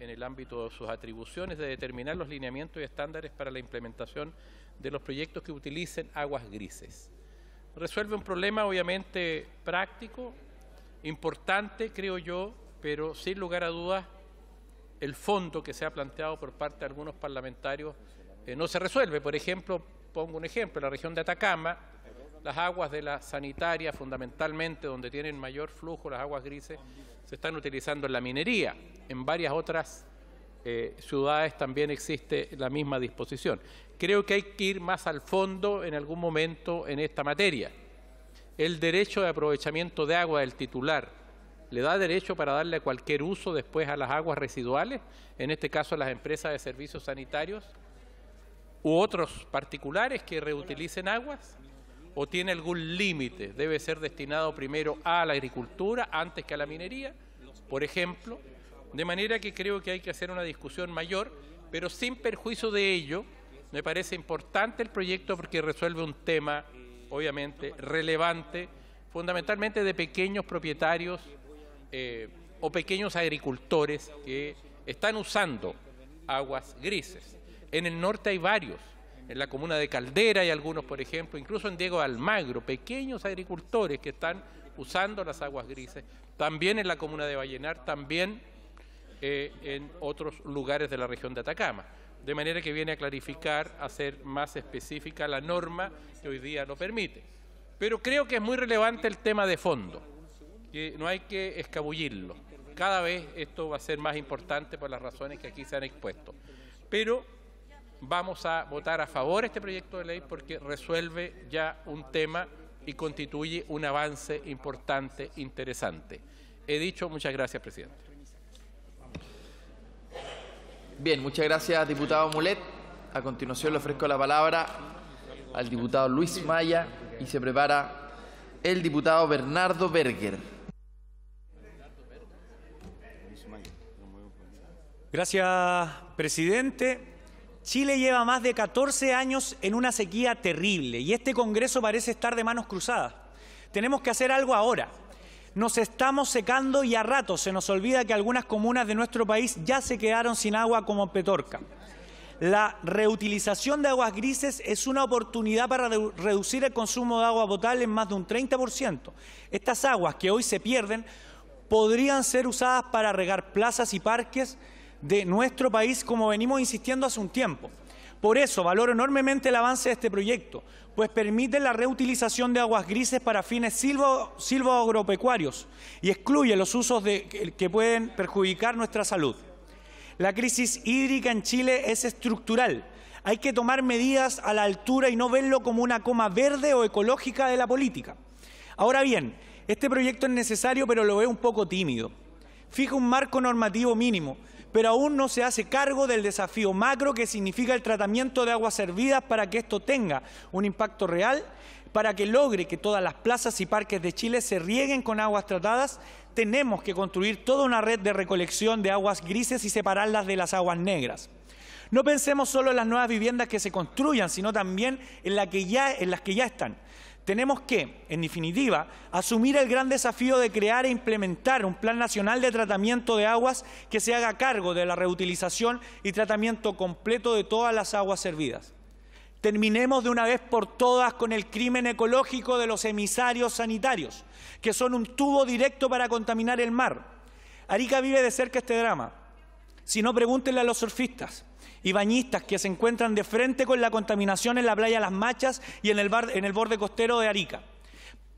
en el ámbito de sus atribuciones de determinar los lineamientos y estándares para la implementación de los proyectos que utilicen aguas grises. Resuelve un problema obviamente práctico, importante creo yo, pero sin lugar a dudas el fondo que se ha planteado por parte de algunos parlamentarios eh, no se resuelve. Por ejemplo, pongo un ejemplo, la región de Atacama, las aguas de la sanitaria, fundamentalmente donde tienen mayor flujo, las aguas grises, se están utilizando en la minería. En varias otras eh, ciudades también existe la misma disposición. Creo que hay que ir más al fondo en algún momento en esta materia. El derecho de aprovechamiento de agua del titular le da derecho para darle cualquier uso después a las aguas residuales, en este caso a las empresas de servicios sanitarios u otros particulares que reutilicen aguas o tiene algún límite, debe ser destinado primero a la agricultura antes que a la minería, por ejemplo, de manera que creo que hay que hacer una discusión mayor, pero sin perjuicio de ello, me parece importante el proyecto porque resuelve un tema, obviamente, relevante, fundamentalmente de pequeños propietarios eh, o pequeños agricultores que están usando aguas grises. En el norte hay varios, en la comuna de Caldera hay algunos, por ejemplo, incluso en Diego Almagro, pequeños agricultores que están usando las aguas grises, también en la comuna de Vallenar, también eh, en otros lugares de la región de Atacama. De manera que viene a clarificar, a ser más específica la norma que hoy día lo permite. Pero creo que es muy relevante el tema de fondo, que no hay que escabullirlo. Cada vez esto va a ser más importante por las razones que aquí se han expuesto. Pero vamos a votar a favor este proyecto de ley porque resuelve ya un tema y constituye un avance importante, interesante. He dicho, muchas gracias, presidente. Bien, muchas gracias, diputado Mulet. A continuación le ofrezco la palabra al diputado Luis Maya y se prepara el diputado Bernardo Berger. Gracias, presidente. Chile lleva más de 14 años en una sequía terrible y este Congreso parece estar de manos cruzadas. Tenemos que hacer algo ahora. Nos estamos secando y a ratos se nos olvida que algunas comunas de nuestro país ya se quedaron sin agua como Petorca. La reutilización de aguas grises es una oportunidad para reducir el consumo de agua potable en más de un 30%. Estas aguas que hoy se pierden podrían ser usadas para regar plazas y parques, de nuestro país, como venimos insistiendo hace un tiempo. Por eso valoro enormemente el avance de este proyecto, pues permite la reutilización de aguas grises para fines silvo, silvoagropecuarios y excluye los usos que, que pueden perjudicar nuestra salud. La crisis hídrica en Chile es estructural. Hay que tomar medidas a la altura y no verlo como una coma verde o ecológica de la política. Ahora bien, este proyecto es necesario, pero lo veo un poco tímido. Fija un marco normativo mínimo, pero aún no se hace cargo del desafío macro que significa el tratamiento de aguas servidas para que esto tenga un impacto real, para que logre que todas las plazas y parques de Chile se rieguen con aguas tratadas, tenemos que construir toda una red de recolección de aguas grises y separarlas de las aguas negras. No pensemos solo en las nuevas viviendas que se construyan, sino también en, en las que ya están. Tenemos que, en definitiva, asumir el gran desafío de crear e implementar un plan nacional de tratamiento de aguas que se haga cargo de la reutilización y tratamiento completo de todas las aguas servidas. Terminemos de una vez por todas con el crimen ecológico de los emisarios sanitarios, que son un tubo directo para contaminar el mar. Arica vive de cerca este drama. Si no, pregúntenle a los surfistas y bañistas que se encuentran de frente con la contaminación en la playa Las Machas y en el, borde costero de Arica.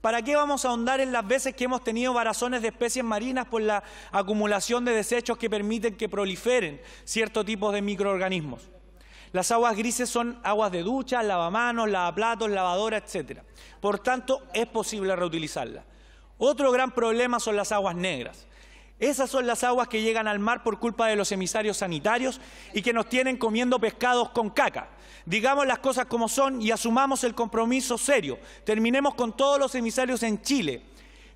¿Para qué vamos a ahondar en las veces que hemos tenido varazones de especies marinas por la acumulación de desechos que permiten que proliferen ciertos tipos de microorganismos? Las aguas grises son aguas de ducha, lavamanos, lavaplatos, lavadora, etc. Por tanto, es posible reutilizarlas. Otro gran problema son las aguas negras. Esas son las aguas que llegan al mar por culpa de los emisarios sanitarios y que nos tienen comiendo pescados con caca. Digamos las cosas como son y asumamos el compromiso serio. Terminemos con todos los emisarios en Chile.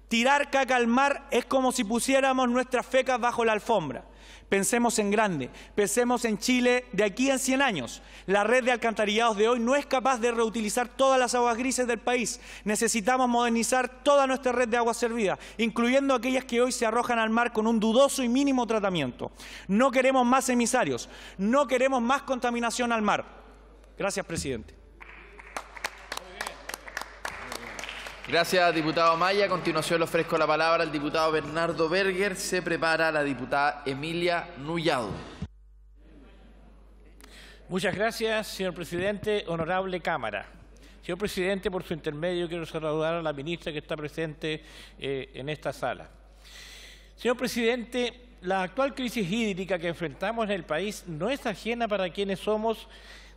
Tirar caca al mar es como si pusiéramos nuestras fecas bajo la alfombra. Pensemos en grande, pensemos en Chile de aquí a 100 años. La red de alcantarillados de hoy no es capaz de reutilizar todas las aguas grises del país. Necesitamos modernizar toda nuestra red de aguas servidas, incluyendo aquellas que hoy se arrojan al mar con un dudoso y mínimo tratamiento. No queremos más emisarios, no queremos más contaminación al mar. Gracias, presidente. Gracias, diputado Maya. A continuación le ofrezco la palabra al diputado Bernardo Berger. Se prepara la diputada Emilia Nullado. Muchas gracias, señor presidente. Honorable Cámara. Señor presidente, por su intermedio quiero saludar a la ministra que está presente eh, en esta sala. Señor presidente, la actual crisis hídrica que enfrentamos en el país no es ajena para quienes somos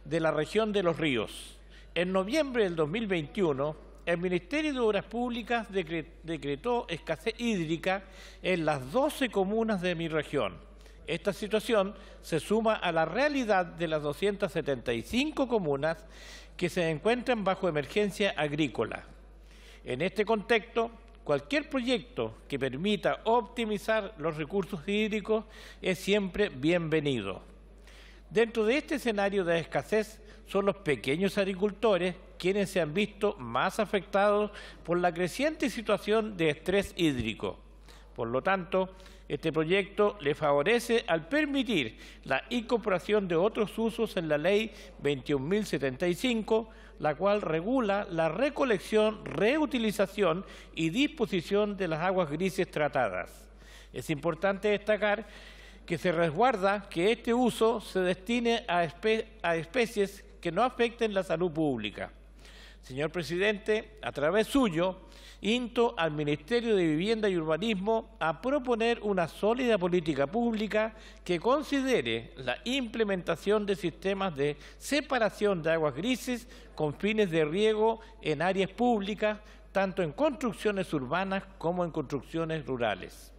de la región de los ríos. En noviembre del 2021, el Ministerio de Obras Públicas decretó escasez hídrica en las 12 comunas de mi región. Esta situación se suma a la realidad de las 275 comunas que se encuentran bajo emergencia agrícola. En este contexto, cualquier proyecto que permita optimizar los recursos hídricos es siempre bienvenido. Dentro de este escenario de escasez son los pequeños agricultores quienes se han visto más afectados por la creciente situación de estrés hídrico. Por lo tanto, este proyecto le favorece al permitir la incorporación de otros usos en la Ley 21.075, la cual regula la recolección, reutilización y disposición de las aguas grises tratadas. Es importante destacar que se resguarda que este uso se destine a, a especies que no afecten la salud pública. Señor presidente, a través suyo, into al Ministerio de Vivienda y Urbanismo a proponer una sólida política pública que considere la implementación de sistemas de separación de aguas grises con fines de riego en áreas públicas, tanto en construcciones urbanas como en construcciones rurales.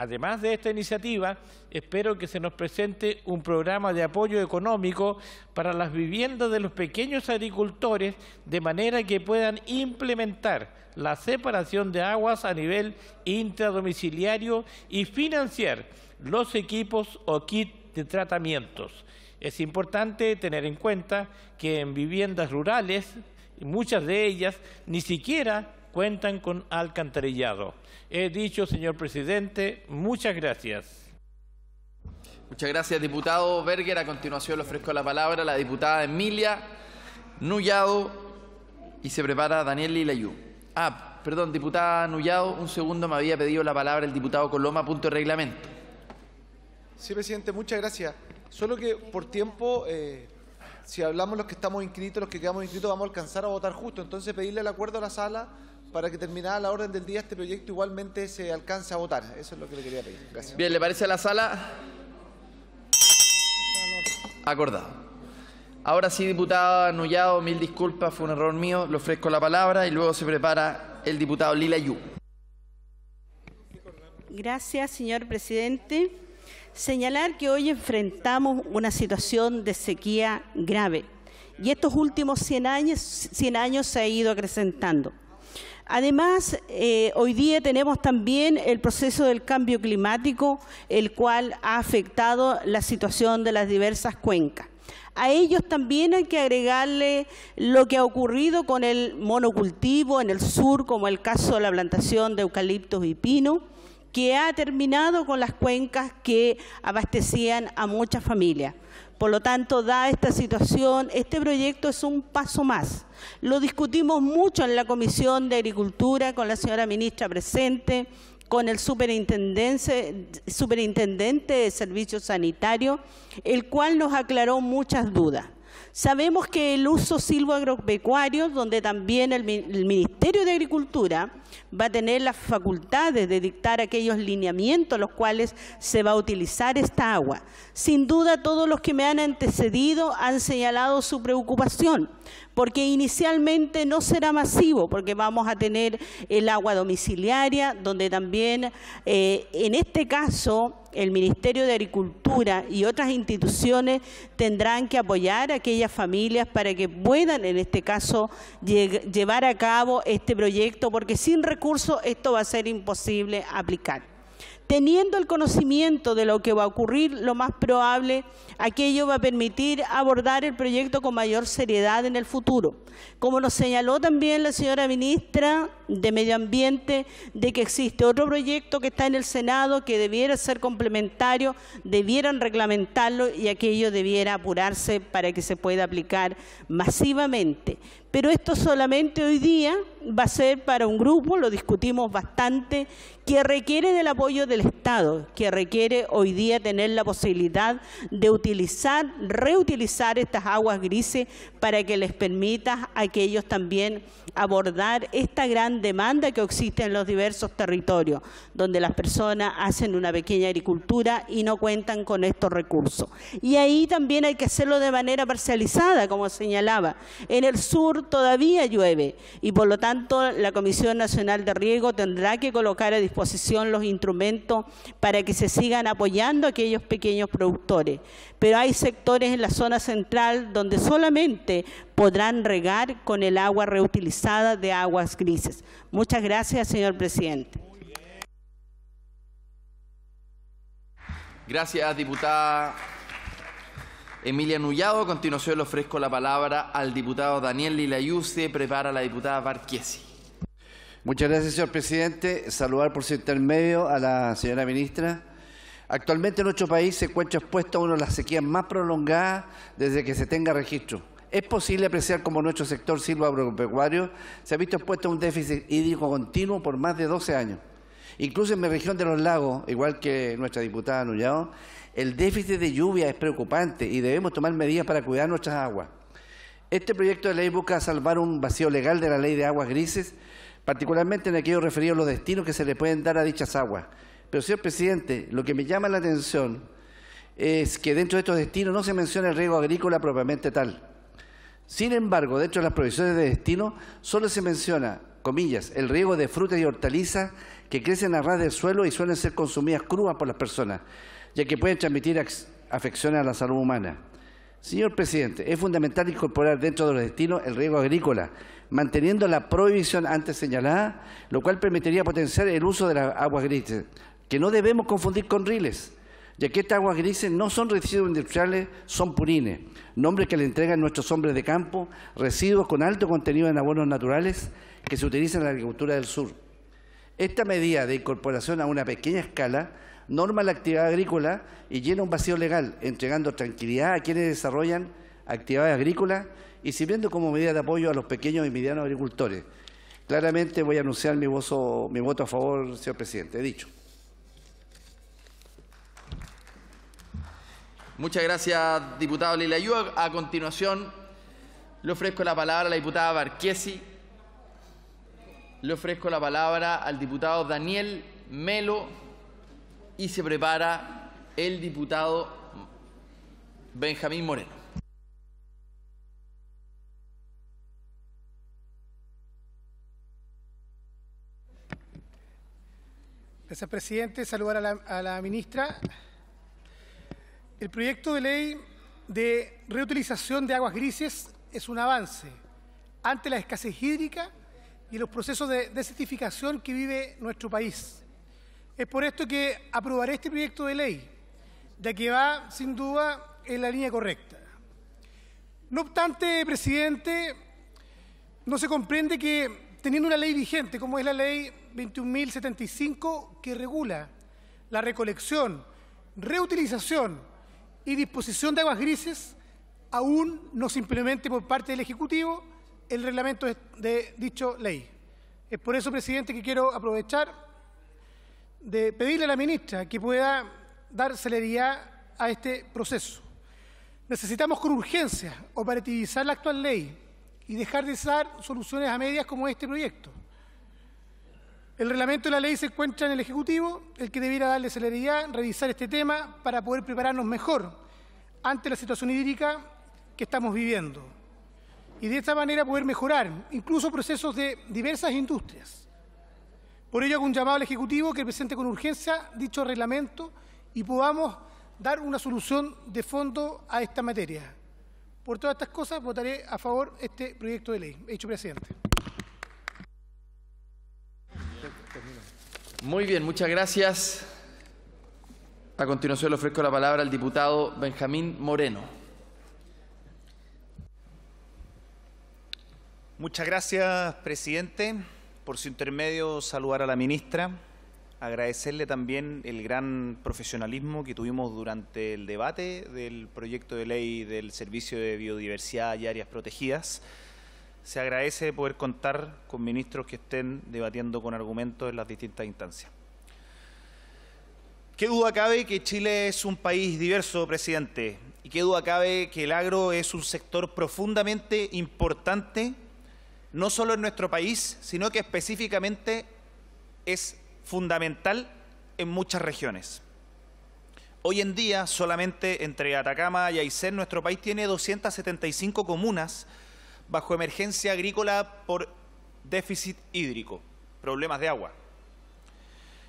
Además de esta iniciativa, espero que se nos presente un programa de apoyo económico para las viviendas de los pequeños agricultores, de manera que puedan implementar la separación de aguas a nivel intradomiciliario y financiar los equipos o kits de tratamientos. Es importante tener en cuenta que en viviendas rurales, muchas de ellas ni siquiera cuentan con alcantarillado. He dicho, señor presidente, muchas gracias. Muchas gracias, diputado Berger. A continuación le ofrezco la palabra a la diputada Emilia Nullado y se prepara Daniel Lilayú. Ah, perdón, diputada Nullado, un segundo me había pedido la palabra el diputado Coloma, punto de reglamento. Sí, presidente, muchas gracias. Solo que por tiempo, eh, si hablamos los que estamos inscritos, los que quedamos inscritos, vamos a alcanzar a votar justo. Entonces pedirle el acuerdo a la sala para que terminada la orden del día este proyecto igualmente se alcance a votar. Eso es lo que le quería pedir. Gracias. Bien, ¿le parece a la sala? Acordado. Ahora sí, diputada Anullado, mil disculpas, fue un error mío. Le ofrezco la palabra y luego se prepara el diputado Lila Yu. Gracias, señor presidente. Señalar que hoy enfrentamos una situación de sequía grave y estos últimos 100 años, 100 años se ha ido acrecentando. Además, eh, hoy día tenemos también el proceso del cambio climático, el cual ha afectado la situación de las diversas cuencas. A ellos también hay que agregarle lo que ha ocurrido con el monocultivo en el sur, como el caso de la plantación de eucaliptos y pino, que ha terminado con las cuencas que abastecían a muchas familias. Por lo tanto, da esta situación, este proyecto es un paso más. Lo discutimos mucho en la Comisión de Agricultura con la señora ministra presente, con el superintendente de servicios sanitarios, el cual nos aclaró muchas dudas. Sabemos que el uso silvoagropecuario, donde también el, el Ministerio de Agricultura va a tener las facultades de dictar aquellos lineamientos los cuales se va a utilizar esta agua. Sin duda todos los que me han antecedido han señalado su preocupación, porque inicialmente no será masivo, porque vamos a tener el agua domiciliaria, donde también eh, en este caso el Ministerio de Agricultura y otras instituciones tendrán que apoyar a aquellas familias para que puedan, en este caso, llevar a cabo este proyecto, porque recurso, esto va a ser imposible aplicar. Teniendo el conocimiento de lo que va a ocurrir, lo más probable, aquello va a permitir abordar el proyecto con mayor seriedad en el futuro. Como nos señaló también la señora ministra de Medio Ambiente, de que existe otro proyecto que está en el Senado que debiera ser complementario, debieran reglamentarlo y aquello debiera apurarse para que se pueda aplicar masivamente. Pero esto solamente hoy día va a ser para un grupo, lo discutimos bastante, que requiere del apoyo del Estado, que requiere hoy día tener la posibilidad de utilizar, reutilizar estas aguas grises para que les permita a aquellos también abordar esta gran demanda que existe en los diversos territorios, donde las personas hacen una pequeña agricultura y no cuentan con estos recursos. Y ahí también hay que hacerlo de manera parcializada, como señalaba. En el sur todavía llueve y por lo tanto la Comisión Nacional de Riego tendrá que colocar a disposición posición los instrumentos para que se sigan apoyando a aquellos pequeños productores. Pero hay sectores en la zona central donde solamente podrán regar con el agua reutilizada de aguas grises. Muchas gracias, señor presidente. Gracias, diputada Emilia Nullado. A continuación le ofrezco la palabra al diputado Daniel Lilayuse. Prepara la diputada Barquiesi. Muchas gracias, señor presidente. Saludar por su intermedio a la señora ministra. Actualmente nuestro país se encuentra expuesto a una de las sequías más prolongadas desde que se tenga registro. Es posible apreciar cómo nuestro sector agropecuario se ha visto expuesto a un déficit hídrico continuo por más de 12 años. Incluso en mi región de los lagos, igual que nuestra diputada Nullado, el déficit de lluvia es preocupante y debemos tomar medidas para cuidar nuestras aguas. Este proyecto de ley busca salvar un vacío legal de la ley de aguas grises particularmente en aquello referido a los destinos que se le pueden dar a dichas aguas. Pero, señor presidente, lo que me llama la atención es que dentro de estos destinos no se menciona el riego agrícola propiamente tal. Sin embargo, dentro de las provisiones de destino, solo se menciona, comillas, el riego de frutas y hortalizas que crecen a ras del suelo y suelen ser consumidas crudas por las personas, ya que pueden transmitir afecciones a la salud humana. Señor presidente, es fundamental incorporar dentro de los destinos el riego agrícola, manteniendo la prohibición antes señalada, lo cual permitiría potenciar el uso de las aguas grises, que no debemos confundir con riles, ya que estas aguas grises no son residuos industriales, son purines, nombres que le entregan nuestros hombres de campo, residuos con alto contenido en abonos naturales que se utilizan en la agricultura del sur. Esta medida de incorporación a una pequeña escala norma la actividad agrícola y llena un vacío legal, entregando tranquilidad a quienes desarrollan actividades agrícolas y sirviendo como medida de apoyo a los pequeños y medianos agricultores. Claramente voy a anunciar mi, voto, a favor, señor presidente. He dicho. Muchas gracias, diputado Lilayúa. A continuación, le ofrezco la palabra a la diputada Barquesi. Le ofrezco la palabra al diputado Daniel Melo y se prepara el diputado Benjamín Moreno. Gracias, presidente. Saludar a la, a la, ministra. El proyecto de ley de reutilización de aguas grises es un avance ante la escasez hídrica y los procesos de desertificación que vive nuestro país. Es por esto que aprobaré este proyecto de ley, ya que va, sin duda, en la línea correcta. No obstante, presidente, no se comprende que, teniendo una ley vigente como es la ley 21.075 que regula la recolección, reutilización y disposición de aguas grises, aún no se implemente por parte del Ejecutivo el reglamento de dicho ley. Es por eso, presidente, que quiero aprovechar de pedirle a la ministra que pueda dar celeridad a este proceso. Necesitamos con urgencia operativizar la actual ley y dejar de usar soluciones a medias como este proyecto. El reglamento de la ley se encuentra en el Ejecutivo, el que debiera darle celeridad, revisar este tema para poder prepararnos mejor ante la situación hídrica que estamos viviendo y de esta manera poder mejorar incluso procesos de diversas industrias. Por ello hago un llamado al Ejecutivo que presente con urgencia dicho reglamento y podamos dar una solución de fondo a esta materia. Por todas estas cosas votaré a favor de este proyecto de ley. Hecho, presidente. Muy bien, muchas gracias. A continuación le ofrezco la palabra al diputado Benjamín Moreno. Muchas gracias, presidente. Por su intermedio, saludar a la ministra, agradecerle también el gran profesionalismo que tuvimos durante el debate del proyecto de ley del Servicio de Biodiversidad y Áreas Protegidas se agradece poder contar con ministros que estén debatiendo con argumentos en las distintas instancias. ¿Qué duda cabe que Chile es un país diverso, presidente? ¿Y qué duda cabe que el agro es un sector profundamente importante, no solo en nuestro país, sino que específicamente es fundamental en muchas regiones? Hoy en día, solamente entre Atacama y Aysén, nuestro país tiene 275 comunas bajo emergencia agrícola por déficit hídrico, problemas de agua.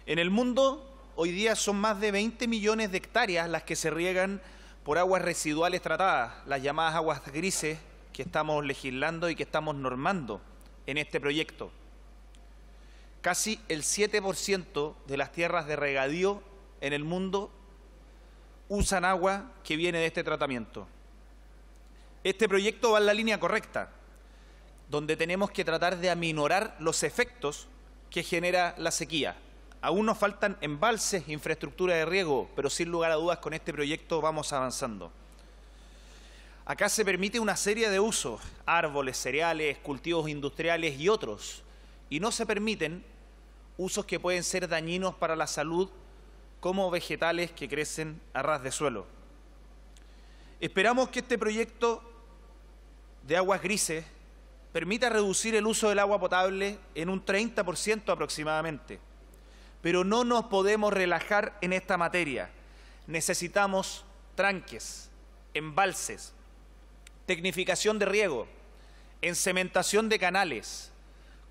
En el mundo, hoy día son más de 20 millones de hectáreas las que se riegan por aguas residuales tratadas, las llamadas aguas grises que estamos legislando y que estamos normando en este proyecto. Casi el 7% de las tierras de regadío en el mundo usan agua que viene de este tratamiento. Este proyecto va en la línea correcta, donde tenemos que tratar de aminorar los efectos que genera la sequía. Aún nos faltan embalses, infraestructura de riego, pero sin lugar a dudas con este proyecto vamos avanzando. Acá se permite una serie de usos, árboles, cereales, cultivos industriales y otros, y no se permiten usos que pueden ser dañinos para la salud, como vegetales que crecen a ras de suelo. Esperamos que este proyecto de aguas grises permita reducir el uso del agua potable en un 30% aproximadamente. Pero no nos podemos relajar en esta materia. Necesitamos tranques, embalses, tecnificación de riego, encementación de canales,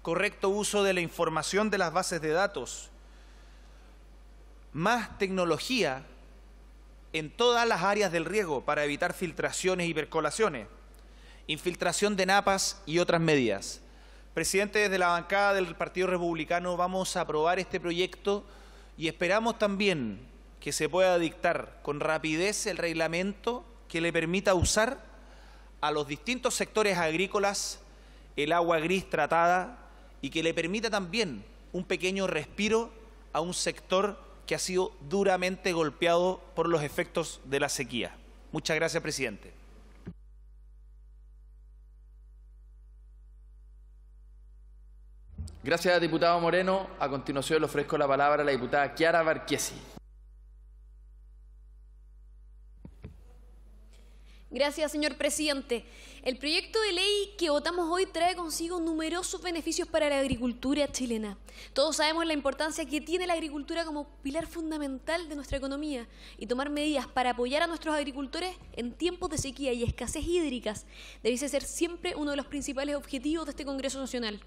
correcto uso de la información de las bases de datos, más tecnología en todas las áreas del riego para evitar filtraciones y percolaciones, infiltración de napas y otras medidas. Presidente, desde la bancada del Partido Republicano vamos a aprobar este proyecto y esperamos también que se pueda dictar con rapidez el reglamento que le permita usar a los distintos sectores agrícolas el agua gris tratada y que le permita también un pequeño respiro a un sector que ha sido duramente golpeado por los efectos de la sequía. Muchas gracias, presidente. Gracias, diputado Moreno. A continuación le ofrezco la palabra a la diputada Chiara Barquesi. Gracias, señor presidente. El proyecto de ley que votamos hoy trae consigo numerosos beneficios para la agricultura chilena. Todos sabemos la importancia que tiene la agricultura como pilar fundamental de nuestra economía y tomar medidas para apoyar a nuestros agricultores en tiempos de sequía y escasez hídricas debe ser siempre uno de los principales objetivos de este Congreso Nacional.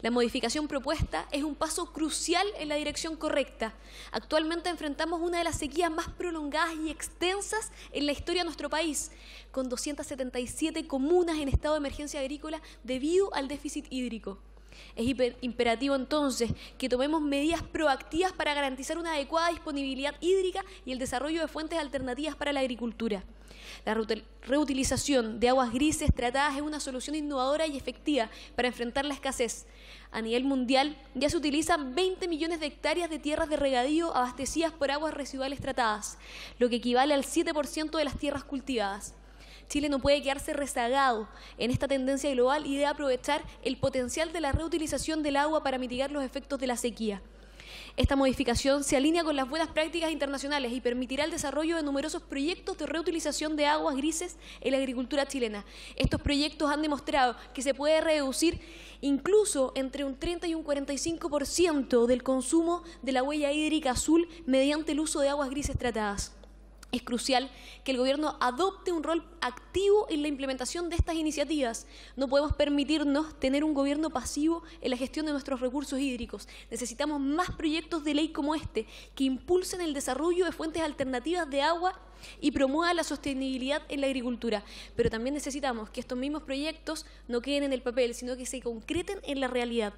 La modificación propuesta es un paso crucial en la dirección correcta. Actualmente enfrentamos una de las sequías más prolongadas y extensas en la historia de nuestro país, con 277 comunas en estado de emergencia agrícola debido al déficit hídrico. Es imperativo entonces que tomemos medidas proactivas para garantizar una adecuada disponibilidad hídrica y el desarrollo de fuentes alternativas para la agricultura. La reutilización de aguas grises tratadas es una solución innovadora y efectiva para enfrentar la escasez. A nivel mundial ya se utilizan 20 millones de hectáreas de tierras de regadío abastecidas por aguas residuales tratadas, lo que equivale al 7% de las tierras cultivadas. Chile no puede quedarse rezagado en esta tendencia global y debe aprovechar el potencial de la reutilización del agua para mitigar los efectos de la sequía. Esta modificación se alinea con las buenas prácticas internacionales y permitirá el desarrollo de numerosos proyectos de reutilización de aguas grises en la agricultura chilena. Estos proyectos han demostrado que se puede reducir incluso entre un 30 y un 45% del consumo de la huella hídrica azul mediante el uso de aguas grises tratadas. Es crucial que el gobierno adopte un rol activo en la implementación de estas iniciativas. No podemos permitirnos tener un gobierno pasivo en la gestión de nuestros recursos hídricos. Necesitamos más proyectos de ley como este que impulsen el desarrollo de fuentes alternativas de agua y promueva la sostenibilidad en la agricultura. Pero también necesitamos que estos mismos proyectos no queden en el papel, sino que se concreten en la realidad.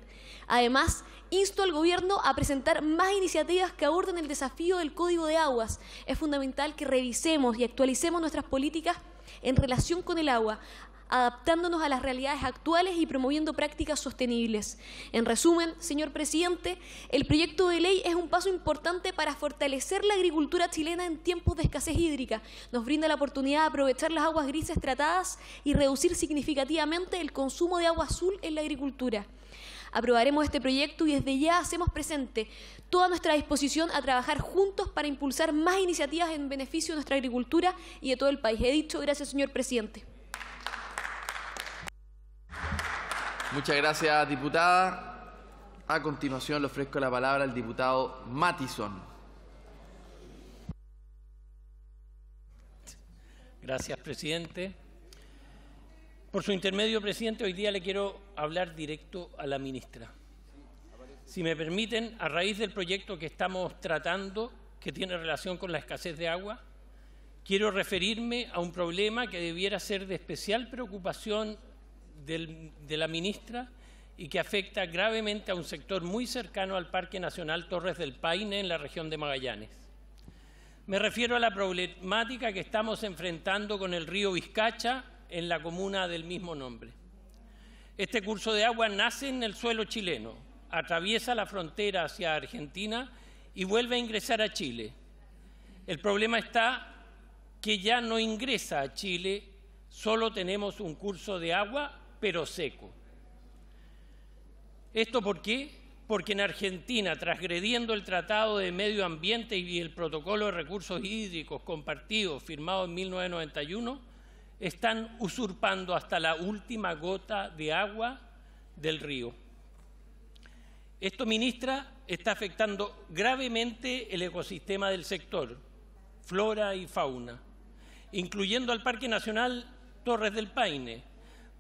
Además, insto al Gobierno a presentar más iniciativas que aborden el desafío del Código de Aguas. Es fundamental que revisemos y actualicemos nuestras políticas en relación con el agua, adaptándonos a las realidades actuales y promoviendo prácticas sostenibles. En resumen, señor presidente, el proyecto de ley es un paso importante para fortalecer la agricultura chilena en tiempos de escasez hídrica. Nos brinda la oportunidad de aprovechar las aguas grises tratadas y reducir significativamente el consumo de agua azul en la agricultura. Aprobaremos este proyecto y desde ya hacemos presente toda nuestra disposición a trabajar juntos para impulsar más iniciativas en beneficio de nuestra agricultura y de todo el país. He dicho, gracias señor presidente. Muchas gracias, diputada. A continuación le ofrezco la palabra al diputado Matison. Gracias, presidente. Por su intermedio, presidente, hoy día le quiero hablar directo a la ministra. Si me permiten, a raíz del proyecto que estamos tratando, que tiene relación con la escasez de agua, quiero referirme a un problema que debiera ser de especial preocupación de la ministra y que afecta gravemente a un sector muy cercano al Parque Nacional Torres del Paine en la región de Magallanes. Me refiero a la problemática que estamos enfrentando con el río Vizcacha en la comuna del mismo nombre. Este curso de agua nace en el suelo chileno, atraviesa la frontera hacia Argentina y vuelve a ingresar a Chile. El problema está que ya no ingresa a Chile, solo tenemos un curso de agua pero seco. ¿Esto por qué? Porque en Argentina, transgrediendo el Tratado de Medio Ambiente y el Protocolo de Recursos Hídricos Compartidos firmado en 1991, están usurpando hasta la última gota de agua del río. Esto, ministra, está afectando gravemente el ecosistema del sector, flora y fauna, incluyendo al Parque Nacional Torres del Paine,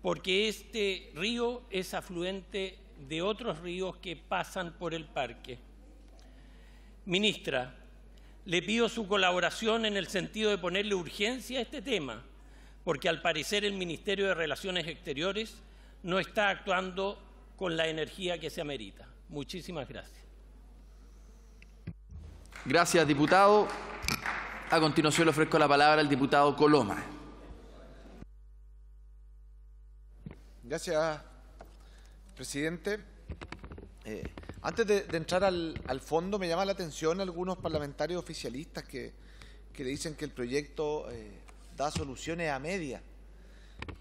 porque este río es afluente de otros ríos que pasan por el parque. Ministra, le pido su colaboración en el sentido de ponerle urgencia a este tema, porque al parecer el Ministerio de Relaciones Exteriores no está actuando con la energía que se amerita. Muchísimas gracias. Gracias, diputado. A continuación le ofrezco la palabra al diputado Coloma. Gracias, presidente. Eh, antes de, entrar al, fondo, me llama la atención algunos parlamentarios oficialistas que, le dicen que el proyecto eh, da soluciones a media,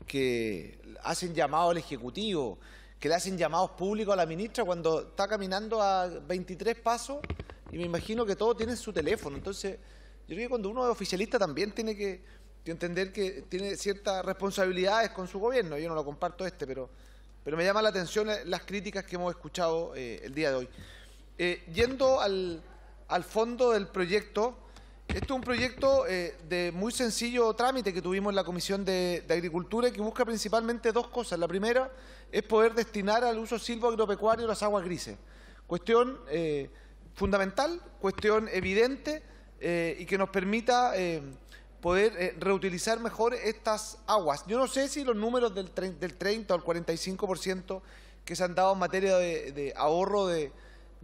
que hacen llamado al Ejecutivo, que le hacen llamados públicos a la ministra cuando está caminando a 23 pasos y me imagino que todo tiene su teléfono. Entonces, yo creo que cuando uno es oficialista también tiene que y entender que tiene ciertas responsabilidades con su gobierno. Yo no lo comparto este, pero, pero me llama la atención las críticas que hemos escuchado eh, el día de hoy. Eh, yendo al, fondo del proyecto, este es un proyecto eh, de muy sencillo trámite que tuvimos en la Comisión de, Agricultura y que busca principalmente dos cosas. La primera es poder destinar al uso agropecuario las aguas grises. Cuestión fundamental, cuestión evidente y que nos permita poder eh, reutilizar mejor estas aguas. Yo no sé si los números del, del 30 o el 45% que se han dado en materia de, ahorro de,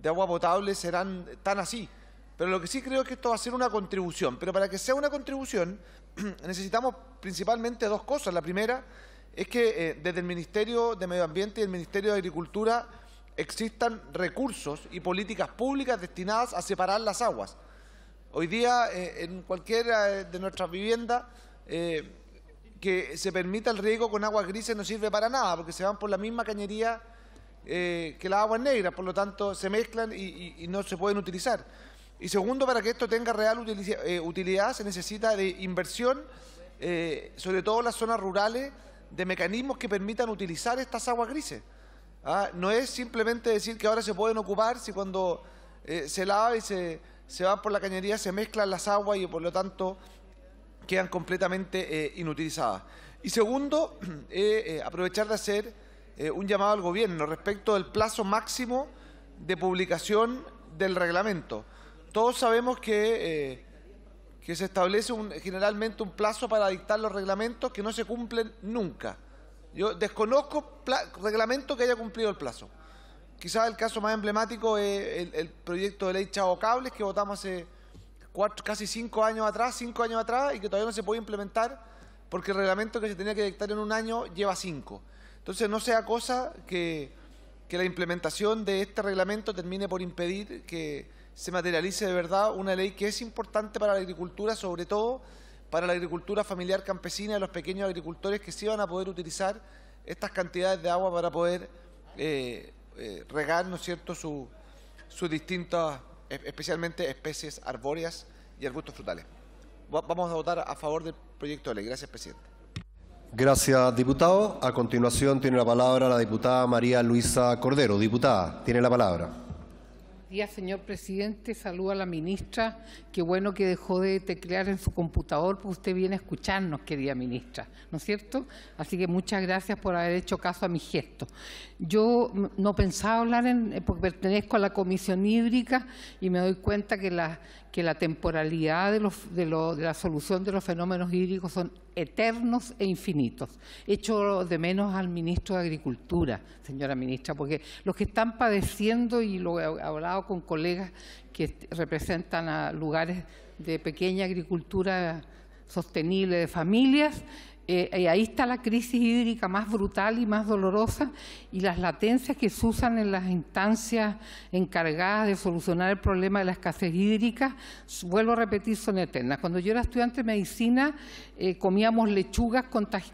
agua potable serán tan así, pero lo que sí creo es que esto va a ser una contribución. Pero para que sea una contribución *clears throat* necesitamos principalmente dos cosas. La primera es que eh, desde el Ministerio de Medio Ambiente y el Ministerio de Agricultura existan recursos y políticas públicas destinadas a separar las aguas. Hoy día, eh, en cualquiera eh, de nuestras viviendas, eh, que se permita el riego con aguas grises no sirve para nada, porque se van por la misma cañería que las aguas negras, por lo tanto se mezclan y, no se pueden utilizar. Y segundo, para que esto tenga real utilidad se necesita de inversión, sobre todo en las zonas rurales, de mecanismos que permitan utilizar estas aguas grises. Ah, no es simplemente decir que ahora se pueden ocupar si cuando se lava y se se va por la cañería, se mezclan las aguas y por lo tanto quedan completamente eh, inutilizadas. Y segundo, *clears throat* eh, eh, aprovechar de hacer un llamado al gobierno respecto del plazo máximo de publicación del reglamento. Todos sabemos que, que se establece generalmente un plazo para dictar los reglamentos que no se cumplen nunca. Yo desconozco reglamento que haya cumplido el plazo. Quizás el caso más emblemático es el, proyecto de ley Chavo Cables que votamos hace cuatro, casi cinco años atrás, cinco años atrás, y que todavía no se puede implementar porque el reglamento que se tenía que dictar en un año lleva cinco. Entonces no sea cosa que, la implementación de este reglamento termine por impedir que se materialice de verdad una ley que es importante para la agricultura, sobre todo para la agricultura familiar campesina y los pequeños agricultores que sí van a poder utilizar estas cantidades de agua para poder eh, eh, regar, cierto?, sus distintas, e, especialmente especies arbóreas y arbustos frutales. Vamos a votar a favor del proyecto de ley. Gracias, presidente. Gracias, diputado. A continuación tiene la palabra la diputada María Luisa Cordero. Diputada, tiene la palabra señor presidente. Saludo a la ministra. Qué bueno que dejó de teclear en su computador, porque usted viene a escucharnos, querida ministra, ¿no es cierto? Así que muchas gracias por haber hecho caso a mi gesto. Yo no pensaba hablar, en, eh, porque pertenezco a la Comisión Hídrica y me doy cuenta que, la, que la temporalidad de, la solución de los fenómenos hídricos son eternos e infinitos. Echo de menos al ministro de Agricultura, señora ministra, porque los que están padeciendo, y lo he hablado con colegas que representan a lugares de pequeña agricultura sostenible de familias, y eh, eh, ahí está la crisis hídrica más brutal y más dolorosa y las latencias que se usan en las instancias encargadas de solucionar el problema de la escasez hídrica, vuelvo a repetir, son eternas. Cuando yo era estudiante de medicina eh, comíamos lechugas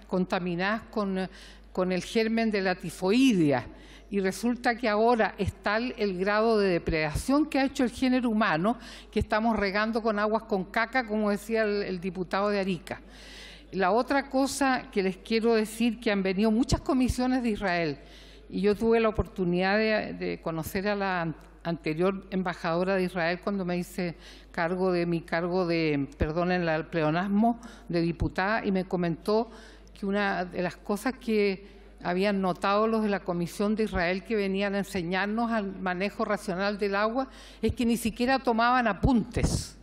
contaminadas con, el germen de la tifoidea y resulta que ahora está el grado de depredación que ha hecho el género humano que estamos regando con aguas con caca, como decía el diputado de Arica. La otra cosa que les quiero decir, que han venido muchas comisiones de Israel, y yo tuve la oportunidad de, conocer a la anterior embajadora de Israel cuando me hice cargo de mi cargo de, perdón, el pleonasmo de diputada, y me comentó que una de las cosas que habían notado los de la Comisión de Israel que venían a enseñarnos al manejo racional del agua es que ni siquiera tomaban apuntes.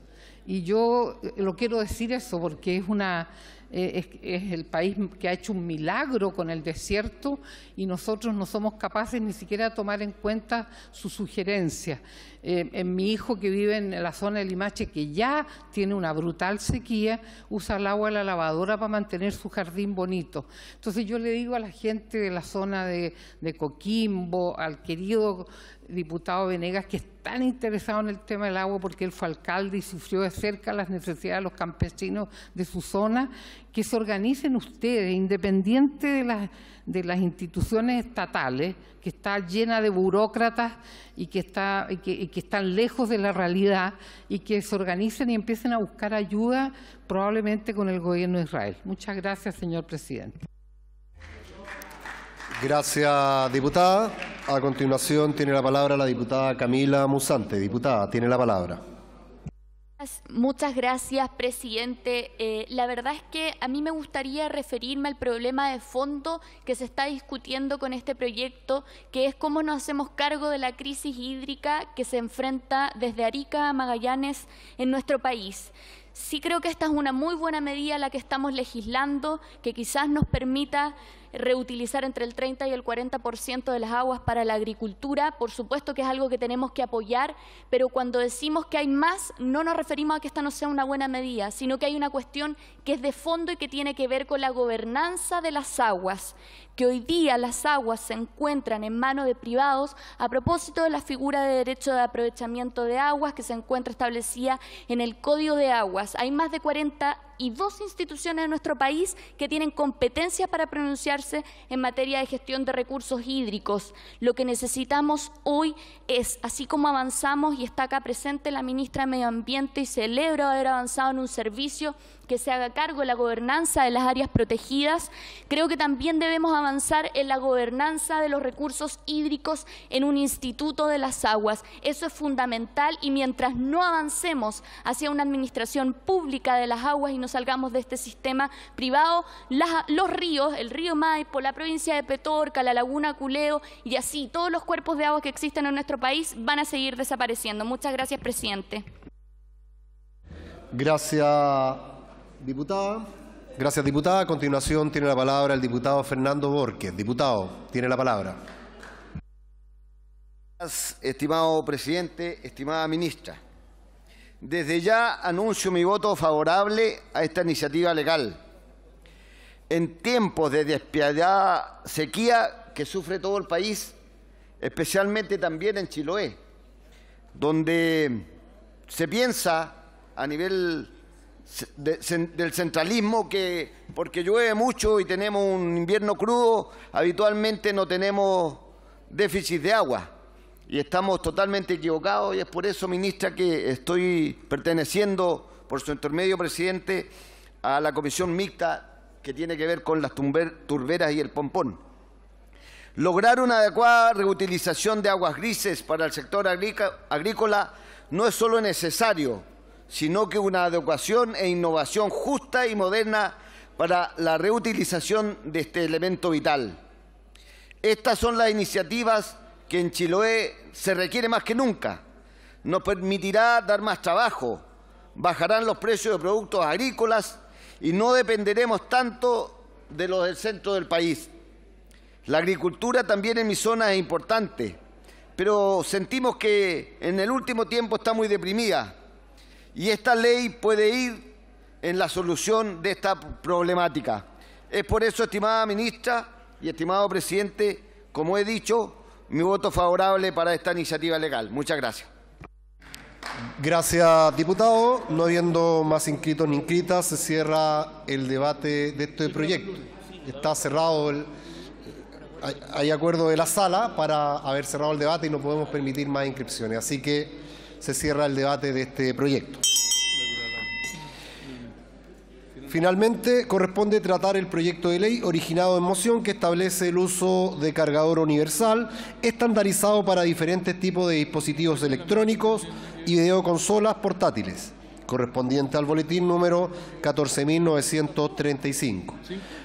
Y yo eh, lo quiero decir eso porque es una eh, es, es, el país que ha hecho un milagro con el desierto y nosotros no somos capaces ni siquiera de tomar en cuenta su sugerencia. Eh, en mi hijo que vive en la zona de Limache, que ya tiene una brutal sequía, usa el agua de la lavadora para mantener su jardín bonito. Entonces yo le digo a la gente de la zona de, de Coquimbo, al querido diputado Venegas, que es tan interesado en el tema del agua porque él fue alcalde y sufrió de cerca las necesidades de los campesinos de su zona, que se organicen ustedes, independiente de las, instituciones estatales, que está llena de burócratas y que, y que están lejos de la realidad, y que se organicen y empiecen a buscar ayuda probablemente con el gobierno de Israel. Muchas gracias, señor presidente. Gracias, diputada. A continuación tiene la palabra la diputada Camila Musante. Diputada, tiene la palabra. Muchas gracias, presidente. Eh, la verdad es que a mí me gustaría referirme al problema de fondo que se está discutiendo con este proyecto, que es cómo nos hacemos cargo de la crisis hídrica que se enfrenta desde Arica a Magallanes en nuestro país. Sí creo que esta es una muy buena medida la que estamos legislando, que quizás nos permita reutilizar entre el 30 y el 40% de las aguas para la agricultura. Por supuesto que es algo que tenemos que apoyar, pero cuando decimos que hay más, no nos referimos a que esta no sea una buena medida, sino que hay una cuestión que es de fondo y que tiene que ver con la gobernanza de las aguas que hoy día las aguas se encuentran en manos de privados a propósito de la figura de derecho de aprovechamiento de aguas que se encuentra establecida en el Código de Aguas. Hay más de 42 y instituciones en nuestro país que tienen competencias para pronunciarse en materia de gestión de recursos hídricos. Lo que necesitamos hoy es, así como avanzamos y está acá presente la ministra de Medio Ambiente y celebro haber avanzado en un servicio que se haga cargo de la gobernanza de las áreas protegidas. Creo que también debemos avanzar en la gobernanza de los recursos hídricos en un instituto de las aguas. Eso es fundamental y mientras no avancemos hacia una administración pública de las aguas y no salgamos de este sistema privado, los ríos, el río Maipo, la provincia de Petorca, la laguna Culeo y así todos los cuerpos de agua que existen en nuestro país van a seguir desapareciendo. Muchas gracias, presidente. Gracias. Diputada. Gracias, diputada. A continuación tiene la palabra el diputado Fernando Borges. Diputado, tiene la palabra. Estimado presidente, estimada ministra, desde ya anuncio mi voto favorable a esta iniciativa legal. En tiempos de despiadada sequía que sufre todo el país, especialmente también en Chiloé, donde se piensa a nivel del centralismo que porque llueve mucho y tenemos un invierno crudo, habitualmente no tenemos déficit de agua. Y estamos totalmente equivocados y es por eso, ministra, que estoy perteneciendo, por su intermedio, presidente, a la comisión mixta que tiene que ver con las turberas y el pompón. Lograr una adecuada reutilización de aguas grises para el sector agrícola no es solo necesario, sino que una adecuación e innovación justa y moderna para la reutilización de este elemento vital. Estas son las iniciativas que en Chiloé se requiere más que nunca. Nos permitirá dar más trabajo, bajarán los precios de productos agrícolas y no dependeremos tanto de los del centro del país. La agricultura también en mi zona es importante, pero sentimos que en el último tiempo está muy deprimida y esta ley puede ir en la solución de esta problemática. Es por eso, estimada ministra y estimado presidente, como he dicho, mi voto favorable para esta iniciativa legal. Muchas gracias. Gracias, diputado. No habiendo más inscritos ni inscritas, se cierra el debate de este proyecto. Está cerrado el... Hay acuerdo de la sala para haber cerrado el debate y no podemos permitir más inscripciones. Así que se cierra el debate de este proyecto. Finalmente, corresponde tratar el proyecto de ley originado en moción que establece el uso de cargador universal, estandarizado para diferentes tipos de dispositivos electrónicos y videoconsolas portátiles, correspondiente al boletín número 14.935.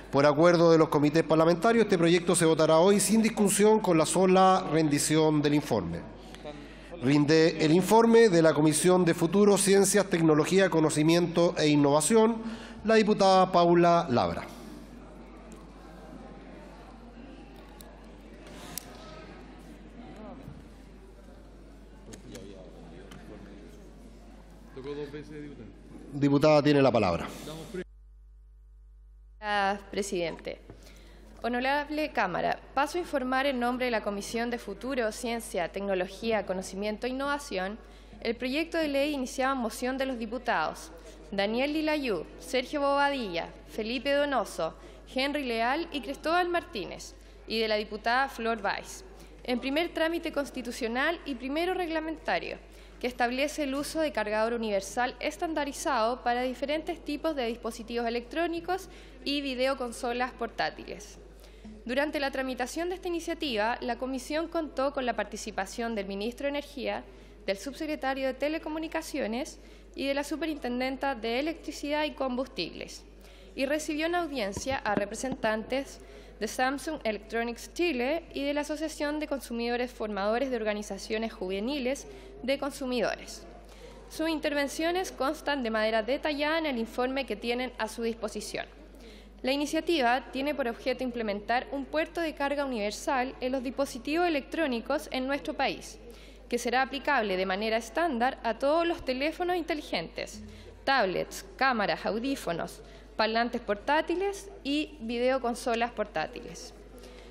Por acuerdo de los comités parlamentarios, este proyecto se votará hoy sin discusión con la sola rendición del informe rinde el informe de la Comisión de Futuro, Ciencias, Tecnología, Conocimiento e Innovación la diputada Paula Labra. Diputada tiene la palabra. presidente. Honorable Cámara, paso a informar en nombre de la Comisión de Futuro, Ciencia, Tecnología, Conocimiento e Innovación el proyecto de ley iniciaba en moción de los diputados Daniel Dilayú, Sergio Bobadilla, Felipe Donoso, Henry Leal y Cristóbal Martínez, y de la diputada Flor Weiss, en primer trámite constitucional y primero reglamentario, que establece el uso de cargador universal estandarizado para diferentes tipos de dispositivos electrónicos y videoconsolas portátiles. Durante la tramitación de esta iniciativa, la Comisión contó con la participación del Ministro de Energía, del Subsecretario de Telecomunicaciones y de la Superintendenta de Electricidad y Combustibles, y recibió una audiencia a representantes de Samsung Electronics Chile y de la Asociación de Consumidores Formadores de Organizaciones Juveniles de Consumidores. Sus intervenciones constan de manera detallada en el informe que tienen a su disposición. La iniciativa tiene por objeto implementar un puerto de carga universal en los dispositivos electrónicos en nuestro país que será aplicable de manera estándar a todos los teléfonos inteligentes, tablets, cámaras, audífonos, parlantes portátiles y videoconsolas portátiles.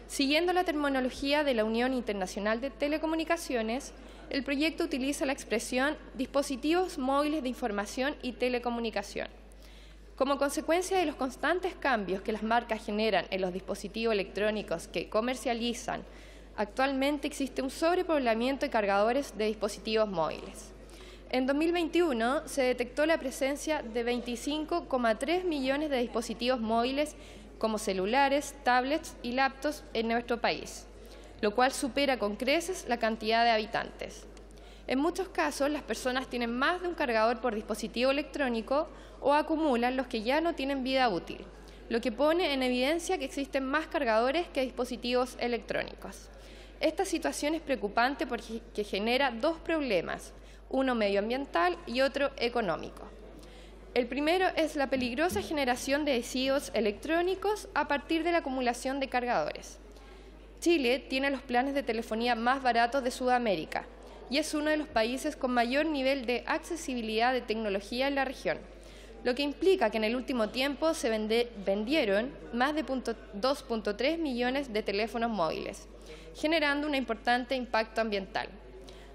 Siguiendo la terminología de la Unión Internacional de Telecomunicaciones, el proyecto utiliza la expresión dispositivos móviles de información y telecomunicación. Como consecuencia de los constantes cambios que las marcas generan en los dispositivos electrónicos que comercializan, Actualmente existe un sobrepoblamiento de cargadores de dispositivos móviles. En 2021 se detectó la presencia de 25,3 millones de dispositivos móviles como celulares, tablets y laptops en nuestro país, lo cual supera con creces la cantidad de habitantes. En muchos casos, las personas tienen más de un cargador por dispositivo electrónico o acumulan los que ya no tienen vida útil, lo que pone en evidencia que existen más cargadores que dispositivos electrónicos. Esta situación es preocupante porque genera dos problemas, uno medioambiental y otro económico. El primero es la peligrosa generación de residuos electrónicos a partir de la acumulación de cargadores. Chile tiene los planes de telefonía más baratos de Sudamérica y es uno de los países con mayor nivel de accesibilidad de tecnología en la región, lo que implica que en el último tiempo se vendieron más de 2.3 millones de teléfonos móviles generando un importante impacto ambiental.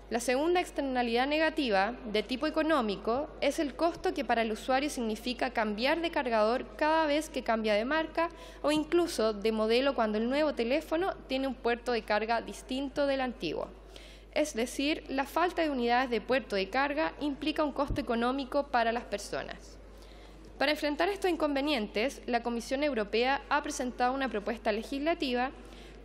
La segunda externalidad negativa, de tipo económico, es el costo que para el usuario significa cambiar de cargador cada vez que cambia de marca o incluso de modelo cuando el nuevo teléfono tiene un puerto de carga distinto del antiguo. Es decir, la falta de unidades de puerto de carga implica un costo económico para las personas. Para enfrentar estos inconvenientes, la Comisión Europea ha presentado una propuesta legislativa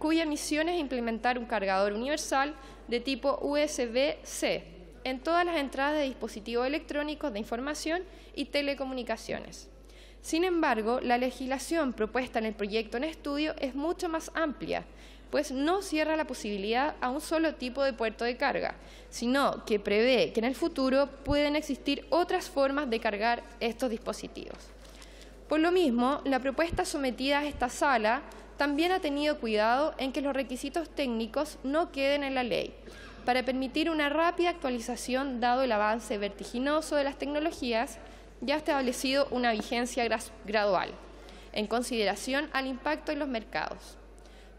cuya misión es implementar un cargador universal de tipo USB-C en todas las entradas de dispositivos electrónicos de información y telecomunicaciones. Sin embargo, la legislación propuesta en el proyecto en estudio es mucho más amplia, pues no cierra la posibilidad a un solo tipo de puerto de carga, sino que prevé que en el futuro pueden existir otras formas de cargar estos dispositivos. Por lo mismo, la propuesta sometida a esta sala también ha tenido cuidado en que los requisitos técnicos no queden en la ley, para permitir una rápida actualización dado el avance vertiginoso de las tecnologías, ya ha establecido una vigencia gradual, en consideración al impacto en los mercados.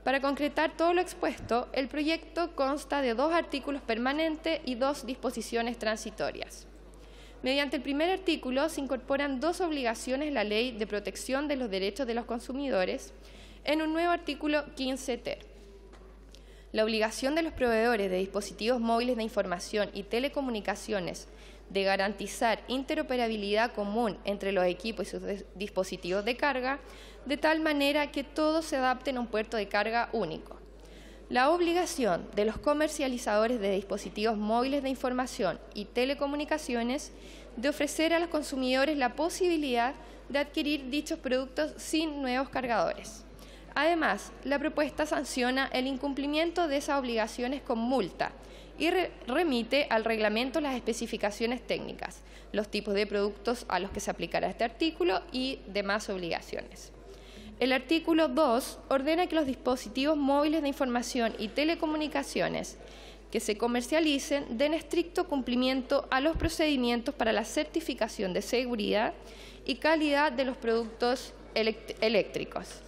Para concretar todo lo expuesto, el proyecto consta de dos artículos permanentes y dos disposiciones transitorias. Mediante el primer artículo se incorporan dos obligaciones a la Ley de Protección de los Derechos de los Consumidores, en un nuevo artículo 15 T La obligación de los proveedores de dispositivos móviles de información y telecomunicaciones de garantizar interoperabilidad común entre los equipos y sus dispositivos de carga, de tal manera que todos se adapten a un puerto de carga único. La obligación de los comercializadores de dispositivos móviles de información y telecomunicaciones de ofrecer a los consumidores la posibilidad de adquirir dichos productos sin nuevos cargadores. Además, la propuesta sanciona el incumplimiento de esas obligaciones con multa y remite al reglamento las especificaciones técnicas, los tipos de productos a los que se aplicará este artículo y demás obligaciones. El artículo 2 ordena que los dispositivos móviles de información y telecomunicaciones que se comercialicen den estricto cumplimiento a los procedimientos para la certificación de seguridad y calidad de los productos eléctricos.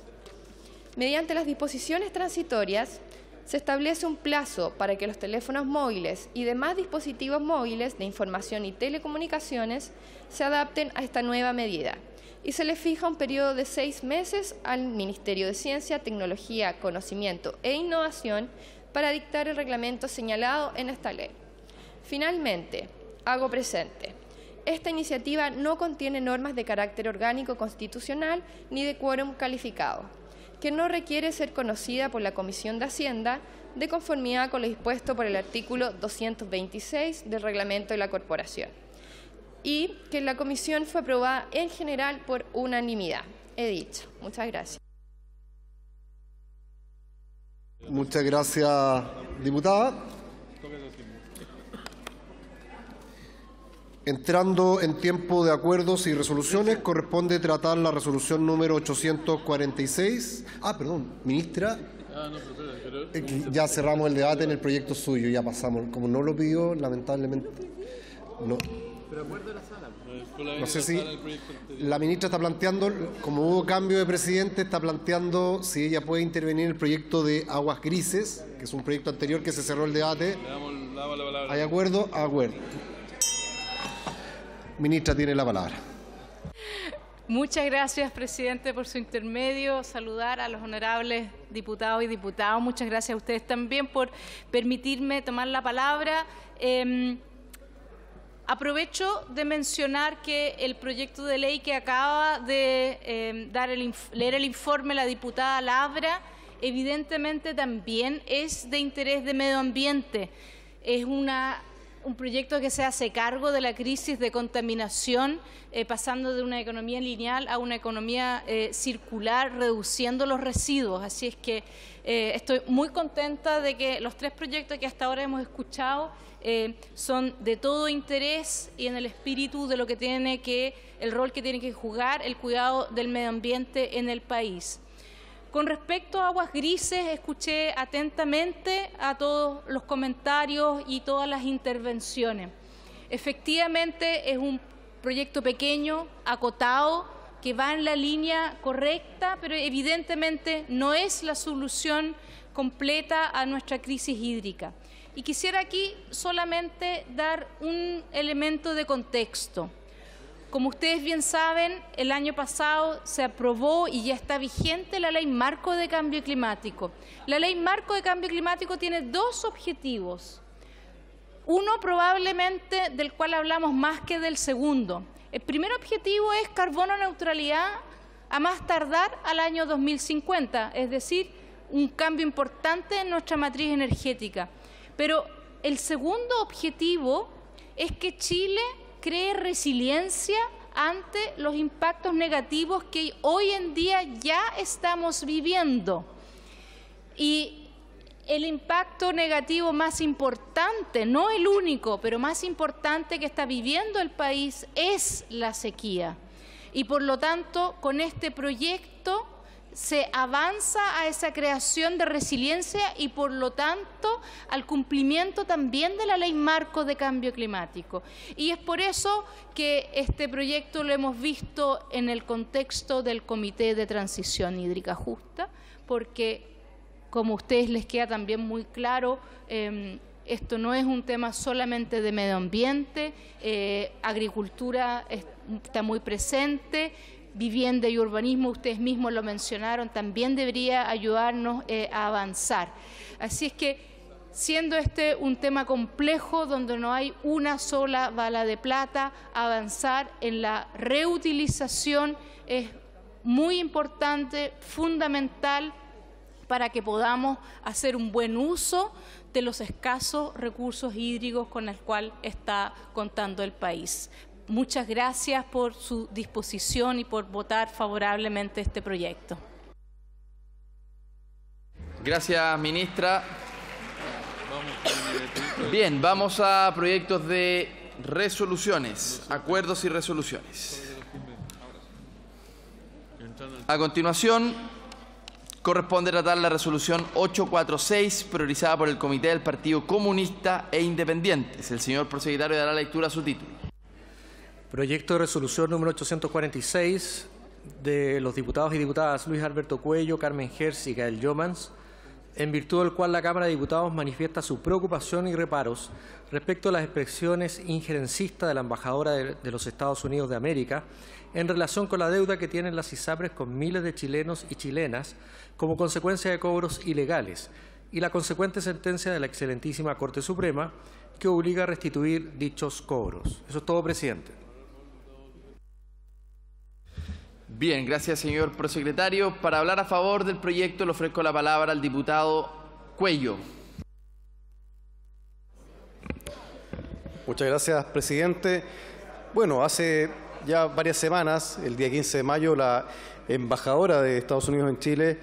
Mediante las disposiciones transitorias, se establece un plazo para que los teléfonos móviles y demás dispositivos móviles de información y telecomunicaciones se adapten a esta nueva medida y se le fija un periodo de seis meses al Ministerio de Ciencia, Tecnología, Conocimiento e Innovación para dictar el reglamento señalado en esta ley. Finalmente, hago presente. Esta iniciativa no contiene normas de carácter orgánico constitucional ni de quórum calificado que no requiere ser conocida por la Comisión de Hacienda de conformidad con lo dispuesto por el artículo 226 del reglamento de la corporación y que la comisión fue aprobada en general por unanimidad. He dicho. Muchas gracias. Muchas gracias, diputada. Entrando en tiempo de acuerdos y resoluciones, corresponde tratar la resolución número 846. Ah, perdón, ministra. Eh, ya cerramos el debate en el proyecto suyo, ya pasamos. Como no lo pidió, lamentablemente. No. Pero la sala. No sé si la ministra está planteando, como hubo cambio de presidente, está planteando si ella puede intervenir en el proyecto de aguas grises, que es un proyecto anterior que se cerró el debate. ¿Hay acuerdo? Acuerdo. Ministra, tiene la palabra. Muchas gracias, presidente, por su intermedio. Saludar a los honorables diputados y diputadas. Muchas gracias a ustedes también por permitirme tomar la palabra. Em, aprovecho de mencionar que el proyecto de ley que acaba de em, dar leer el informe la diputada Labra, evidentemente también es de interés de medio ambiente. Es una un proyecto que se hace cargo de la crisis de contaminación, eh, pasando de una economía lineal a una economía eh, circular, reduciendo los residuos. Así es que eh, estoy muy contenta de que los tres proyectos que hasta ahora hemos escuchado son de todo interés y en el espíritu de lo que tiene que, el rol que tiene que jugar el cuidado del medio ambiente en el país. Con respecto a aguas grises, escuché atentamente a todos los comentarios y todas las intervenciones. Efectivamente, es un proyecto pequeño, acotado, que va en la línea correcta, pero evidentemente no es la solución completa a nuestra crisis hídrica. Y quisiera aquí solamente dar un elemento de contexto. Como ustedes bien saben, el año pasado se aprobó y ya está vigente la Ley Marco de Cambio Climático. La Ley Marco de Cambio Climático tiene dos objetivos. Uno probablemente del cual hablamos más que del segundo. El primer objetivo es carbono neutralidad a más tardar al año 2050, es decir, un cambio importante en nuestra matriz energética. Pero el segundo objetivo es que Chile cree resiliencia ante los impactos negativos que hoy en día ya estamos viviendo. Y el impacto negativo más importante, no el único, pero más importante que está viviendo el país es la sequía. Y por lo tanto, con este proyecto se avanza a esa creación de resiliencia y por lo tanto al cumplimiento también de la ley marco de cambio climático. Y es por eso que este proyecto lo hemos visto en el contexto del Comité de Transición Hídrica Justa, porque como a ustedes les queda también muy claro, em, esto no es un tema solamente de medio ambiente, eh, agricultura está muy presente, vivienda y urbanismo, ustedes mismos lo mencionaron, también debería ayudarnos eh, a avanzar. Así es que siendo este un tema complejo donde no hay una sola bala de plata, avanzar en la reutilización es muy importante, fundamental para que podamos hacer un buen uso de los escasos recursos hídricos con el cual está contando el país. Muchas gracias por su disposición y por votar favorablemente este proyecto. Gracias, ministra. Bien, vamos a proyectos de resoluciones, acuerdos y resoluciones. A continuación, corresponde tratar la resolución 846, priorizada por el Comité del Partido Comunista e Independientes. El señor prosecretario dará lectura a su título. Proyecto de resolución número 846 de los diputados y diputadas Luis Alberto Cuello, Carmen Gers y Gael Yomans, en virtud del cual la Cámara de Diputados manifiesta su preocupación y reparos respecto a las expresiones injerencistas de la embajadora de, los Estados Unidos de América en relación con la deuda que tienen las ISAPRES con miles de chilenos y chilenas como consecuencia de cobros ilegales y la consecuente sentencia de la excelentísima Corte Suprema que obliga a restituir dichos cobros. Eso es todo, presidente. Bien, gracias señor prosecretario. Para hablar a favor del proyecto le ofrezco la palabra al diputado Cuello. Muchas gracias, presidente. Bueno, hace ya varias semanas, el día 15 de mayo, la embajadora de Estados Unidos en Chile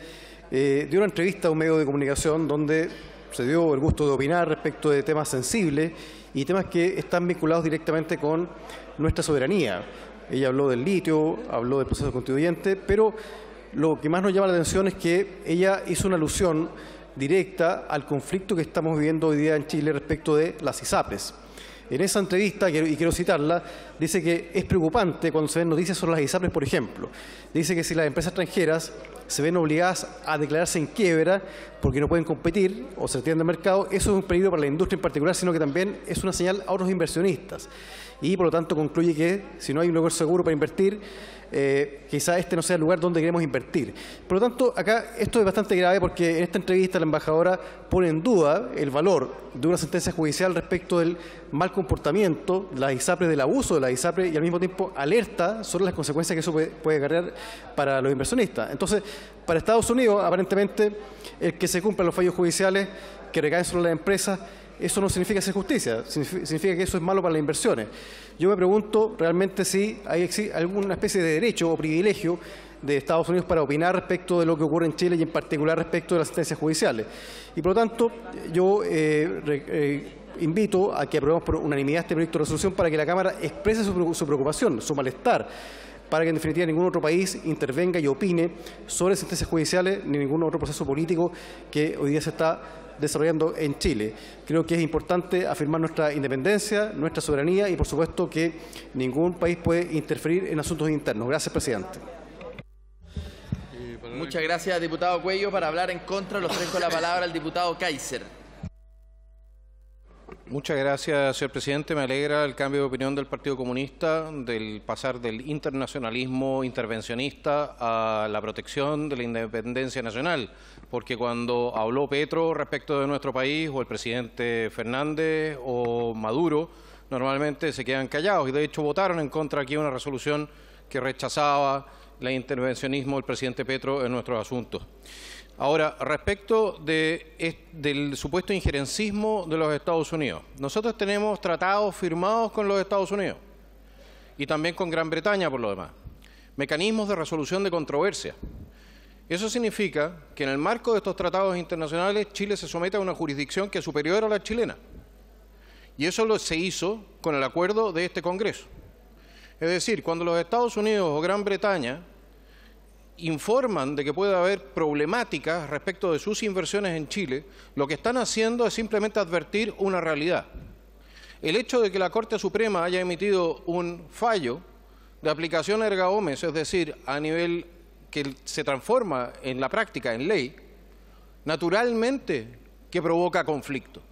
eh, dio una entrevista a un medio de comunicación donde se dio el gusto de opinar respecto de temas sensibles y temas que están vinculados directamente con nuestra soberanía. Ella habló del litio, habló del proceso constituyente, pero lo que más nos llama la atención es que ella hizo una alusión directa al conflicto que estamos viviendo hoy día en Chile respecto de las ISAPRES. En esa entrevista, y quiero citarla, dice que es preocupante cuando se ven noticias sobre las ISAPRES, por ejemplo. Dice que si las empresas extranjeras se ven obligadas a declararse en quiebra porque no pueden competir o se retiran del mercado, eso es un peligro para la industria en particular, sino que también es una señal a otros inversionistas y por lo tanto concluye que si no hay un lugar seguro para invertir, eh, quizá este no sea el lugar donde queremos invertir. Por lo tanto, acá esto es bastante grave porque en esta entrevista la embajadora pone en duda el valor de una sentencia judicial respecto del mal comportamiento de las ISAPRE, del abuso de la ISAPRE, y al mismo tiempo alerta sobre las consecuencias que eso puede, cargar para los inversionistas. Entonces, para Estados Unidos, aparentemente, el que se cumplan los fallos judiciales que recaen sobre las empresas eso no significa hacer justicia, significa que eso es malo para las inversiones. Yo me pregunto realmente si hay alguna especie de derecho o privilegio de Estados Unidos para opinar respecto de lo que ocurre en Chile y en particular respecto de las sentencias judiciales. Y por lo tanto, yo eh, eh, invito a que aprobemos por unanimidad este proyecto de resolución para que la Cámara exprese su, su preocupación, su malestar, para que en definitiva ningún otro país intervenga y opine sobre sentencias judiciales ni ningún otro proceso político que hoy día se está desarrollando en Chile. Creo que es importante afirmar nuestra independencia, nuestra soberanía y, por supuesto, que ningún país puede interferir en asuntos internos. Gracias, presidente. Muchas gracias, diputado Cuello. Para hablar en contra, los ofrezco la palabra al diputado Kaiser. Muchas gracias, señor presidente. Me alegra el cambio de opinión del Partido Comunista, del pasar del internacionalismo intervencionista a la protección de la independencia nacional, porque cuando habló Petro respecto de nuestro país, o el presidente Fernández, o Maduro, normalmente se quedan callados y de hecho votaron en contra aquí una resolución que rechazaba el intervencionismo del presidente Petro en nuestros asuntos. Ahora, respecto del supuesto injerencismo de los Estados Unidos, nosotros tenemos tratados firmados con los Estados Unidos y también con Gran Bretaña, por lo demás, mecanismos de resolución de controversias. Eso significa que en el marco de estos tratados internacionales Chile se somete a una jurisdicción que es superior a la chilena. Y eso se hizo con el acuerdo de este Congreso. Es decir, cuando los Estados Unidos o Gran Bretaña informan de que puede haber problemáticas respecto de sus inversiones en Chile, lo que están haciendo es simplemente advertir una realidad. El hecho de que la Corte Suprema haya emitido un fallo de aplicación erga omnes, es decir, a nivel que se transforma en la práctica en ley, naturalmente que provoca conflicto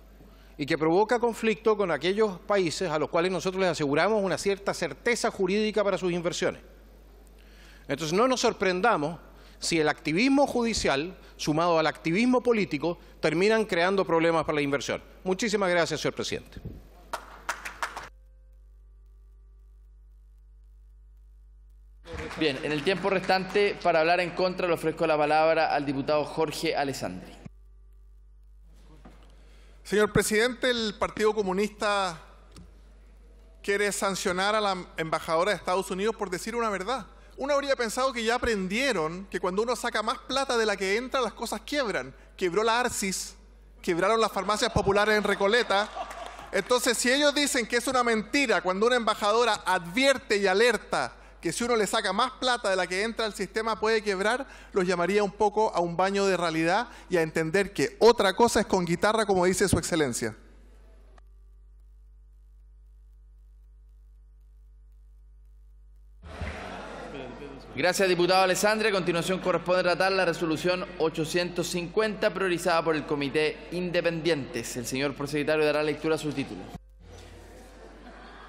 y que provoca conflicto con aquellos países a los cuales nosotros les aseguramos una cierta certeza jurídica para sus inversiones. Entonces no nos sorprendamos si el activismo judicial, sumado al activismo político, terminan creando problemas para la inversión. Muchísimas gracias, señor presidente. Bien, en el tiempo restante, para hablar en contra, le ofrezco la palabra al diputado Jorge Alessandri. Señor presidente, el Partido Comunista quiere sancionar a la embajadora de Estados Unidos por decir una verdad uno habría pensado que ya aprendieron que cuando uno saca más plata de la que entra, las cosas quiebran. Quebró la Arcis, quebraron las farmacias populares en Recoleta. Entonces, si ellos dicen que es una mentira cuando una embajadora advierte y alerta que si uno le saca más plata de la que entra el sistema puede quebrar, los llamaría un poco a un baño de realidad y a entender que otra cosa es con guitarra, como dice su excelencia. Gracias, diputado Alessandre. A continuación corresponde tratar la resolución 850 priorizada por el Comité Independientes. El señor prosecretario dará lectura a su título.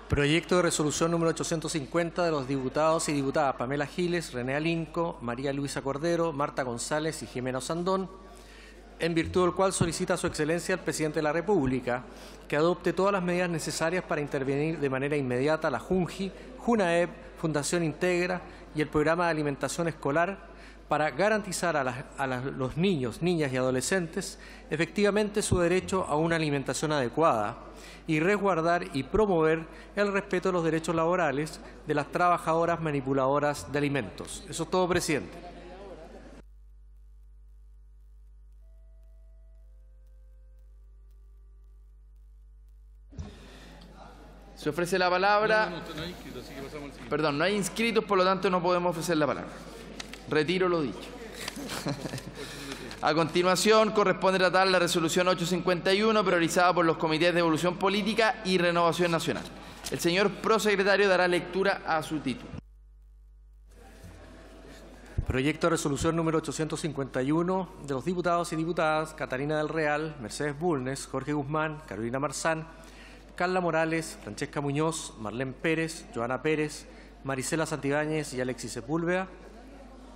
Proyecto de resolución número 850 de los diputados y diputadas Pamela Giles, René Alinco, María Luisa Cordero, Marta González y Jimena Sandón, en virtud del cual solicita a su excelencia el presidente de la República que adopte todas las medidas necesarias para intervenir de manera inmediata la Junji, Junaep, Fundación Integra, y el programa de alimentación escolar para garantizar a, los niños, niñas y adolescentes efectivamente su derecho a una alimentación adecuada y resguardar y promover el respeto de los derechos laborales de las trabajadoras manipuladoras de alimentos. Eso es todo, presidente. Se ofrece la palabra. Perdón, no hay inscritos, por lo tanto no podemos ofrecer la palabra. Retiro lo dicho. *laughs* A continuación, corresponde tratar la resolución 851, priorizada por los comités de evolución política y renovación nacional. El señor prosecretario dará lectura a su título. Proyecto de resolución número 851 de los diputados y diputadas Catarina del Real, Mercedes Bulnes, Jorge Guzmán, Carolina Marzán, Carla Morales, Francesca Muñoz, Marlene Pérez, Joana Pérez, Marisela Santibáñez y Alexis Sepúlveda,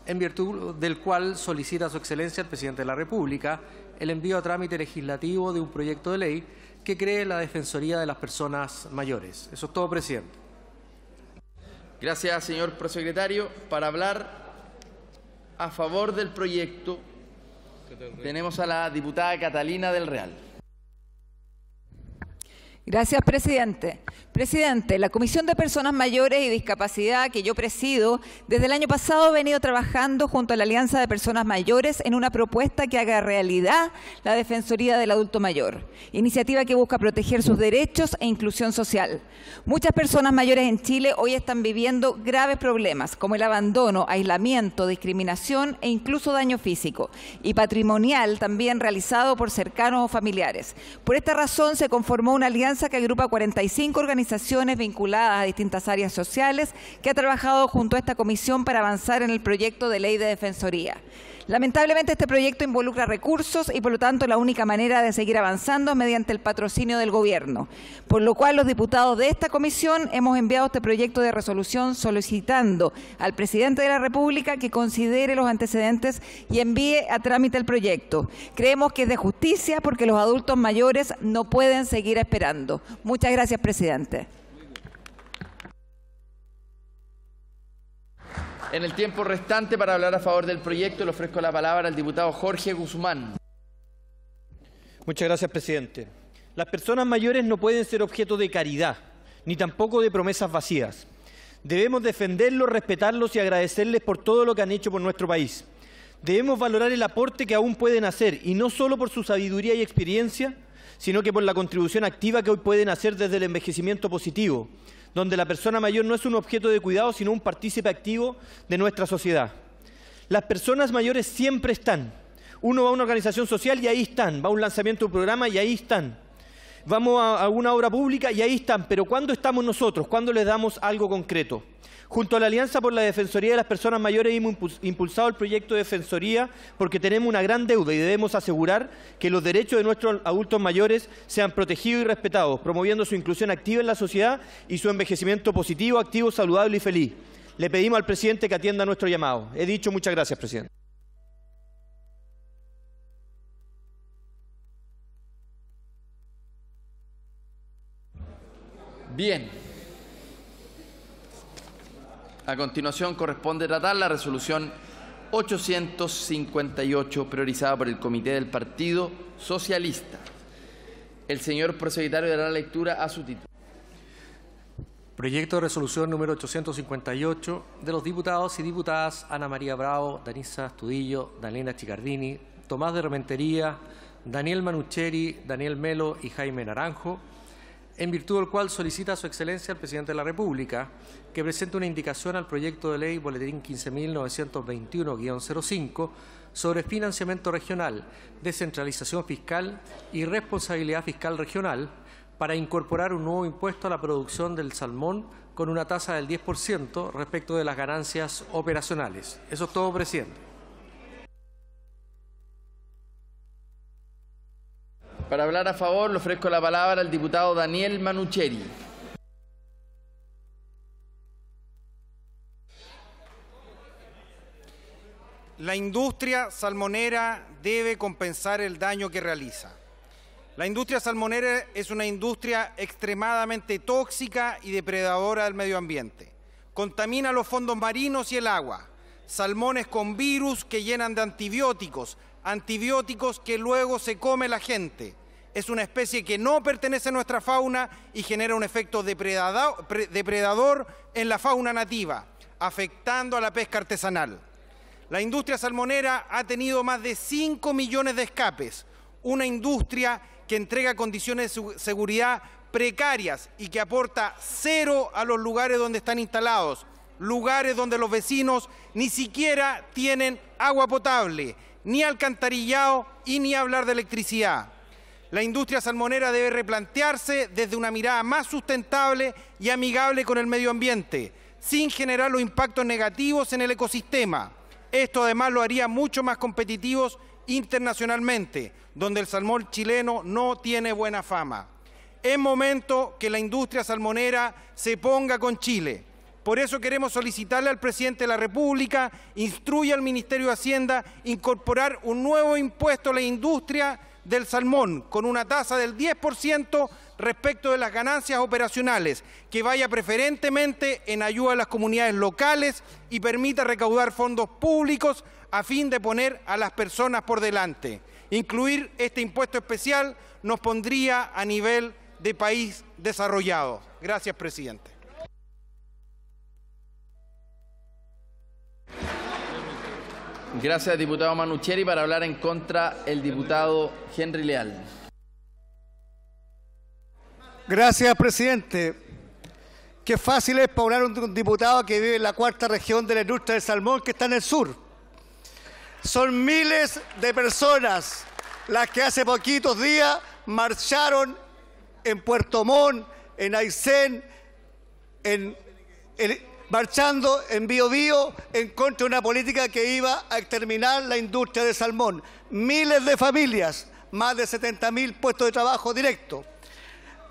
en virtud del cual solicita a su excelencia el presidente de la República el envío a trámite legislativo de un proyecto de ley que cree la Defensoría de las Personas Mayores. Eso es todo, presidente. Gracias, señor prosecretario. Para hablar a favor del proyecto tenemos a la diputada Catalina del Real. Gracias, presidente. Presidente, la Comisión de Personas Mayores y Discapacidad que yo presido, desde el año pasado he venido trabajando junto a la Alianza de Personas Mayores en una propuesta que haga realidad la Defensoría del Adulto Mayor, iniciativa que busca proteger sus derechos e inclusión social. Muchas personas mayores en Chile hoy están viviendo graves problemas, como el abandono, aislamiento, discriminación e incluso daño físico y patrimonial también realizado por cercanos o familiares. Por esta razón se conformó una alianza que agrupa 45 organizaciones organizaciones vinculadas a distintas áreas sociales que ha trabajado junto a esta comisión para avanzar en el proyecto de ley de defensoría. Lamentablemente este proyecto involucra recursos y por lo tanto la única manera de seguir avanzando es mediante el patrocinio del Gobierno, por lo cual los diputados de esta comisión hemos enviado este proyecto de resolución solicitando al presidente de la República que considere los antecedentes y envíe a trámite el proyecto. Creemos que es de justicia porque los adultos mayores no pueden seguir esperando. Muchas gracias, presidente. En el tiempo restante para hablar a favor del proyecto le ofrezco la palabra al diputado Jorge Guzmán. Muchas gracias, presidente. Las personas mayores no pueden ser objeto de caridad, ni tampoco de promesas vacías. Debemos defenderlos, respetarlos y agradecerles por todo lo que han hecho por nuestro país. Debemos valorar el aporte que aún pueden hacer, y no solo por su sabiduría y experiencia, sino que por la contribución activa que hoy pueden hacer desde el envejecimiento positivo, donde la persona mayor no es un objeto de cuidado, sino un partícipe activo de nuestra sociedad. Las personas mayores siempre están. Uno va a una organización social y ahí están, va a un lanzamiento de un programa y ahí están. Vamos a, una obra pública y ahí están, pero ¿cuándo estamos nosotros? ¿Cuándo les damos algo concreto? Junto a la Alianza por la Defensoría de las Personas Mayores hemos impulsado el proyecto de Defensoría porque tenemos una gran deuda y debemos asegurar que los derechos de nuestros adultos mayores sean protegidos y respetados, promoviendo su inclusión activa en la sociedad y su envejecimiento positivo, activo, saludable y feliz. Le pedimos al presidente que atienda nuestro llamado. He dicho muchas gracias, presidente. Bien. A continuación corresponde tratar la resolución 858 priorizada por el Comité del Partido Socialista. El señor prosecretario dará lectura a su título. Proyecto de resolución número 858 de los diputados y diputadas Ana María Bravo, Danisa Studillo, Daniela Chicardini, Tomás de Rementería, Daniel Manucheri, Daniel Melo y Jaime Naranjo en virtud del cual solicita a su excelencia el presidente de la República que presente una indicación al proyecto de ley Boletín 15.921-05 sobre financiamiento regional, descentralización fiscal y responsabilidad fiscal regional para incorporar un nuevo impuesto a la producción del salmón con una tasa del 10% respecto de las ganancias operacionales. Eso es todo, presidente. Para hablar a favor, le ofrezco la palabra al diputado Daniel Manucheri. La industria salmonera debe compensar el daño que realiza. La industria salmonera es una industria extremadamente tóxica y depredadora del medio ambiente. Contamina los fondos marinos y el agua. Salmones con virus que llenan de antibióticos, antibióticos que luego se come la gente. Es una especie que no pertenece a nuestra fauna y genera un efecto depredador en la fauna nativa, afectando a la pesca artesanal. La industria salmonera ha tenido más de 5 millones de escapes, una industria que entrega condiciones de seguridad precarias y que aporta cero a los lugares donde están instalados, lugares donde los vecinos ni siquiera tienen agua potable ni alcantarillado y ni hablar de electricidad. La industria salmonera debe replantearse desde una mirada más sustentable y amigable con el medio ambiente, sin generar los impactos negativos en el ecosistema. Esto además lo haría mucho más competitivos internacionalmente, donde el salmón chileno no tiene buena fama. Es momento que la industria salmonera se ponga con Chile por eso queremos solicitarle al presidente de la República, instruya al Ministerio de Hacienda, incorporar un nuevo impuesto a la industria del salmón con una tasa del 10% respecto de las ganancias operacionales, que vaya preferentemente en ayuda a las comunidades locales y permita recaudar fondos públicos a fin de poner a las personas por delante. Incluir este impuesto especial nos pondría a nivel de país desarrollado. Gracias, presidente. Gracias, diputado Manucheri. Para hablar en contra, el diputado Henry Leal. Gracias, presidente. Qué fácil es paular un diputado que vive en la cuarta región de la industria del salmón, que está en el sur. Son miles de personas las que hace poquitos días marcharon en Puerto Montt, en Aysén, en, en, marchando en Bio Bio en contra de una política que iba a exterminar la industria del salmón. Miles de familias, más de 70.000 puestos de trabajo directos.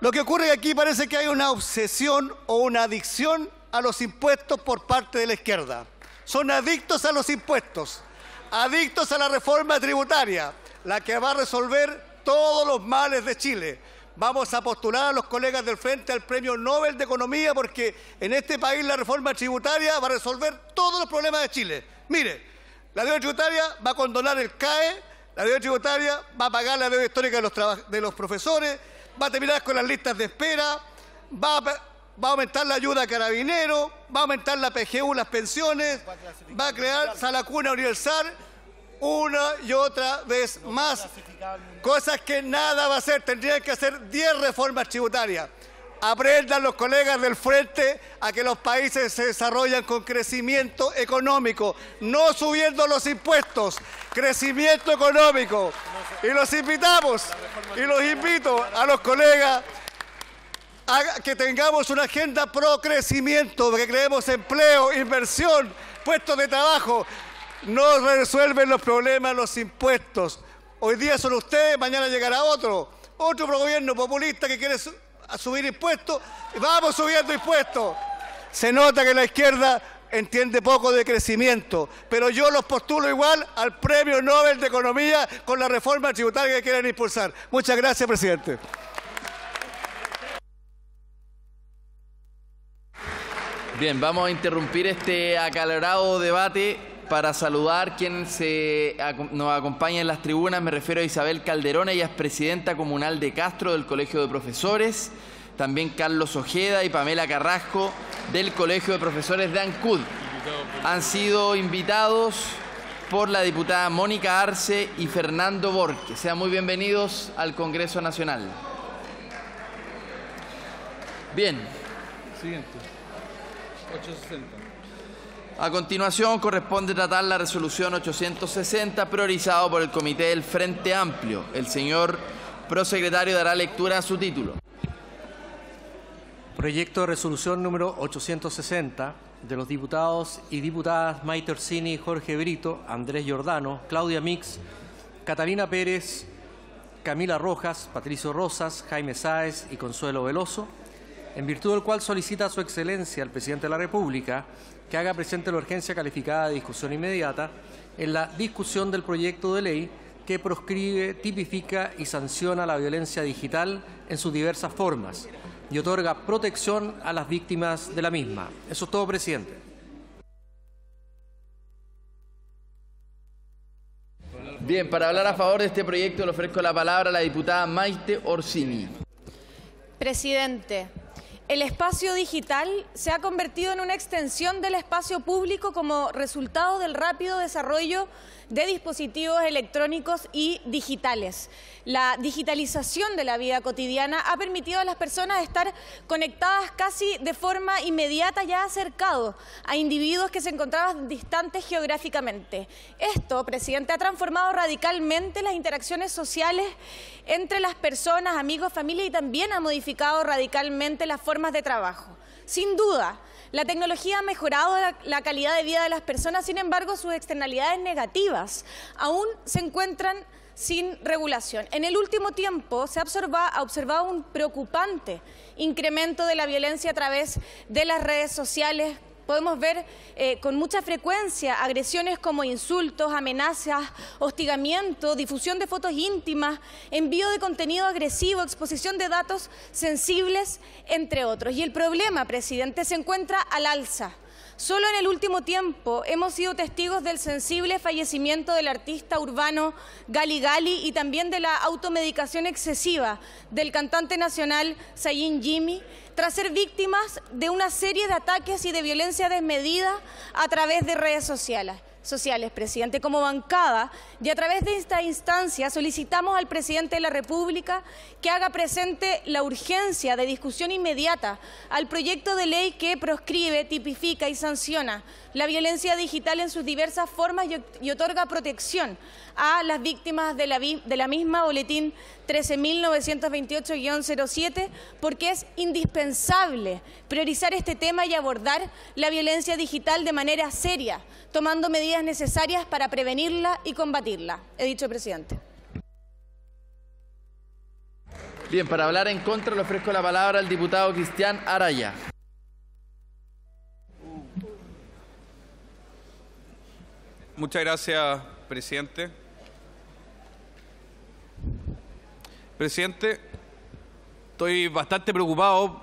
Lo que ocurre aquí parece que hay una obsesión o una adicción a los impuestos por parte de la izquierda. Son adictos a los impuestos, adictos a la reforma tributaria, la que va a resolver todos los males de Chile Vamos a postular a los colegas del frente al Premio Nobel de Economía porque en este país la reforma tributaria va a resolver todos los problemas de Chile. Mire, la deuda tributaria va a condonar el CAE, la deuda tributaria va a pagar la deuda histórica de los, profesores, va a terminar con las listas de espera, va a, va a aumentar la ayuda a carabineros, va a aumentar la PGU, las pensiones, va a crear salacuna universal una y otra vez más. Cosas que nada va a hacer. Tendrían que hacer 10 reformas tributarias. Aprendan los colegas del frente a que los países se desarrollan con crecimiento económico, no subiendo los impuestos, crecimiento económico. Y los invitamos, y los invito a los colegas a que tengamos una agenda pro crecimiento, que creemos empleo, inversión, puestos de trabajo, no resuelven los problemas los impuestos. Hoy día son ustedes, mañana llegará otro. Otro gobierno populista que quiere subir impuestos. Vamos subiendo impuestos. Se nota que la izquierda entiende poco de crecimiento, pero yo los postulo igual al Premio Nobel de Economía con la reforma tributaria que quieren impulsar. Muchas gracias, presidente. Bien, vamos a interrumpir este acalorado debate para saludar quien nos acompaña en las tribunas. Me refiero a Isabel Calderón, ella es presidenta comunal de Castro del Colegio de Profesores. También Carlos Ojeda y Pamela Carrasco del Colegio de Profesores de ANCUD. Han sido invitados por la diputada Mónica Arce y Fernando Borque. Sean muy bienvenidos al Congreso Nacional. Bien. Siguiente. 860. A continuación corresponde tratar la resolución 860 priorizado por el Comité del Frente Amplio. El señor prosecretario dará lectura a su título. Proyecto de resolución número 860 de los diputados y diputadas Maite Orsini, Jorge Brito, Andrés Giordano, Claudia Mix, Catalina Pérez, Camila Rojas, Patricio Rosas, Jaime Sáez y Consuelo Veloso, en virtud del cual solicita a su excelencia el presidente de la República que haga presente la urgencia calificada de discusión inmediata en la discusión del proyecto de ley que proscribe, tipifica y sanciona la violencia digital en sus diversas formas y otorga protección a las víctimas de la misma. Eso es todo, presidente. Bien, para hablar a favor de este proyecto le ofrezco la palabra a la diputada Maite Orsini. Presidente, el espacio digital se ha convertido en una extensión del espacio público como resultado del rápido desarrollo de dispositivos electrónicos y digitales. La digitalización de la vida cotidiana ha permitido a las personas estar conectadas casi de forma inmediata, ya acercado a individuos que se encontraban distantes geográficamente. Esto, presidente, ha transformado radicalmente las interacciones sociales entre las personas, amigos, familia y también ha modificado radicalmente las formas de trabajo. Sin duda, la tecnología ha mejorado la, calidad de vida de las personas, sin embargo, sus externalidades negativas aún se encuentran sin regulación. En el último tiempo se ha observado un preocupante incremento de la violencia a través de las redes sociales Podemos ver eh, con mucha frecuencia agresiones como insultos, amenazas, hostigamiento, difusión de fotos íntimas, envío de contenido agresivo, exposición de datos sensibles, entre otros. Y el problema, presidente, se encuentra al alza. Solo en el último tiempo hemos sido testigos del sensible fallecimiento del artista urbano Gali Gali y también de la automedicación excesiva del cantante nacional Sayin Jimmy tras ser víctimas de una serie de ataques y de violencia desmedida a través de redes sociales sociales, presidente, como bancada, y a través de esta instancia solicitamos al presidente de la República que haga presente la urgencia de discusión inmediata al proyecto de ley que proscribe, tipifica y sanciona la violencia digital en sus diversas formas y otorga protección a las víctimas de la, misma, boletín 13.928-07, porque es indispensable priorizar este tema y abordar la violencia digital de manera seria, tomando medidas necesarias para prevenirla y combatirla. He dicho, presidente. Bien, para hablar en contra le ofrezco la palabra al diputado Cristian Araya. Muchas gracias, presidente. Presidente, estoy bastante preocupado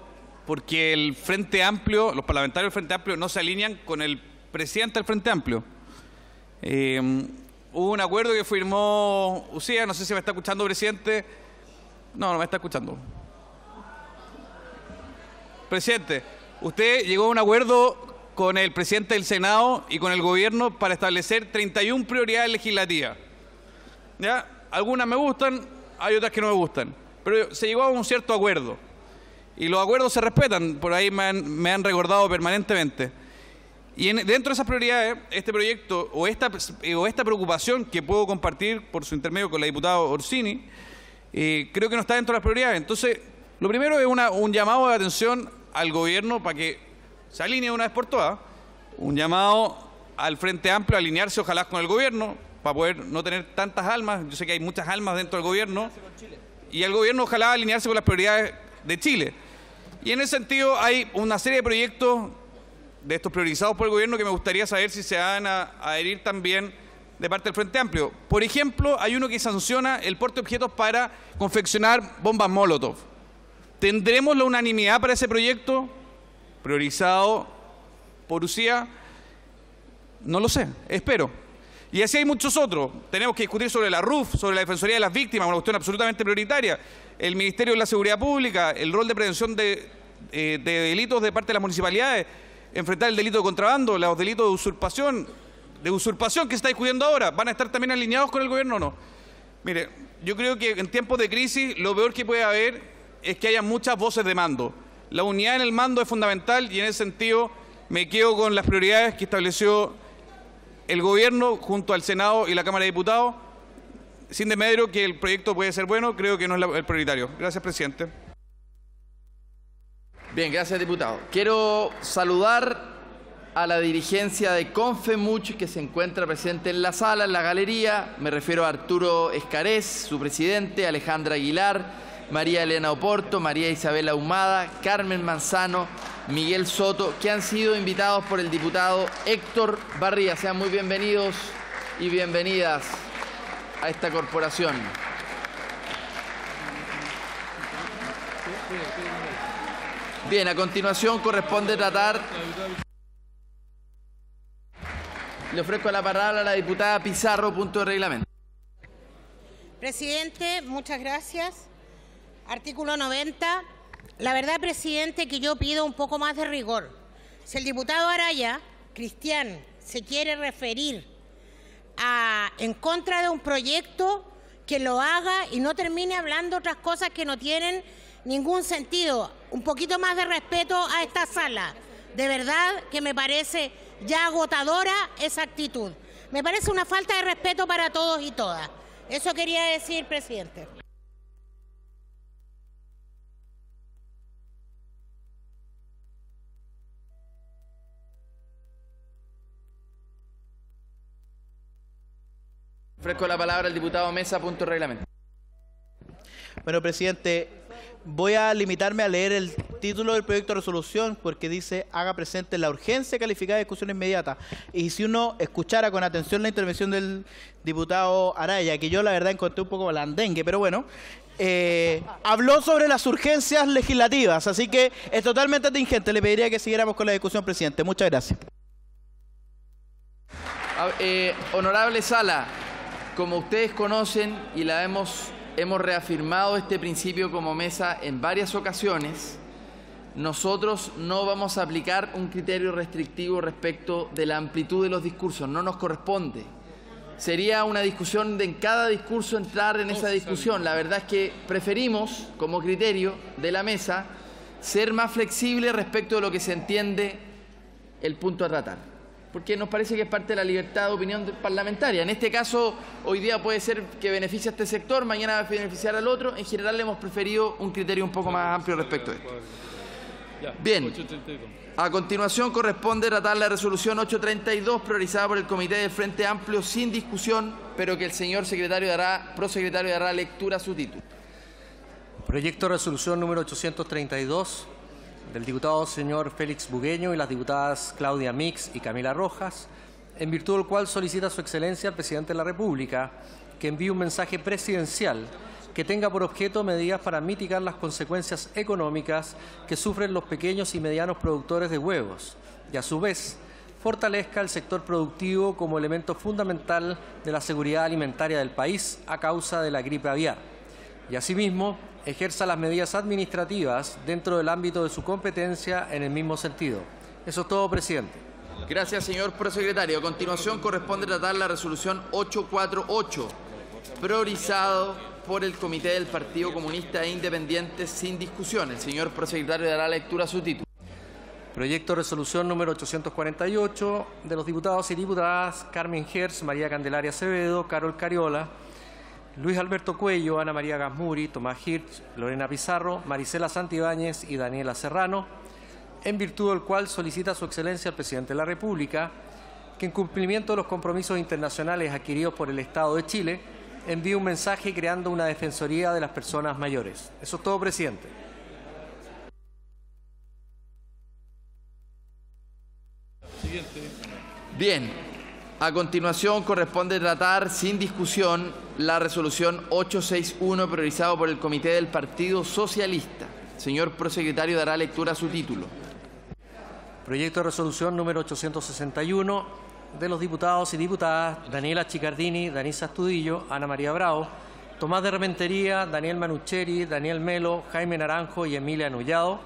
porque el Frente Amplio, los parlamentarios del Frente Amplio no se alinean con el presidente del Frente Amplio. Eh, hubo un acuerdo que firmó Ucía, no sé si me está escuchando, presidente. No, no me está escuchando. Presidente, usted llegó a un acuerdo con el presidente del Senado y con el gobierno para establecer 31 prioridades legislativas. ¿Ya? Algunas me gustan, hay otras que no me gustan, pero se llegó a un cierto acuerdo. Y los acuerdos se respetan, por ahí me han, recordado permanentemente. Y dentro de esas prioridades, este proyecto o esta, o esta preocupación que puedo compartir por su intermedio con la diputada Orsini, eh, creo que no está dentro de las prioridades. Entonces, lo primero es un llamado de atención al gobierno para que se alinea una vez por todas. Un llamado al Frente Amplio a alinearse, ojalá, con el gobierno, para poder no tener tantas almas. Yo sé que hay muchas almas dentro del gobierno. Y el gobierno, ojalá, alinearse con las prioridades de Chile. Y en ese sentido, hay una serie de proyectos de estos priorizados por el gobierno que me gustaría saber si se van a adherir también de parte del Frente Amplio. Por ejemplo, hay uno que sanciona el porte de objetos para confeccionar bombas Molotov. ¿Tendremos la unanimidad para ese proyecto? priorizado por UCIA, no lo sé, espero. Y así hay muchos otros. Tenemos que discutir sobre la RUF, sobre la Defensoría de las Víctimas, una cuestión absolutamente prioritaria. El Ministerio de la Seguridad Pública, el rol de prevención eh, de, delitos de parte de las municipalidades, enfrentar el delito de contrabando, los delitos de usurpación, de usurpación que se está discutiendo ahora, ¿van a estar también alineados con el gobierno o no? Mire, yo creo que en tiempos de crisis lo peor que puede haber es que haya muchas voces de mando. La unidad en el mando es fundamental y en ese sentido me quedo con las prioridades que estableció el Gobierno junto al Senado y la Cámara de Diputados. Sin demedro que el proyecto puede ser bueno, creo que no es el prioritario. Gracias, presidente. Bien, gracias, diputado. Quiero saludar a la dirigencia de Confemuch que se encuentra presente en la sala, en la galería. Me refiero a Arturo Escarés, su presidente, Alejandra Aguilar María Elena Oporto, María Isabel Ahumada, Carmen Manzano, Miguel Soto, que han sido invitados por el diputado Héctor Barría. Sean muy bienvenidos y bienvenidas a esta corporación. Bien, a continuación corresponde tratar... Le ofrezco la palabra a la diputada Pizarro, punto de reglamento. Presidente, muchas gracias. Artículo 90. La verdad, presidente, que yo pido un poco más de rigor. Si el diputado Araya, Cristian, se quiere referir a, en contra de un proyecto, que lo haga y no termine hablando otras cosas que no tienen ningún sentido. Un poquito más de respeto a esta sala. De verdad que me parece ya agotadora esa actitud. Me parece una falta de respeto para todos y todas. Eso quería decir, presidente. Ofrezco la palabra al diputado Mesa, punto reglamento. Bueno, presidente, voy a limitarme a leer el título del proyecto de resolución porque dice haga presente la urgencia calificada de discusión inmediata. Y si uno escuchara con atención la intervención del diputado Araya, que yo la verdad encontré un poco blandengue, pero bueno, eh, habló sobre las urgencias legislativas, así que es totalmente atingente. Le pediría que siguiéramos con la discusión, presidente. Muchas gracias. Ah, eh, honorable Sala, como ustedes conocen y la hemos, hemos reafirmado este principio como mesa en varias ocasiones, nosotros no vamos a aplicar un criterio restrictivo respecto de la amplitud de los discursos, no nos corresponde. Sería una discusión de en cada discurso entrar en esa discusión. La verdad es que preferimos, como criterio de la mesa, ser más flexible respecto de lo que se entiende el punto a tratar porque nos parece que es parte de la libertad de opinión parlamentaria. En este caso, hoy día puede ser que beneficie a este sector, mañana va a beneficiar al otro. En general, le hemos preferido un criterio un poco más amplio respecto a esto. Bien, a continuación corresponde tratar la resolución 832 priorizada por el Comité de Frente Amplio sin discusión, pero que el señor secretario dará, prosecretario dará lectura a su título. Proyecto de resolución número 832 del diputado señor Félix Bugueño y las diputadas Claudia Mix y Camila Rojas, en virtud del cual solicita a su excelencia al presidente de la República que envíe un mensaje presidencial que tenga por objeto medidas para mitigar las consecuencias económicas que sufren los pequeños y medianos productores de huevos y, a su vez, fortalezca el sector productivo como elemento fundamental de la seguridad alimentaria del país a causa de la gripe aviar y asimismo ejerza las medidas administrativas dentro del ámbito de su competencia en el mismo sentido. Eso es todo, presidente. Gracias, señor prosecretario. A continuación corresponde tratar la resolución 848, priorizado por el Comité del Partido Comunista e Independiente sin discusión. El señor prosecretario dará lectura a su título. Proyecto de resolución número 848 de los diputados y diputadas Carmen Gers, María Candelaria Acevedo, Carol Cariola, Luis Alberto Cuello, Ana María Gasmuri, Tomás Hirsch, Lorena Pizarro, Marisela Santibáñez y Daniela Serrano, en virtud del cual solicita a su excelencia al presidente de la República que en cumplimiento de los compromisos internacionales adquiridos por el Estado de Chile, envíe un mensaje creando una defensoría de las personas mayores. Eso es todo, presidente. Bien, a continuación corresponde tratar sin discusión la resolución 861 priorizado por el Comité del Partido Socialista. Señor prosecretario dará lectura a su título. Proyecto de resolución número 861 de los diputados y diputadas Daniela Chicardini, Danisa Astudillo, Ana María Bravo, Tomás de Rementería, Daniel Manucheri, Daniel Melo, Jaime Naranjo y Emilia Anullado,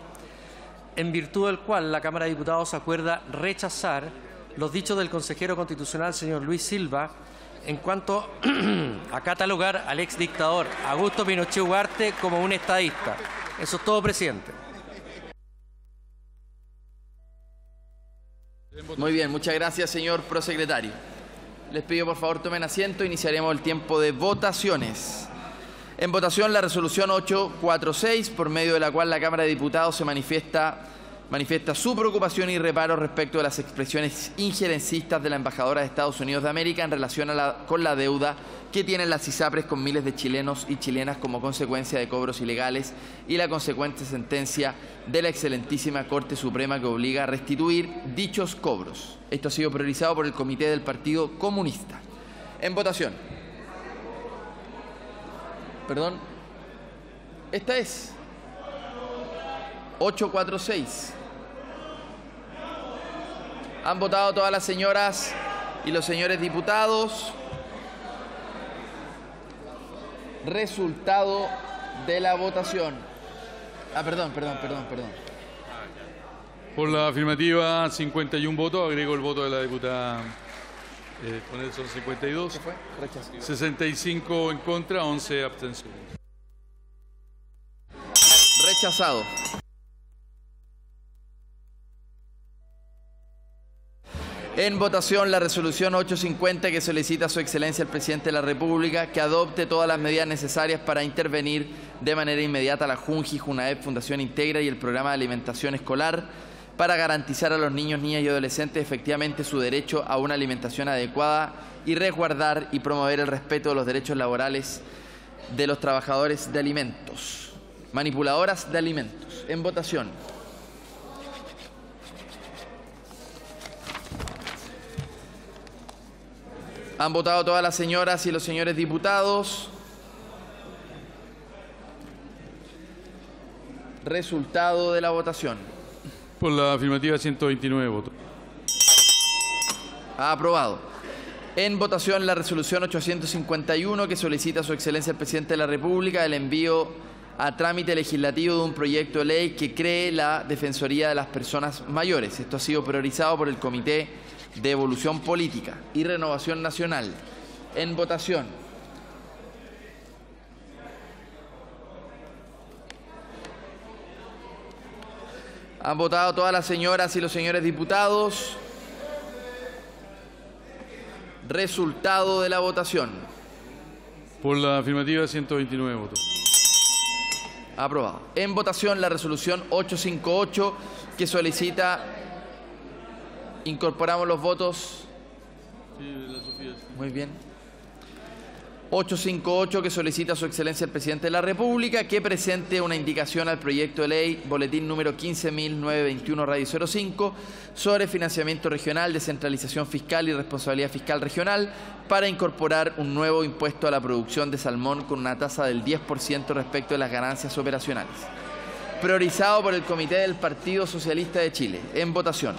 en virtud del cual la Cámara de Diputados acuerda rechazar los dichos del consejero constitucional, señor Luis Silva, en cuanto a *clears throat* catalogar al ex dictador Augusto Pinochet Ugarte como un estadista. Eso es todo, presidente. Muy bien, muchas gracias, señor prosecretario. Les pido por favor tomen asiento, iniciaremos el tiempo de votaciones. En votación la resolución 846, por medio de la cual la Cámara de Diputados se manifiesta manifiesta su preocupación y reparo respecto de las expresiones injerencistas de la embajadora de Estados Unidos de América en relación con la deuda que tienen las ISAPRES con miles de chilenos y chilenas como consecuencia de cobros ilegales y la consecuente sentencia de la excelentísima Corte Suprema que obliga a restituir dichos cobros. Esto ha sido priorizado por el Comité del Partido Comunista. En votación. Perdón. Esta es. 846. Han votado todas las señoras y los señores diputados. Resultado de la votación. Ah, perdón, perdón, perdón, perdón. Por la afirmativa, 51 votos. Agrego el voto de la diputada. Eh, Poner son 52. fue? 65 en contra, 11 abstenciones. Rechazado. En votación la resolución 850 que solicita a su excelencia el presidente de la República que adopte todas las medidas necesarias para intervenir de manera inmediata la Junji, Junaed, Fundación Integra y el programa de alimentación escolar para garantizar a los niños, niñas y adolescentes efectivamente su derecho a una alimentación adecuada y resguardar y promover el respeto de los derechos laborales de los trabajadores de alimentos, manipuladoras de alimentos. En votación. Han votado todas las señoras y los señores diputados. Resultado de la votación. Por la afirmativa 129 votos. Aprobado. En votación la resolución 851 que solicita a su excelencia el presidente de la República el envío a trámite legislativo de un proyecto de ley que cree la Defensoría de las Personas Mayores. Esto ha sido priorizado por el Comité de Evolución Política y Renovación Nacional. En votación. Han votado todas las señoras y los señores diputados. Resultado de la votación. Por la afirmativa, 129 votos. Aprobado. En votación la resolución 858 que solicita Incorporamos los votos. Muy bien. 858 que solicita a su excelencia el presidente de la República que presente una indicación al proyecto de ley boletín número 15921 radio 05 sobre financiamiento regional, descentralización fiscal y responsabilidad fiscal regional para incorporar un nuevo impuesto a la producción de salmón con una tasa del 10% respecto de las ganancias operacionales. Priorizado por el Comité del Partido Socialista de Chile. En votación.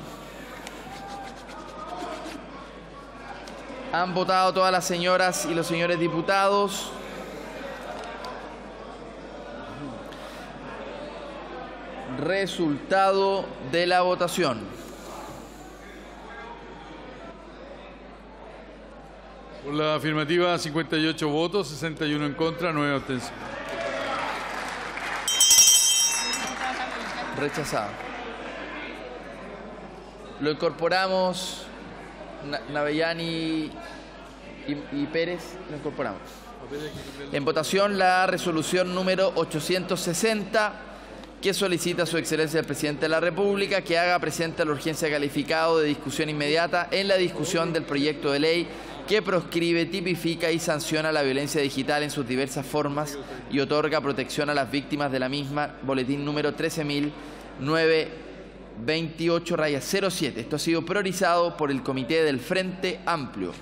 Han votado todas las señoras y los señores diputados. Resultado de la votación. Por la afirmativa, 58 votos, 61 en contra, 9 abstenciones. Rechazado. Lo incorporamos Navellán y, Pérez lo incorporamos. En votación la resolución número 860 que solicita a su excelencia el presidente de la República que haga presente la urgencia calificado de discusión inmediata en la discusión del proyecto de ley que proscribe, tipifica y sanciona la violencia digital en sus diversas formas y otorga protección a las víctimas de la misma, boletín número 13009 28-07. rayas Esto ha sido priorizado por el Comité del Frente Amplio.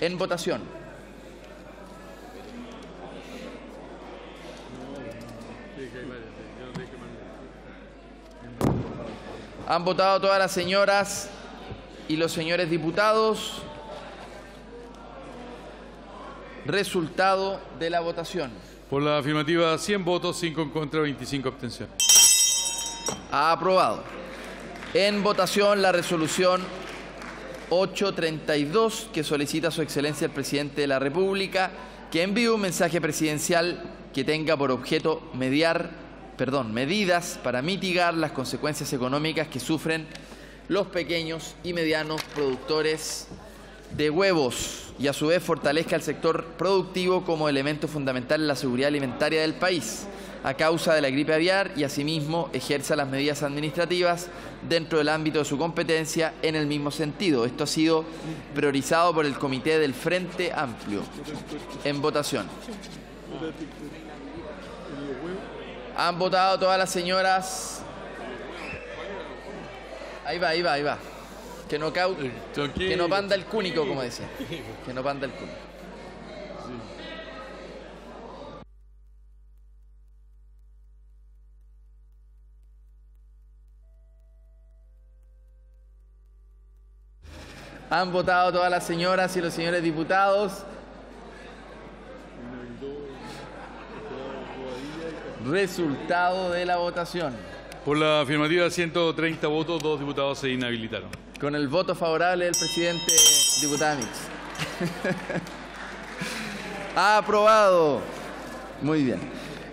En votación. Han votado todas las señoras y los señores diputados. Resultado de la votación. Por la afirmativa, 100 votos, 5 en contra, 25 abstenciones. Aprobado. En votación la resolución 832 que solicita a su excelencia el presidente de la República que envíe un mensaje presidencial que tenga por objeto mediar, perdón, medidas para mitigar las consecuencias económicas que sufren los pequeños y medianos productores de huevos y a su vez fortalezca el sector productivo como elemento fundamental en la seguridad alimentaria del país a causa de la gripe aviar y asimismo ejerza las medidas administrativas dentro del ámbito de su competencia en el mismo sentido. Esto ha sido priorizado por el Comité del Frente Amplio. En votación. Han votado todas las señoras. Ahí va, ahí va, ahí va. Que no, que no panda el cúnico, como decía. Que no panda el cúnico. Han votado todas las señoras y los señores diputados. Resultado de la votación. Por la afirmativa, 130 votos, dos diputados se inhabilitaron. Con el voto favorable del presidente Diputamix. *laughs* Aprobado. Muy bien.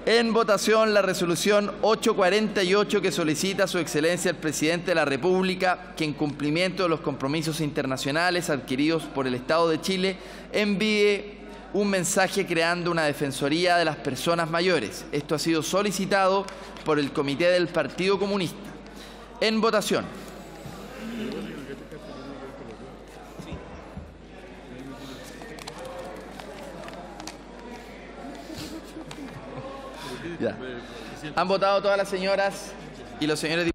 En votación la resolución 848 que solicita a su excelencia el presidente de la República que en cumplimiento de los compromisos internacionales adquiridos por el Estado de Chile envíe un mensaje creando una defensoría de las personas mayores. Esto ha sido solicitado por el Comité del Partido Comunista. En votación. Han votado todas las señoras y los señores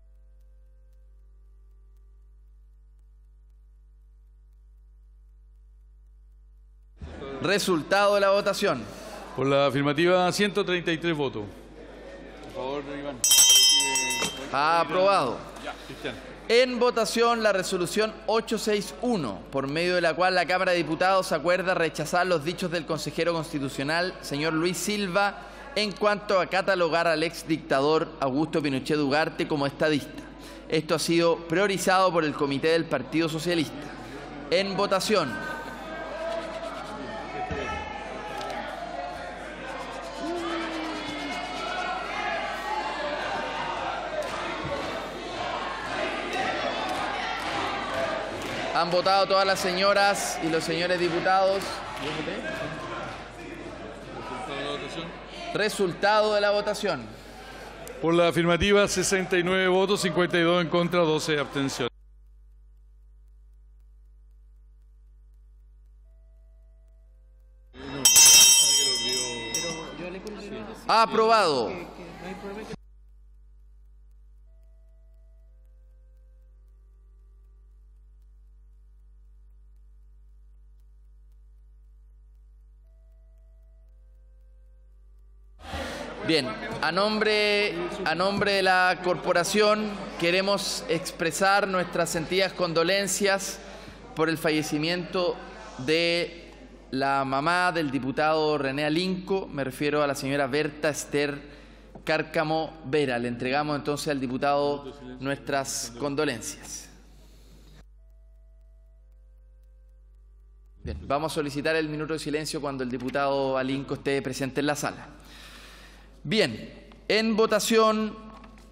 Resultado de la votación. Por la afirmativa, 133 votos. Por favor, Iván. Aprobado. En votación la resolución 861, por medio de la cual la Cámara de Diputados acuerda rechazar los dichos del consejero constitucional, señor Luis Silva, en cuanto a catalogar al ex dictador Augusto Pinochet Ugarte como estadista. Esto ha sido priorizado por el Comité del Partido Socialista. En votación. Han votado todas las señoras y los señores diputados. Resultado de la votación. Por la afirmativa, 69 votos, 52 en contra, 12 abstenciones. Aprobado. Bien, a nombre, a nombre de la corporación queremos expresar nuestras sentidas condolencias por el fallecimiento de la mamá del diputado René Alinco, me refiero a la señora Berta Esther Cárcamo Vera. Le entregamos entonces al diputado nuestras condolencias. Bien, vamos a solicitar el minuto de silencio cuando el diputado Alinco esté presente en la sala. Bien, en votación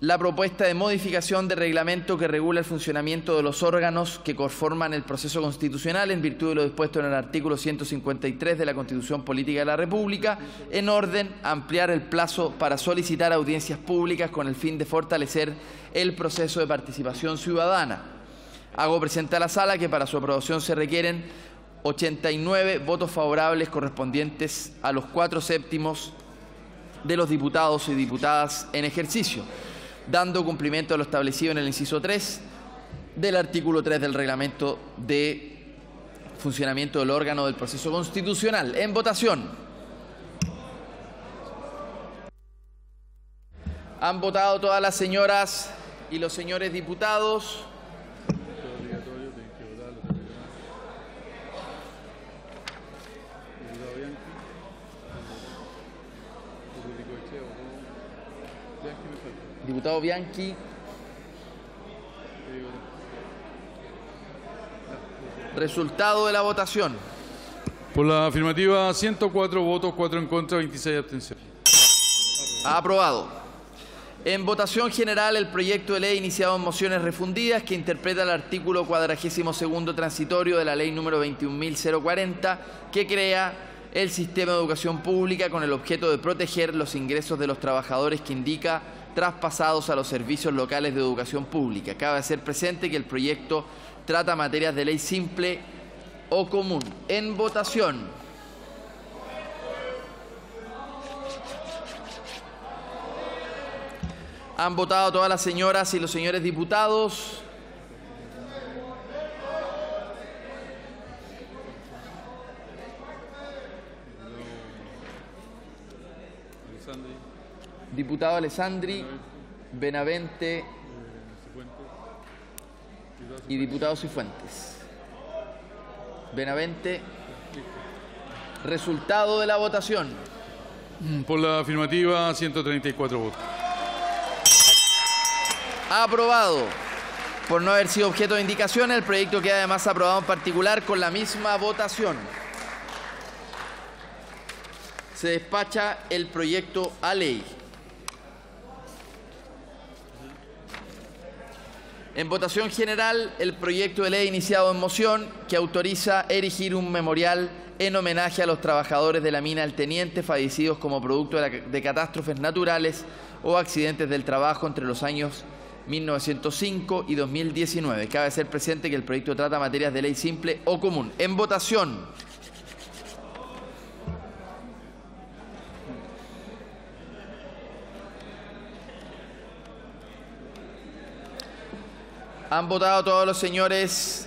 la propuesta de modificación de reglamento que regula el funcionamiento de los órganos que conforman el proceso constitucional en virtud de lo dispuesto en el artículo 153 de la Constitución Política de la República, en orden a ampliar el plazo para solicitar audiencias públicas con el fin de fortalecer el proceso de participación ciudadana. Hago presente a la sala que para su aprobación se requieren 89 votos favorables correspondientes a los cuatro séptimos de los diputados y diputadas en ejercicio, dando cumplimiento a lo establecido en el inciso 3 del artículo 3 del reglamento de funcionamiento del órgano del proceso constitucional. En votación. Han votado todas las señoras y los señores diputados. Diputado Bianchi. Resultado de la votación. Por la afirmativa, 104 votos, 4 en contra, 26 abstenciones. Aprobado. En votación general, el proyecto de ley iniciado en mociones refundidas que interpreta el artículo 42 transitorio de la ley número 21.040 que crea el sistema de educación pública con el objeto de proteger los ingresos de los trabajadores que indica traspasados a los servicios locales de educación pública. Cabe ser presente que el proyecto trata materias de ley simple o común. En votación. Han votado todas las señoras y los señores diputados. Diputado Alessandri, Benavente y diputado Cifuentes. Benavente. Resultado de la votación. Mm, por la afirmativa, 134 votos. Aprobado. Por no haber sido objeto de indicación, el proyecto queda además aprobado en particular con la misma votación. Se despacha el proyecto a ley. En votación general, el proyecto de ley iniciado en moción que autoriza erigir un memorial en homenaje a los trabajadores de la mina al Teniente fallecidos como producto de, de catástrofes naturales o accidentes del trabajo entre los años 1905 y 2019. Cabe ser presente que el proyecto trata materias de ley simple o común. En votación. Han votado todos los señores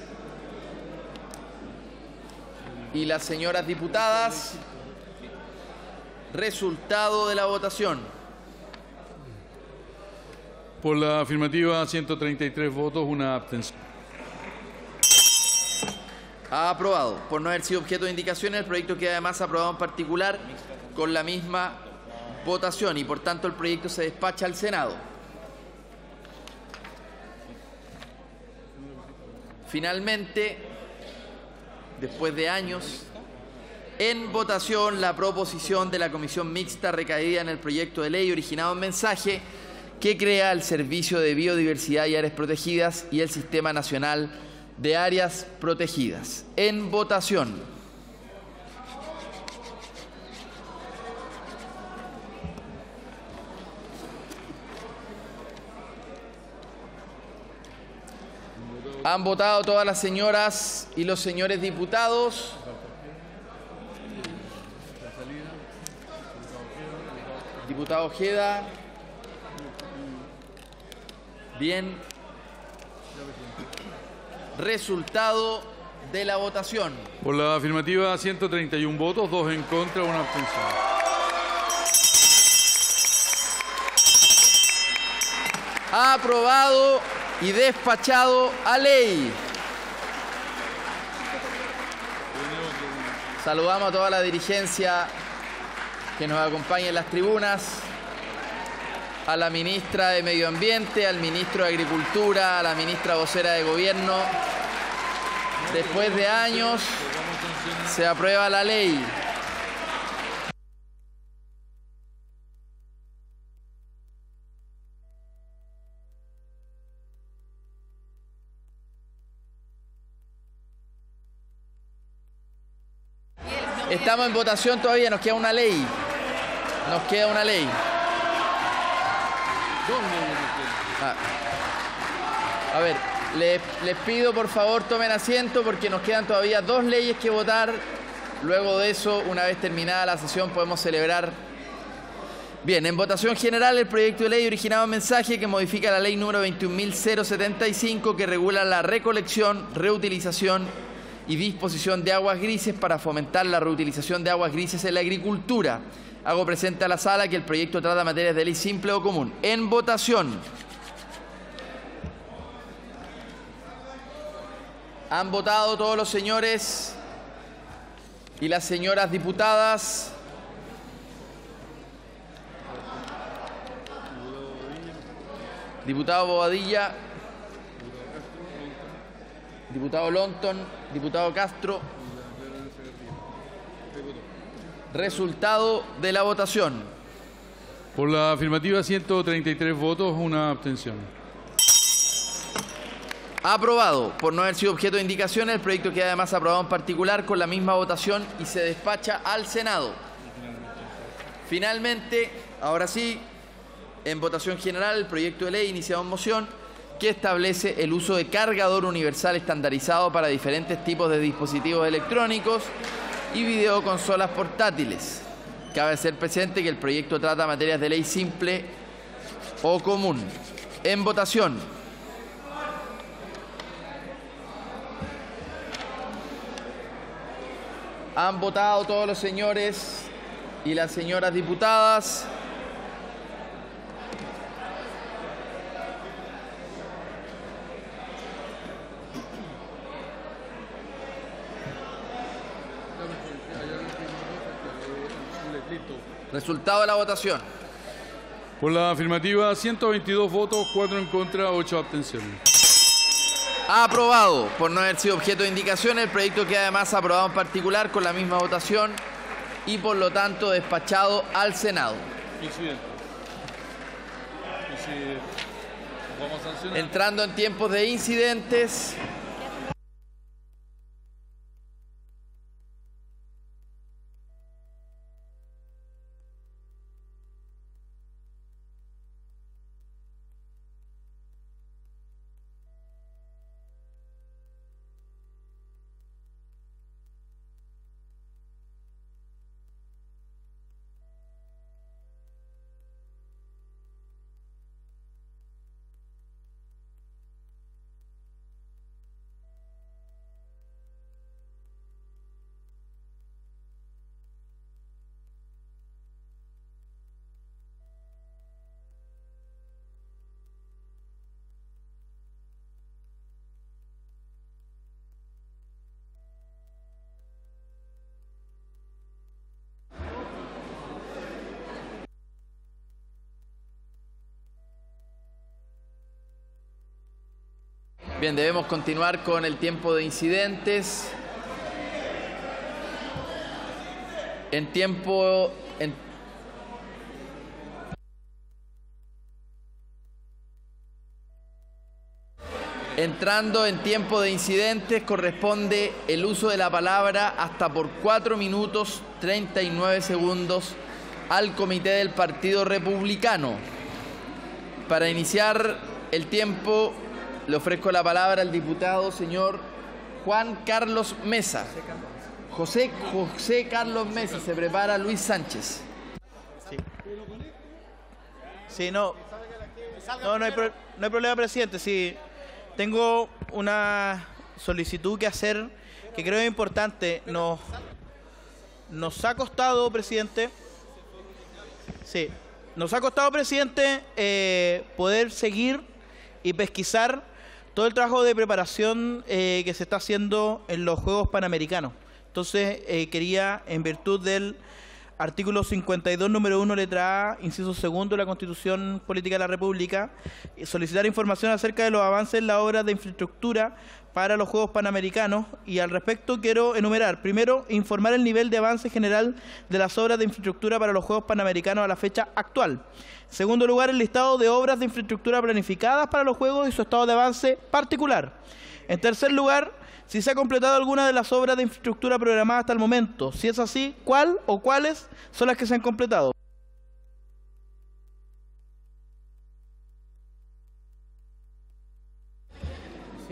y las señoras diputadas. Resultado de la votación. Por la afirmativa, 133 votos, una abstención. Ha aprobado. Por no haber sido objeto de indicaciones, el proyecto queda además aprobado en particular con la misma votación y por tanto el proyecto se despacha al Senado. Finalmente, después de años, en votación la proposición de la comisión mixta recaída en el proyecto de ley originado en mensaje que crea el Servicio de Biodiversidad y Áreas Protegidas y el Sistema Nacional de Áreas Protegidas. En votación. Han votado todas las señoras y los señores diputados. Diputado Ojeda. Bien. Resultado de la votación. Por la afirmativa, 131 votos, 2 en contra, una abstención. Aprobado y despachado a ley. Saludamos a toda la dirigencia que nos acompaña en las tribunas, a la ministra de Medio Ambiente, al ministro de Agricultura, a la ministra vocera de Gobierno. Después de años se aprueba la ley. Estamos en votación todavía, nos queda una ley. Nos queda una ley. Ah. A ver, les, pido por favor tomen asiento porque nos quedan todavía dos leyes que votar. Luego de eso, una vez terminada la sesión, podemos celebrar Bien, en votación general el proyecto de ley originado en mensaje que modifica la ley número 21.075 que regula la recolección, reutilización y disposición de aguas grises para fomentar la reutilización de aguas grises en la agricultura. Hago presente a la sala que el proyecto trata materias de ley simple o común. En votación. Han votado todos los señores y las señoras diputadas. Diputado Bobadilla. Diputado Lonton. Diputado Castro. Resultado de la votación. Por la afirmativa, 133 votos, una abstención. Aprobado. Por no haber sido objeto de indicaciones, el proyecto queda además aprobado en particular con la misma votación y se despacha al Senado. Finalmente, ahora sí, en votación general, el proyecto de ley iniciado en moción que establece el uso de cargador universal estandarizado para diferentes tipos de dispositivos electrónicos y videoconsolas portátiles. Cabe ser presente que el proyecto trata materias de ley simple o común. En votación. Han votado todos los señores y las señoras diputadas. Resultado de la votación. Por la afirmativa, 122 votos, 4 en contra, 8 abstenciones. aprobado, por no haber sido objeto de indicación, el proyecto que además ha aprobado en particular con la misma votación y por lo tanto despachado al Senado. Incidente. Vamos a Entrando en tiempos de incidentes. debemos continuar con el tiempo de incidentes. En tiempo... Entrando en tiempo de incidentes corresponde el uso de la palabra hasta por 4 minutos 39 segundos al comité del Partido Republicano. Para iniciar el tiempo le ofrezco la palabra al diputado señor Juan Carlos Mesa. José, José Carlos Mesa, se prepara Luis Sánchez. Sí, sí no. No, no hay, no hay problema, presidente. Sí, tengo una solicitud que hacer que creo es importante. Nos, nos ha costado, presidente. Sí, nos ha costado, presidente, eh, poder seguir y pesquisar todo el trabajo de preparación eh, que se está haciendo en los Juegos Panamericanos. Entonces, eh, quería, en virtud del artículo 52, número 1, letra A, inciso segundo de la Constitución Política de la República, eh, solicitar información acerca de los avances en la obra de infraestructura para los Juegos Panamericanos y al respecto quiero enumerar, primero, informar el nivel de avance general de las obras de infraestructura para los Juegos Panamericanos a la fecha actual. Segundo lugar, el listado de obras de infraestructura planificadas para los Juegos y su estado de avance particular. En tercer lugar, si se ha completado alguna de las obras de infraestructura programadas hasta el momento. Si es así, ¿cuál o cuáles son las que se han completado?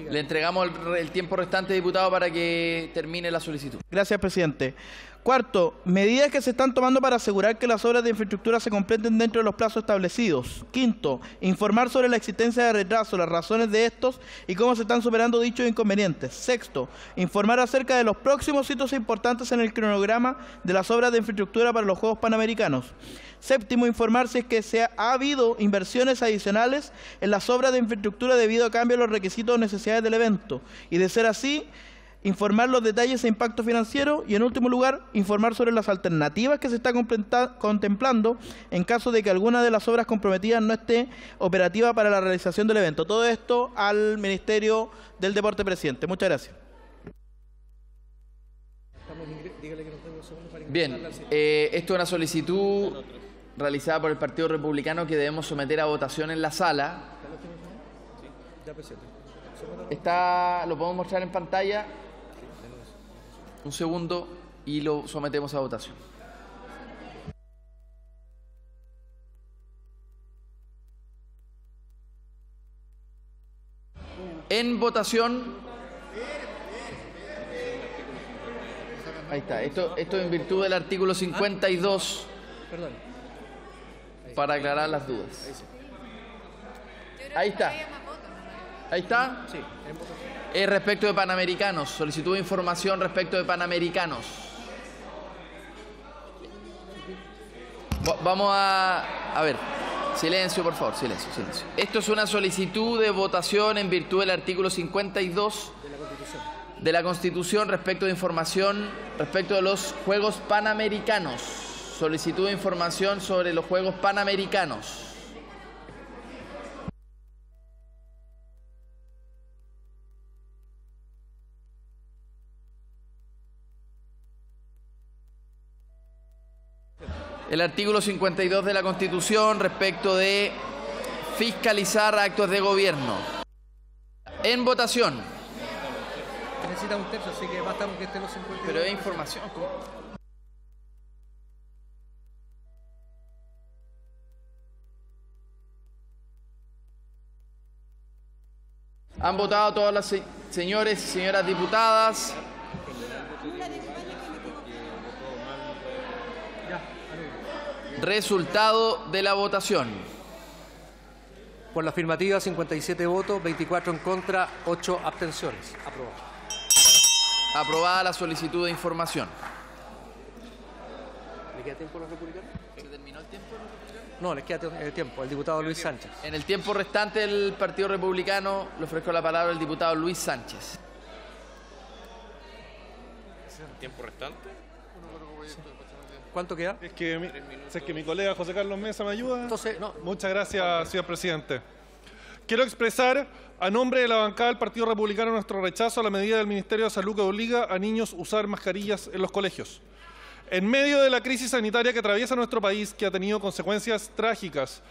Le entregamos el, tiempo restante, diputado, para que termine la solicitud. Gracias, presidente. Cuarto, medidas que se están tomando para asegurar que las obras de infraestructura se completen dentro de los plazos establecidos. Quinto, informar sobre la existencia de retraso, las razones de estos y cómo se están superando dichos inconvenientes. Sexto, informar acerca de los próximos hitos importantes en el cronograma de las obras de infraestructura para los Juegos Panamericanos. Séptimo, informar si es que se ha, ha habido inversiones adicionales en las obras de infraestructura debido a cambios en los requisitos o necesidades del evento. Y de ser así, informar los detalles e impacto financiero y en último lugar, informar sobre las alternativas que se está contemplando en caso de que alguna de las obras comprometidas no esté operativa para la realización del evento. Todo esto al Ministerio del Deporte Presidente. Muchas gracias. Bien, eh, esto es una solicitud realizada por el Partido Republicano que debemos someter a votación en la sala. Está, lo podemos mostrar en pantalla. Un segundo y lo sometemos a votación. En votación. Ahí está. Esto, esto en virtud del artículo 52. Ah, perdón. Para aclarar las dudas. Ahí está. Ahí está. Sí. en votación. Es eh, respecto de Panamericanos, solicitud de información respecto de Panamericanos. Vamos a... A ver, silencio, por favor, silencio, silencio. Esto es una solicitud de votación en virtud del artículo 52 de la Constitución respecto de información respecto de los Juegos Panamericanos. Solicitud de información sobre los Juegos Panamericanos. el artículo 52 de la Constitución respecto de fiscalizar actos de gobierno. En votación. Necesita un tercio, así que basta que estén los 52. Pero hay información. Han votado todas las señores y señoras diputadas. Resultado de la votación. Por la afirmativa, 57 votos, 24 en contra, 8 abstenciones. Aprobado. Aprobada la solicitud de información. ¿Le queda tiempo a los republicanos? ¿Se terminó el tiempo? No, les queda tiempo, eh, el diputado Luis Sánchez. En el tiempo restante del Partido Republicano, le ofrezco la palabra al diputado Luis Sánchez. el tiempo restante? ¿Cuánto queda? Es que, mi, es que mi colega José Carlos Mesa me ayuda. Entonces, no. Muchas gracias, señor presidente. Quiero expresar a nombre de la bancada del Partido Republicano nuestro rechazo a la medida del Ministerio de Salud que obliga a niños a usar mascarillas en los colegios. En medio de la crisis sanitaria que atraviesa nuestro país, que ha tenido consecuencias trágicas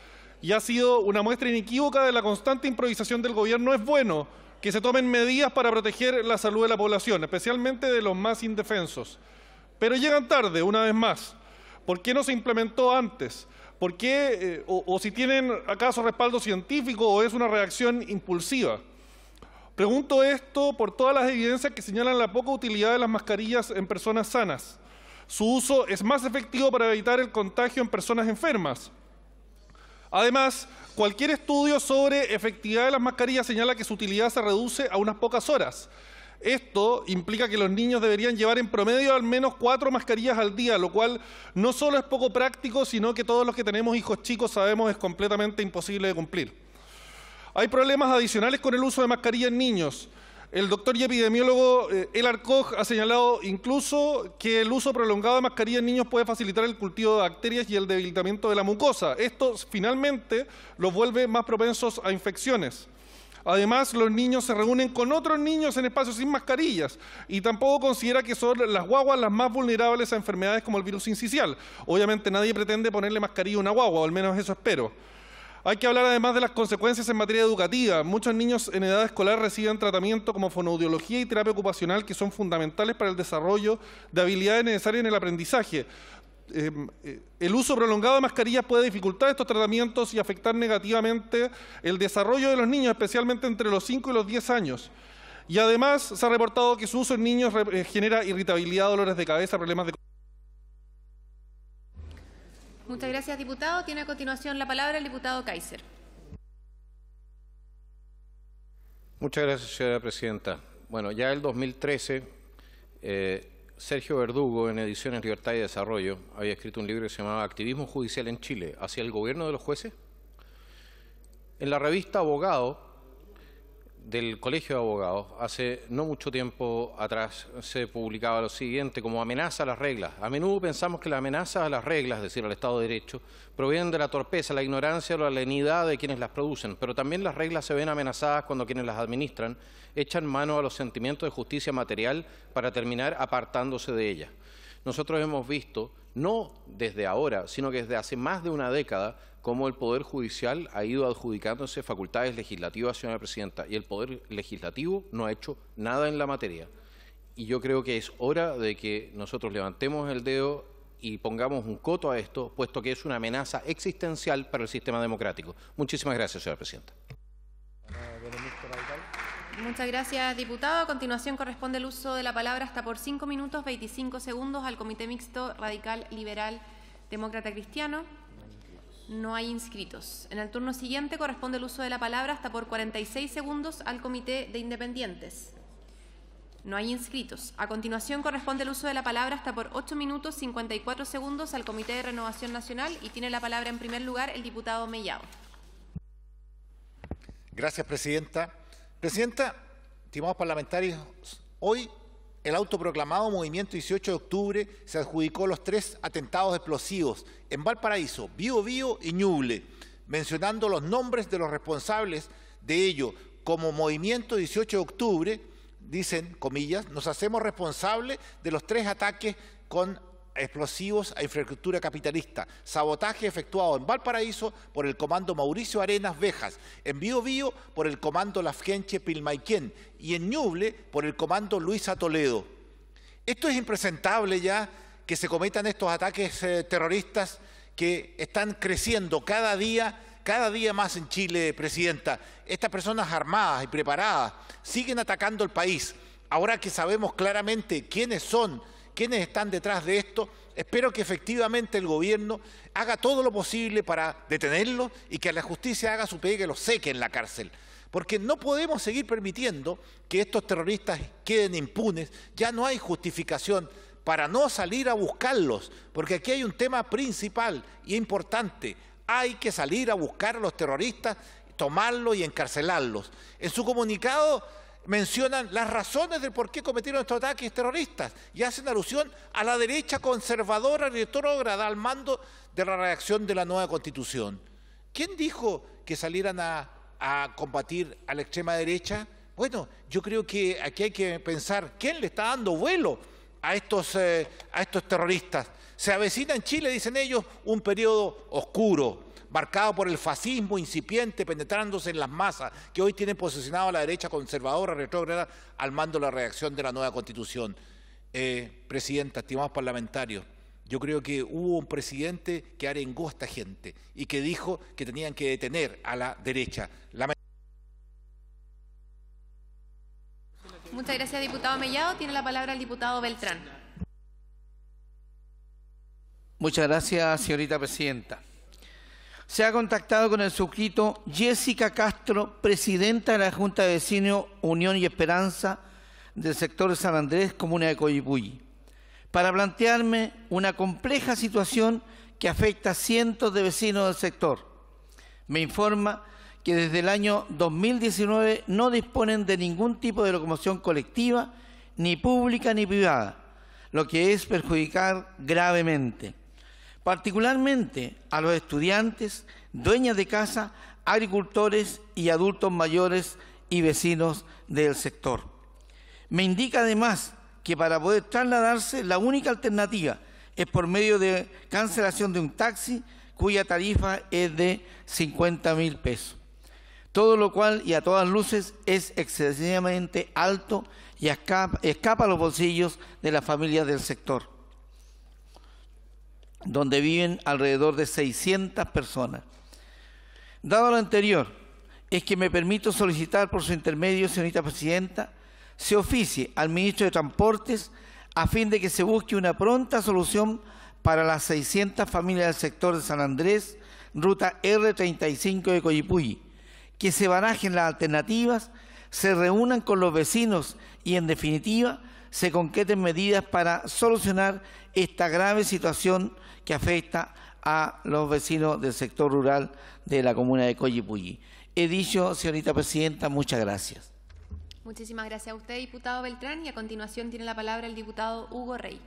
y ha sido una muestra inequívoca de la constante improvisación del gobierno, es bueno que se tomen medidas para proteger la salud de la población, especialmente de los más indefensos. Pero llegan tarde, una vez más. ¿Por qué no se implementó antes? ¿Por qué, eh, o si tienen acaso respaldo científico o es una reacción impulsiva? Pregunto esto por todas las evidencias que señalan la poca utilidad de las mascarillas en personas sanas. Su uso es más efectivo para evitar el contagio en personas enfermas. Además, cualquier estudio sobre efectividad de las mascarillas señala que su utilidad se reduce a unas pocas horas. Esto implica que los niños deberían llevar en promedio al menos cuatro mascarillas al día, lo cual no solo es poco práctico, sino que todos los que tenemos hijos chicos sabemos es completamente imposible de cumplir. Hay problemas adicionales con el uso de mascarillas en niños. El doctor y epidemiólogo eh, El Koch ha señalado incluso que el uso prolongado de mascarillas en niños puede facilitar el cultivo de bacterias y el debilitamiento de la mucosa. Esto finalmente los vuelve más propensos a infecciones. Además, los niños se reúnen con otros niños en espacios sin mascarillas y tampoco considera que son las guaguas las más vulnerables a enfermedades como el virus incisial. Obviamente nadie pretende ponerle mascarilla a una guagua, o al menos eso espero. Hay que hablar además de las consecuencias en materia educativa. Muchos niños en edad escolar reciben tratamiento como fonoaudiología y terapia ocupacional que son fundamentales para el desarrollo de habilidades necesarias en el aprendizaje. Em, eh, el uso prolongado de mascarillas puede dificultar estos tratamientos y afectar negativamente el desarrollo de los niños, especialmente entre los 5 y los 10 años. Y además se ha reportado que su uso en niños eh, genera irritabilidad, dolores de cabeza, problemas de... Muchas gracias, diputado. Tiene a continuación la palabra el diputado Kaiser. Muchas gracias, señora presidenta. Bueno, ya el 2013 Sergio Verdugo, en Ediciones Libertad y Desarrollo, había escrito un libro que se llamaba Activismo Judicial en Chile, hacia el gobierno de los jueces. En la revista Abogado, del Colegio de Abogados hace no mucho tiempo atrás se publicaba lo siguiente como amenaza a las reglas. A menudo pensamos que la amenaza a las reglas, es decir, al Estado de Derecho, proviene de la torpeza, la ignorancia o la lenidad de quienes las producen, pero también las reglas se ven amenazadas cuando quienes las administran echan mano a los sentimientos de justicia material para terminar apartándose de ellas. Nosotros hemos visto, no desde ahora, sino que desde hace más de una década, cómo el Poder Judicial ha ido adjudicándose facultades legislativas, señora Presidenta, y el Poder Legislativo no ha hecho nada en la materia. Y yo creo que es hora de que nosotros levantemos el dedo y pongamos un coto a esto, puesto que es una amenaza existencial para el sistema democrático. Muchísimas gracias, señora Presidenta. Muchas gracias, diputado. A continuación corresponde el uso de la palabra hasta por 5 minutos 25 segundos al Comité Mixto Radical Liberal Demócrata Cristiano. No hay inscritos. En el turno siguiente corresponde el uso de la palabra hasta por 46 segundos al Comité de Independientes. No hay inscritos. A continuación corresponde el uso de la palabra hasta por 8 minutos 54 segundos al Comité de Renovación Nacional y tiene la palabra en primer lugar el diputado Mellado. Gracias, Presidenta. Presidenta, estimados parlamentarios, hoy el autoproclamado Movimiento 18 de Octubre se adjudicó los tres atentados explosivos en Valparaíso, Bío Bío y Ñuble, mencionando los nombres de los responsables de ello como Movimiento 18 de Octubre, dicen, comillas, nos hacemos responsables de los tres ataques con explosivos a infraestructura capitalista. Sabotaje efectuado en Valparaíso por el comando Mauricio Arenas Vejas, en Bío Bío por el comando Lafgenche Pilmaiquén y en Ñuble por el comando Luisa Toledo. Esto es impresentable ya que se cometan estos ataques eh, terroristas que están creciendo cada día cada día más en Chile, Presidenta. Estas personas armadas y preparadas siguen atacando el país. Ahora que sabemos claramente quiénes son quiénes están detrás de esto. Espero que efectivamente el gobierno haga todo lo posible para detenerlos y que la justicia haga su pegue y los seque en la cárcel. Porque no podemos seguir permitiendo que estos terroristas queden impunes. Ya no hay justificación para no salir a buscarlos, porque aquí hay un tema principal y importante. Hay que salir a buscar a los terroristas, tomarlos y encarcelarlos. En su comunicado mencionan las razones del por qué cometieron estos ataques terroristas y hacen alusión a la derecha conservadora retrógrada al mando de la redacción de la nueva constitución. ¿Quién dijo que salieran a, combatir a la extrema derecha? Bueno, yo creo que aquí hay que pensar quién le está dando vuelo a estos, eh, a estos terroristas. Se avecina en Chile, dicen ellos, un periodo oscuro marcado por el fascismo incipiente penetrándose en las masas que hoy tienen posicionado a la derecha conservadora, retrógrada, al mando de la reacción de la nueva constitución. Eh, presidenta, estimados parlamentarios, yo creo que hubo un presidente que arengó a esta gente y que dijo que tenían que detener a la derecha. Muchas gracias, diputado Mellado. Tiene la palabra el diputado Beltrán. Muchas gracias, señorita presidenta se ha contactado con el suscrito Jessica Castro, presidenta de la Junta de Vecinos Unión y Esperanza del sector de San Andrés, comuna de Coyipulli, para plantearme una compleja situación que afecta a cientos de vecinos del sector. Me informa que desde el año 2019 no disponen de ningún tipo de locomoción colectiva, ni pública ni privada, lo que es perjudicar gravemente particularmente a los estudiantes, dueñas de casa, agricultores y adultos mayores y vecinos del sector. Me indica además que para poder trasladarse la única alternativa es por medio de cancelación de un taxi cuya tarifa es de 50 mil pesos. Todo lo cual y a todas luces es excesivamente alto y escapa, a los bolsillos de las familias del sector donde viven alrededor de 600 personas. Dado lo anterior, es que me permito solicitar por su intermedio, señorita presidenta, se oficie al ministro de Transportes a fin de que se busque una pronta solución para las 600 familias del sector de San Andrés, ruta R35 de Coyipuy, que se barajen las alternativas, se reúnan con los vecinos y, en definitiva, se concreten medidas para solucionar esta grave situación que afecta a los vecinos del sector rural de la comuna de Coyipulli. He dicho, señorita presidenta, muchas gracias. Muchísimas gracias a usted, diputado Beltrán, y a continuación tiene la palabra el diputado Hugo Rey.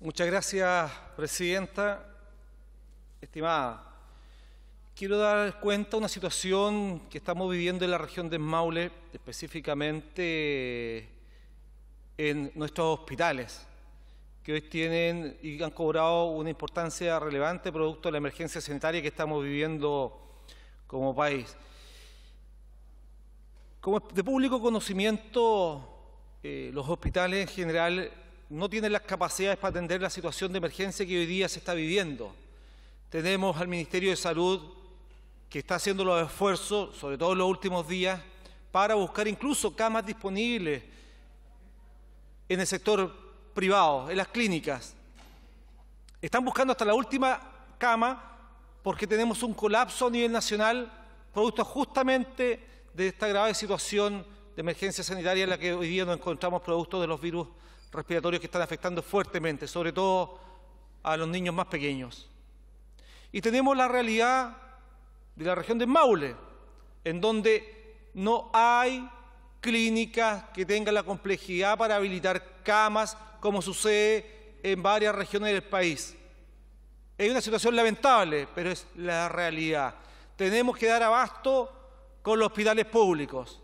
Muchas gracias, presidenta. Estimada, quiero dar cuenta de una situación que estamos viviendo en la región de Maule, específicamente en nuestros hospitales, que hoy tienen y han cobrado una importancia relevante producto de la emergencia sanitaria que estamos viviendo como país. Como de público conocimiento, eh, los hospitales en general no tienen las capacidades para atender la situación de emergencia que hoy día se está viviendo. Tenemos al Ministerio de Salud que está haciendo los esfuerzos, sobre todo en los últimos días, para buscar incluso camas disponibles en el sector privado, en las clínicas. Están buscando hasta la última cama porque tenemos un colapso a nivel nacional producto justamente de esta grave situación de emergencia sanitaria en la que hoy día nos encontramos producto de los virus respiratorios que están afectando fuertemente, sobre todo a los niños más pequeños. Y tenemos la realidad de la región de Maule, en donde no hay clínicas que tengan la complejidad para habilitar camas, como sucede en varias regiones del país. Es una situación lamentable, pero es la realidad. Tenemos que dar abasto con los hospitales públicos.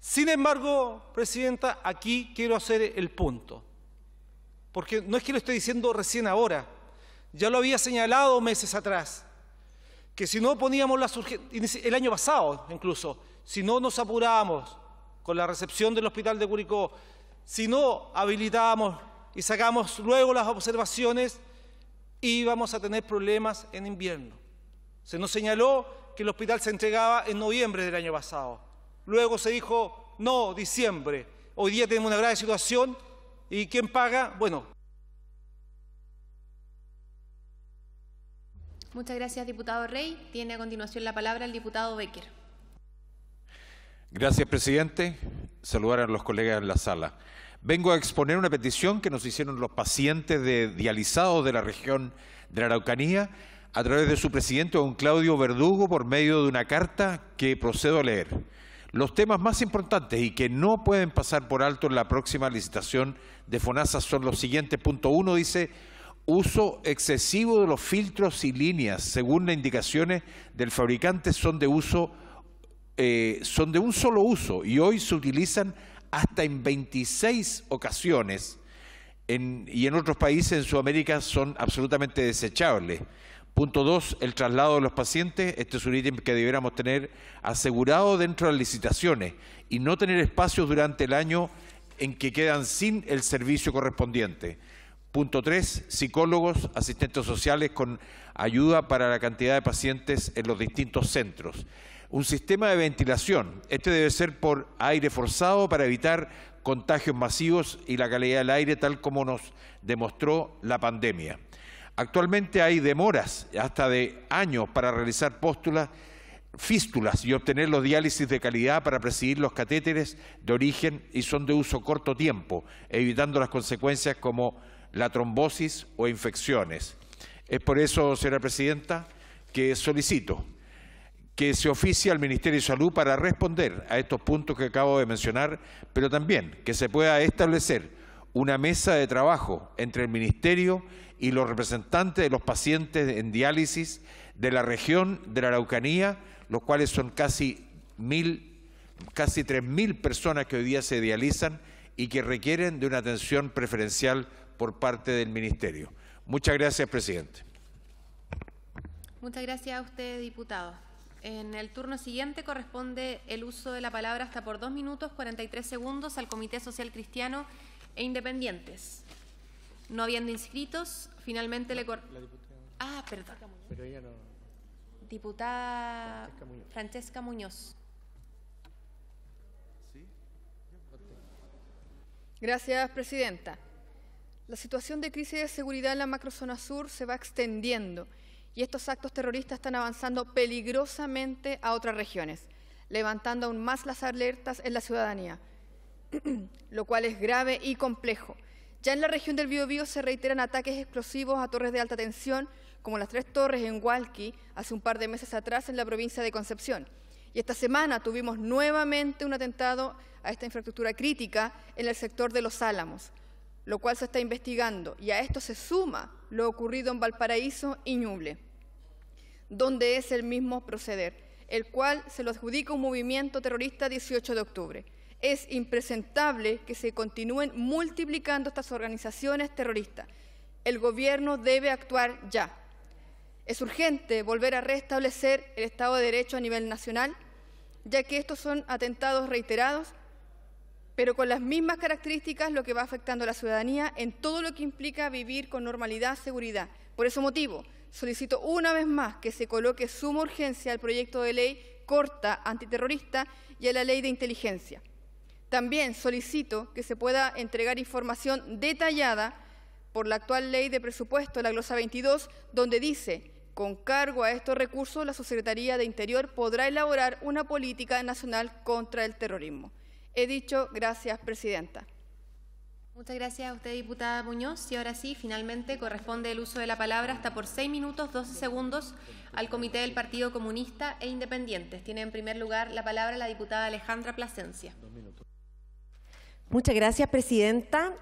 Sin embargo, Presidenta, aquí quiero hacer el punto, porque no es que lo esté diciendo recién ahora, ya lo había señalado meses atrás, que si no poníamos las el año pasado incluso, si no nos apurábamos, con la recepción del hospital de Curicó, si no habilitábamos y sacamos luego las observaciones, íbamos a tener problemas en invierno. Se nos señaló que el hospital se entregaba en noviembre del año pasado. Luego se dijo, no, diciembre. Hoy día tenemos una grave situación y ¿quién paga? Bueno. Muchas gracias, diputado Rey. Tiene a continuación la palabra el diputado Becker. Gracias, presidente. Saludar a los colegas en la sala. Vengo a exponer una petición que nos hicieron los pacientes de dializados de la región de la Araucanía a través de su presidente, don Claudio Verdugo, por medio de una carta que procedo a leer. Los temas más importantes y que no pueden pasar por alto en la próxima licitación de FONASA son los siguientes. Punto uno dice, uso excesivo de los filtros y líneas, según las indicaciones del fabricante, son de uso eh, son de un solo uso y hoy se utilizan hasta en 26 ocasiones y en otros países en Sudamérica son absolutamente desechables. Punto dos, el traslado de los pacientes. Este es un ítem que debiéramos tener asegurado dentro de las licitaciones y no tener espacios durante el año en que quedan sin el servicio correspondiente. Punto tres, psicólogos, asistentes sociales con ayuda para la cantidad de pacientes en los distintos centros. Un sistema de ventilación. Este debe ser por aire forzado para evitar contagios masivos y la calidad del aire, tal como nos demostró la pandemia. Actualmente hay demoras hasta de años para realizar fístulas y obtener los diálisis de calidad para presidir los catéteres de origen y son de uso corto tiempo, evitando las consecuencias como la trombosis o infecciones. Es por eso, señora presidenta, que solicito que se oficie al Ministerio de Salud para responder a estos puntos que acabo de mencionar, pero también que se pueda establecer una mesa de trabajo entre el Ministerio y los representantes de los pacientes en diálisis de la región de la Araucanía, los cuales son casi mil, casi 3.000 personas que hoy día se dializan y que requieren de una atención preferencial por parte del Ministerio. Muchas gracias, presidente. Muchas gracias a usted, diputado. En el turno siguiente corresponde el uso de la palabra hasta por dos minutos 43 segundos al Comité Social Cristiano e Independientes. No habiendo inscritos, finalmente le... La ah, perdón. Diputada Francesca Muñoz. Francesca Muñoz. Gracias, Presidenta. La situación de crisis de seguridad en la macrozona sur se va extendiendo y estos actos terroristas están avanzando peligrosamente a otras regiones, levantando aún más las alertas en la ciudadanía, *clears throat* lo cual es grave y complejo. Ya en la región del Biobío se reiteran ataques explosivos a torres de alta tensión, como las tres torres en Hualqui hace un par de meses atrás en la provincia de Concepción. Y esta semana tuvimos nuevamente un atentado a esta infraestructura crítica en el sector de Los Álamos lo cual se está investigando, y a esto se suma lo ocurrido en Valparaíso y Ñuble, donde es el mismo proceder, el cual se lo adjudica un movimiento terrorista 18 de octubre. Es impresentable que se continúen multiplicando estas organizaciones terroristas. El gobierno debe actuar ya. Es urgente volver a restablecer el Estado de Derecho a nivel nacional, ya que estos son atentados reiterados pero con las mismas características lo que va afectando a la ciudadanía en todo lo que implica vivir con normalidad, seguridad. Por ese motivo, solicito una vez más que se coloque suma urgencia al proyecto de ley corta antiterrorista y a la ley de inteligencia. También solicito que se pueda entregar información detallada por la actual ley de presupuesto, la glosa 22, donde dice, con cargo a estos recursos, la Secretaría de Interior podrá elaborar una política nacional contra el terrorismo. He dicho gracias, Presidenta. Muchas gracias a usted, diputada Muñoz. Y ahora sí, finalmente corresponde el uso de la palabra hasta por seis minutos 12 segundos al Comité del Partido Comunista e Independientes. Tiene en primer lugar la palabra la diputada Alejandra Plasencia. Muchas gracias, Presidenta.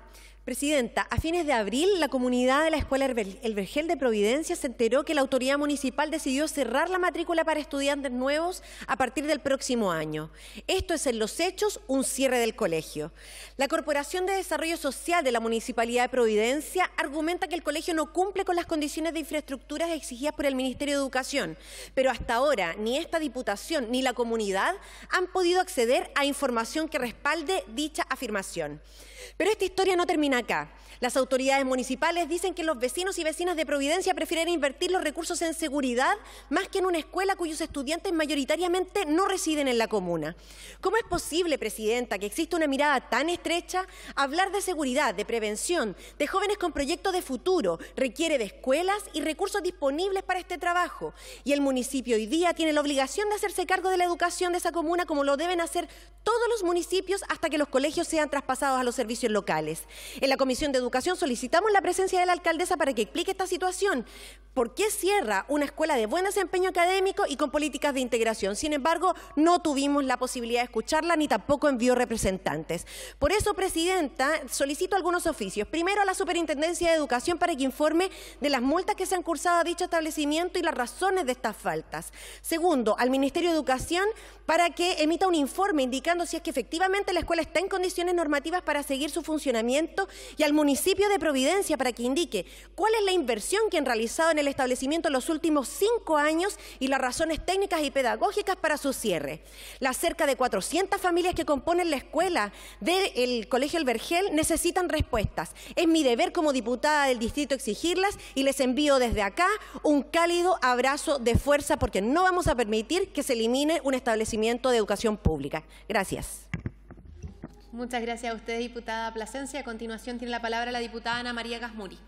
Presidenta, a fines de abril, la comunidad de la Escuela El Vergel de Providencia se enteró que la autoridad municipal decidió cerrar la matrícula para estudiantes nuevos a partir del próximo año. Esto es en los hechos un cierre del colegio. La Corporación de Desarrollo Social de la Municipalidad de Providencia argumenta que el colegio no cumple con las condiciones de infraestructuras exigidas por el Ministerio de Educación, pero hasta ahora ni esta Diputación ni la comunidad han podido acceder a información que respalde dicha afirmación. Pero esta historia no termina acá. Las autoridades municipales dicen que los vecinos y vecinas de Providencia prefieren invertir los recursos en seguridad más que en una escuela cuyos estudiantes mayoritariamente no residen en la comuna. ¿Cómo es posible, Presidenta, que exista una mirada tan estrecha? Hablar de seguridad, de prevención, de jóvenes con proyectos de futuro, requiere de escuelas y recursos disponibles para este trabajo. Y el municipio hoy día tiene la obligación de hacerse cargo de la educación de esa comuna como lo deben hacer todos los municipios hasta que los colegios sean traspasados a los servicios locales. En la Comisión de Educación solicitamos la presencia de la alcaldesa para que explique esta situación. ¿Por qué cierra una escuela de buen desempeño académico y con políticas de integración? Sin embargo, no tuvimos la posibilidad de escucharla ni tampoco envió representantes. Por eso, Presidenta, solicito algunos oficios. Primero, a la Superintendencia de Educación para que informe de las multas que se han cursado a dicho establecimiento y las razones de estas faltas. Segundo, al Ministerio de Educación para que emita un informe indicando si es que efectivamente la escuela está en condiciones normativas para seguir su funcionamiento y al municipio de Providencia para que indique cuál es la inversión que han realizado en el establecimiento en los últimos cinco años y las razones técnicas y pedagógicas para su cierre. Las cerca de 400 familias que componen la escuela del Colegio El Vergel necesitan respuestas. Es mi deber como diputada del distrito exigirlas y les envío desde acá un cálido abrazo de fuerza porque no vamos a permitir que se elimine un establecimiento de educación pública. Gracias. Muchas gracias a usted, diputada Plasencia. A continuación tiene la palabra la diputada Ana María Gasmuri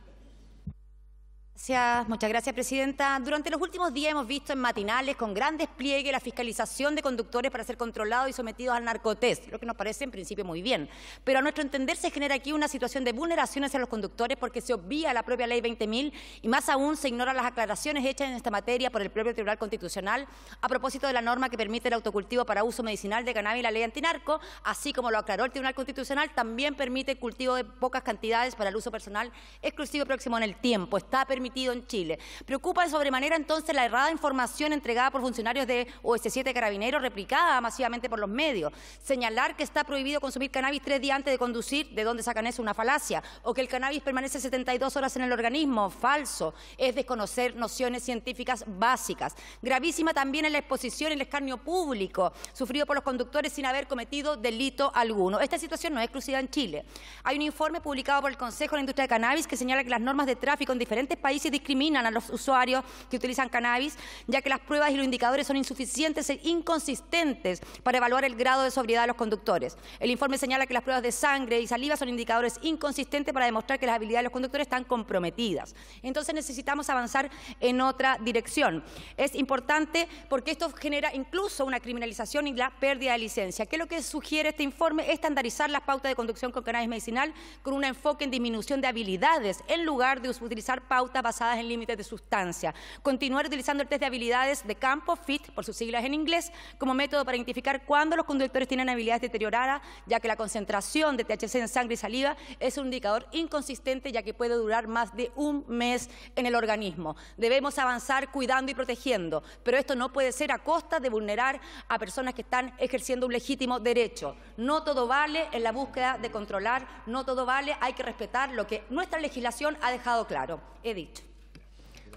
muchas gracias, Presidenta. Durante los últimos días hemos visto en matinales con gran despliegue la fiscalización de conductores para ser controlados y sometidos al narcotest, lo que nos parece en principio muy bien. Pero a nuestro entender se genera aquí una situación de vulneración hacia los conductores porque se obvía la propia Ley 20.000 y más aún se ignoran las aclaraciones hechas en esta materia por el propio Tribunal Constitucional a propósito de la norma que permite el autocultivo para uso medicinal de cannabis y la ley antinarco, así como lo aclaró el Tribunal Constitucional, también permite el cultivo de pocas cantidades para el uso personal exclusivo próximo en el tiempo. Está permitido en Chile. Preocupa de sobremanera entonces la errada información entregada por funcionarios de OS7 Carabineros, replicada masivamente por los medios. Señalar que está prohibido consumir cannabis tres días antes de conducir, ¿de dónde sacan eso? Una falacia. O que el cannabis permanece 72 horas en el organismo, falso. Es desconocer nociones científicas básicas. Gravísima también en la exposición, el escarnio público, sufrido por los conductores sin haber cometido delito alguno. Esta situación no es exclusiva en Chile. Hay un informe publicado por el Consejo de la Industria de Cannabis que señala que las normas de tráfico en diferentes se discriminan a los usuarios que utilizan cannabis, ya que las pruebas y los indicadores son insuficientes e inconsistentes para evaluar el grado de sobriedad de los conductores. El informe señala que las pruebas de sangre y saliva son indicadores inconsistentes para demostrar que las habilidades de los conductores están comprometidas. Entonces necesitamos avanzar en otra dirección. Es importante porque esto genera incluso una criminalización y la pérdida de licencia. ¿Qué es lo que sugiere este informe? estandarizar las pautas de conducción con cannabis medicinal con un enfoque en disminución de habilidades en lugar de utilizar pautas basadas en límites de sustancia. Continuar utilizando el test de habilidades de campo, FIT, por sus siglas en inglés, como método para identificar cuándo los conductores tienen habilidades deterioradas, ya que la concentración de THC en sangre y saliva es un indicador inconsistente, ya que puede durar más de un mes en el organismo. Debemos avanzar cuidando y protegiendo, pero esto no puede ser a costa de vulnerar a personas que están ejerciendo un legítimo derecho. No todo vale en la búsqueda de controlar, no todo vale, hay que respetar lo que nuestra legislación ha dejado claro. Edith.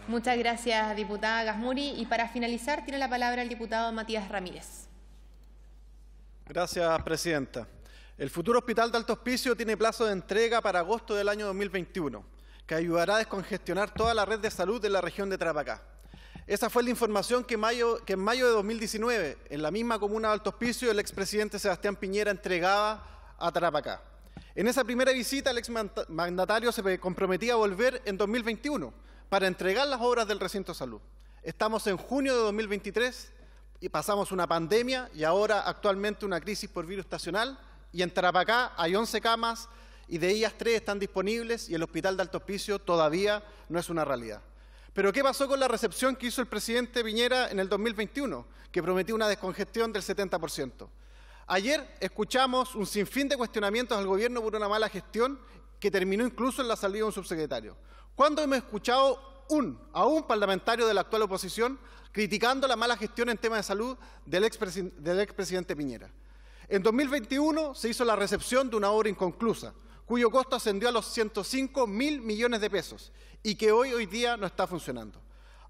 Muchas gracias, diputada Gasmuri. Y para finalizar, tiene la palabra el diputado Matías Ramírez. Gracias, presidenta. El futuro Hospital de Alto Hospicio tiene plazo de entrega para agosto del año 2021, que ayudará a descongestionar toda la red de salud de la región de Trapacá. Esa fue la información que, en mayo de 2019, en la misma comuna de Alto Hospicio, el expresidente Sebastián Piñera entregaba a Trapacá. En esa primera visita, el exmandatario se comprometía a volver en 2021 para entregar las obras del recinto salud. Estamos en junio de 2023 y pasamos una pandemia y ahora actualmente una crisis por virus estacional y en Tarapacá hay 11 camas y de ellas tres están disponibles y el hospital de Alto Hospicio todavía no es una realidad. Pero ¿qué pasó con la recepción que hizo el presidente Piñera en el 2021, que prometió una descongestión del 70%? Ayer escuchamos un sinfín de cuestionamientos al gobierno por una mala gestión que terminó incluso en la salida de un subsecretario. ¿Cuándo hemos escuchado un, a un parlamentario de la actual oposición criticando la mala gestión en tema de salud del, expresidente Piñera? En 2021 se hizo la recepción de una obra inconclusa, cuyo costo ascendió a los 105 mil millones de pesos y que hoy, hoy día no está funcionando.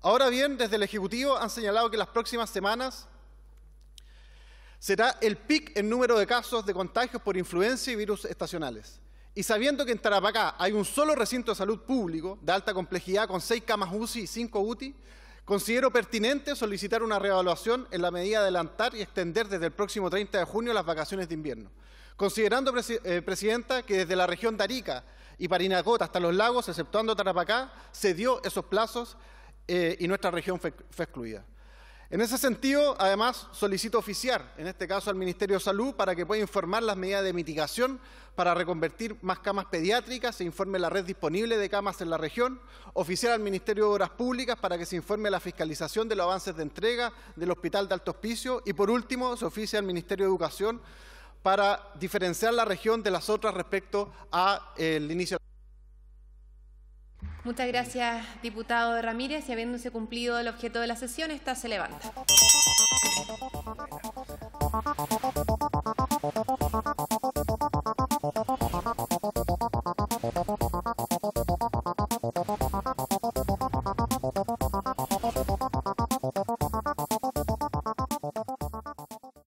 Ahora bien, desde el Ejecutivo han señalado que las próximas semanas será el pic en número de casos de contagios por influenza y virus estacionales. Y sabiendo que en Tarapacá hay un solo recinto de salud público de alta complejidad con seis camas UCI y cinco UTI, considero pertinente solicitar una reevaluación en la medida de adelantar y extender desde el próximo 30 de junio las vacaciones de invierno. Considerando, eh, Presidenta, que desde la región de Arica y Parinacota hasta los lagos, exceptuando Tarapacá, se dio esos plazos eh, y nuestra región fue excluida. En ese sentido, además, solicito oficiar, en este caso al Ministerio de Salud, para que pueda informar las medidas de mitigación para reconvertir más camas pediátricas, se informe la red disponible de camas en la región, oficiar al Ministerio de Obras Públicas para que se informe la fiscalización de los avances de entrega del Hospital de Alto Hospicio y, por último, se oficia al Ministerio de Educación para diferenciar la región de las otras respecto al eh, el inicio. Muchas gracias, diputado Ramírez. Y habiéndose cumplido el objeto de la sesión, esta se levanta.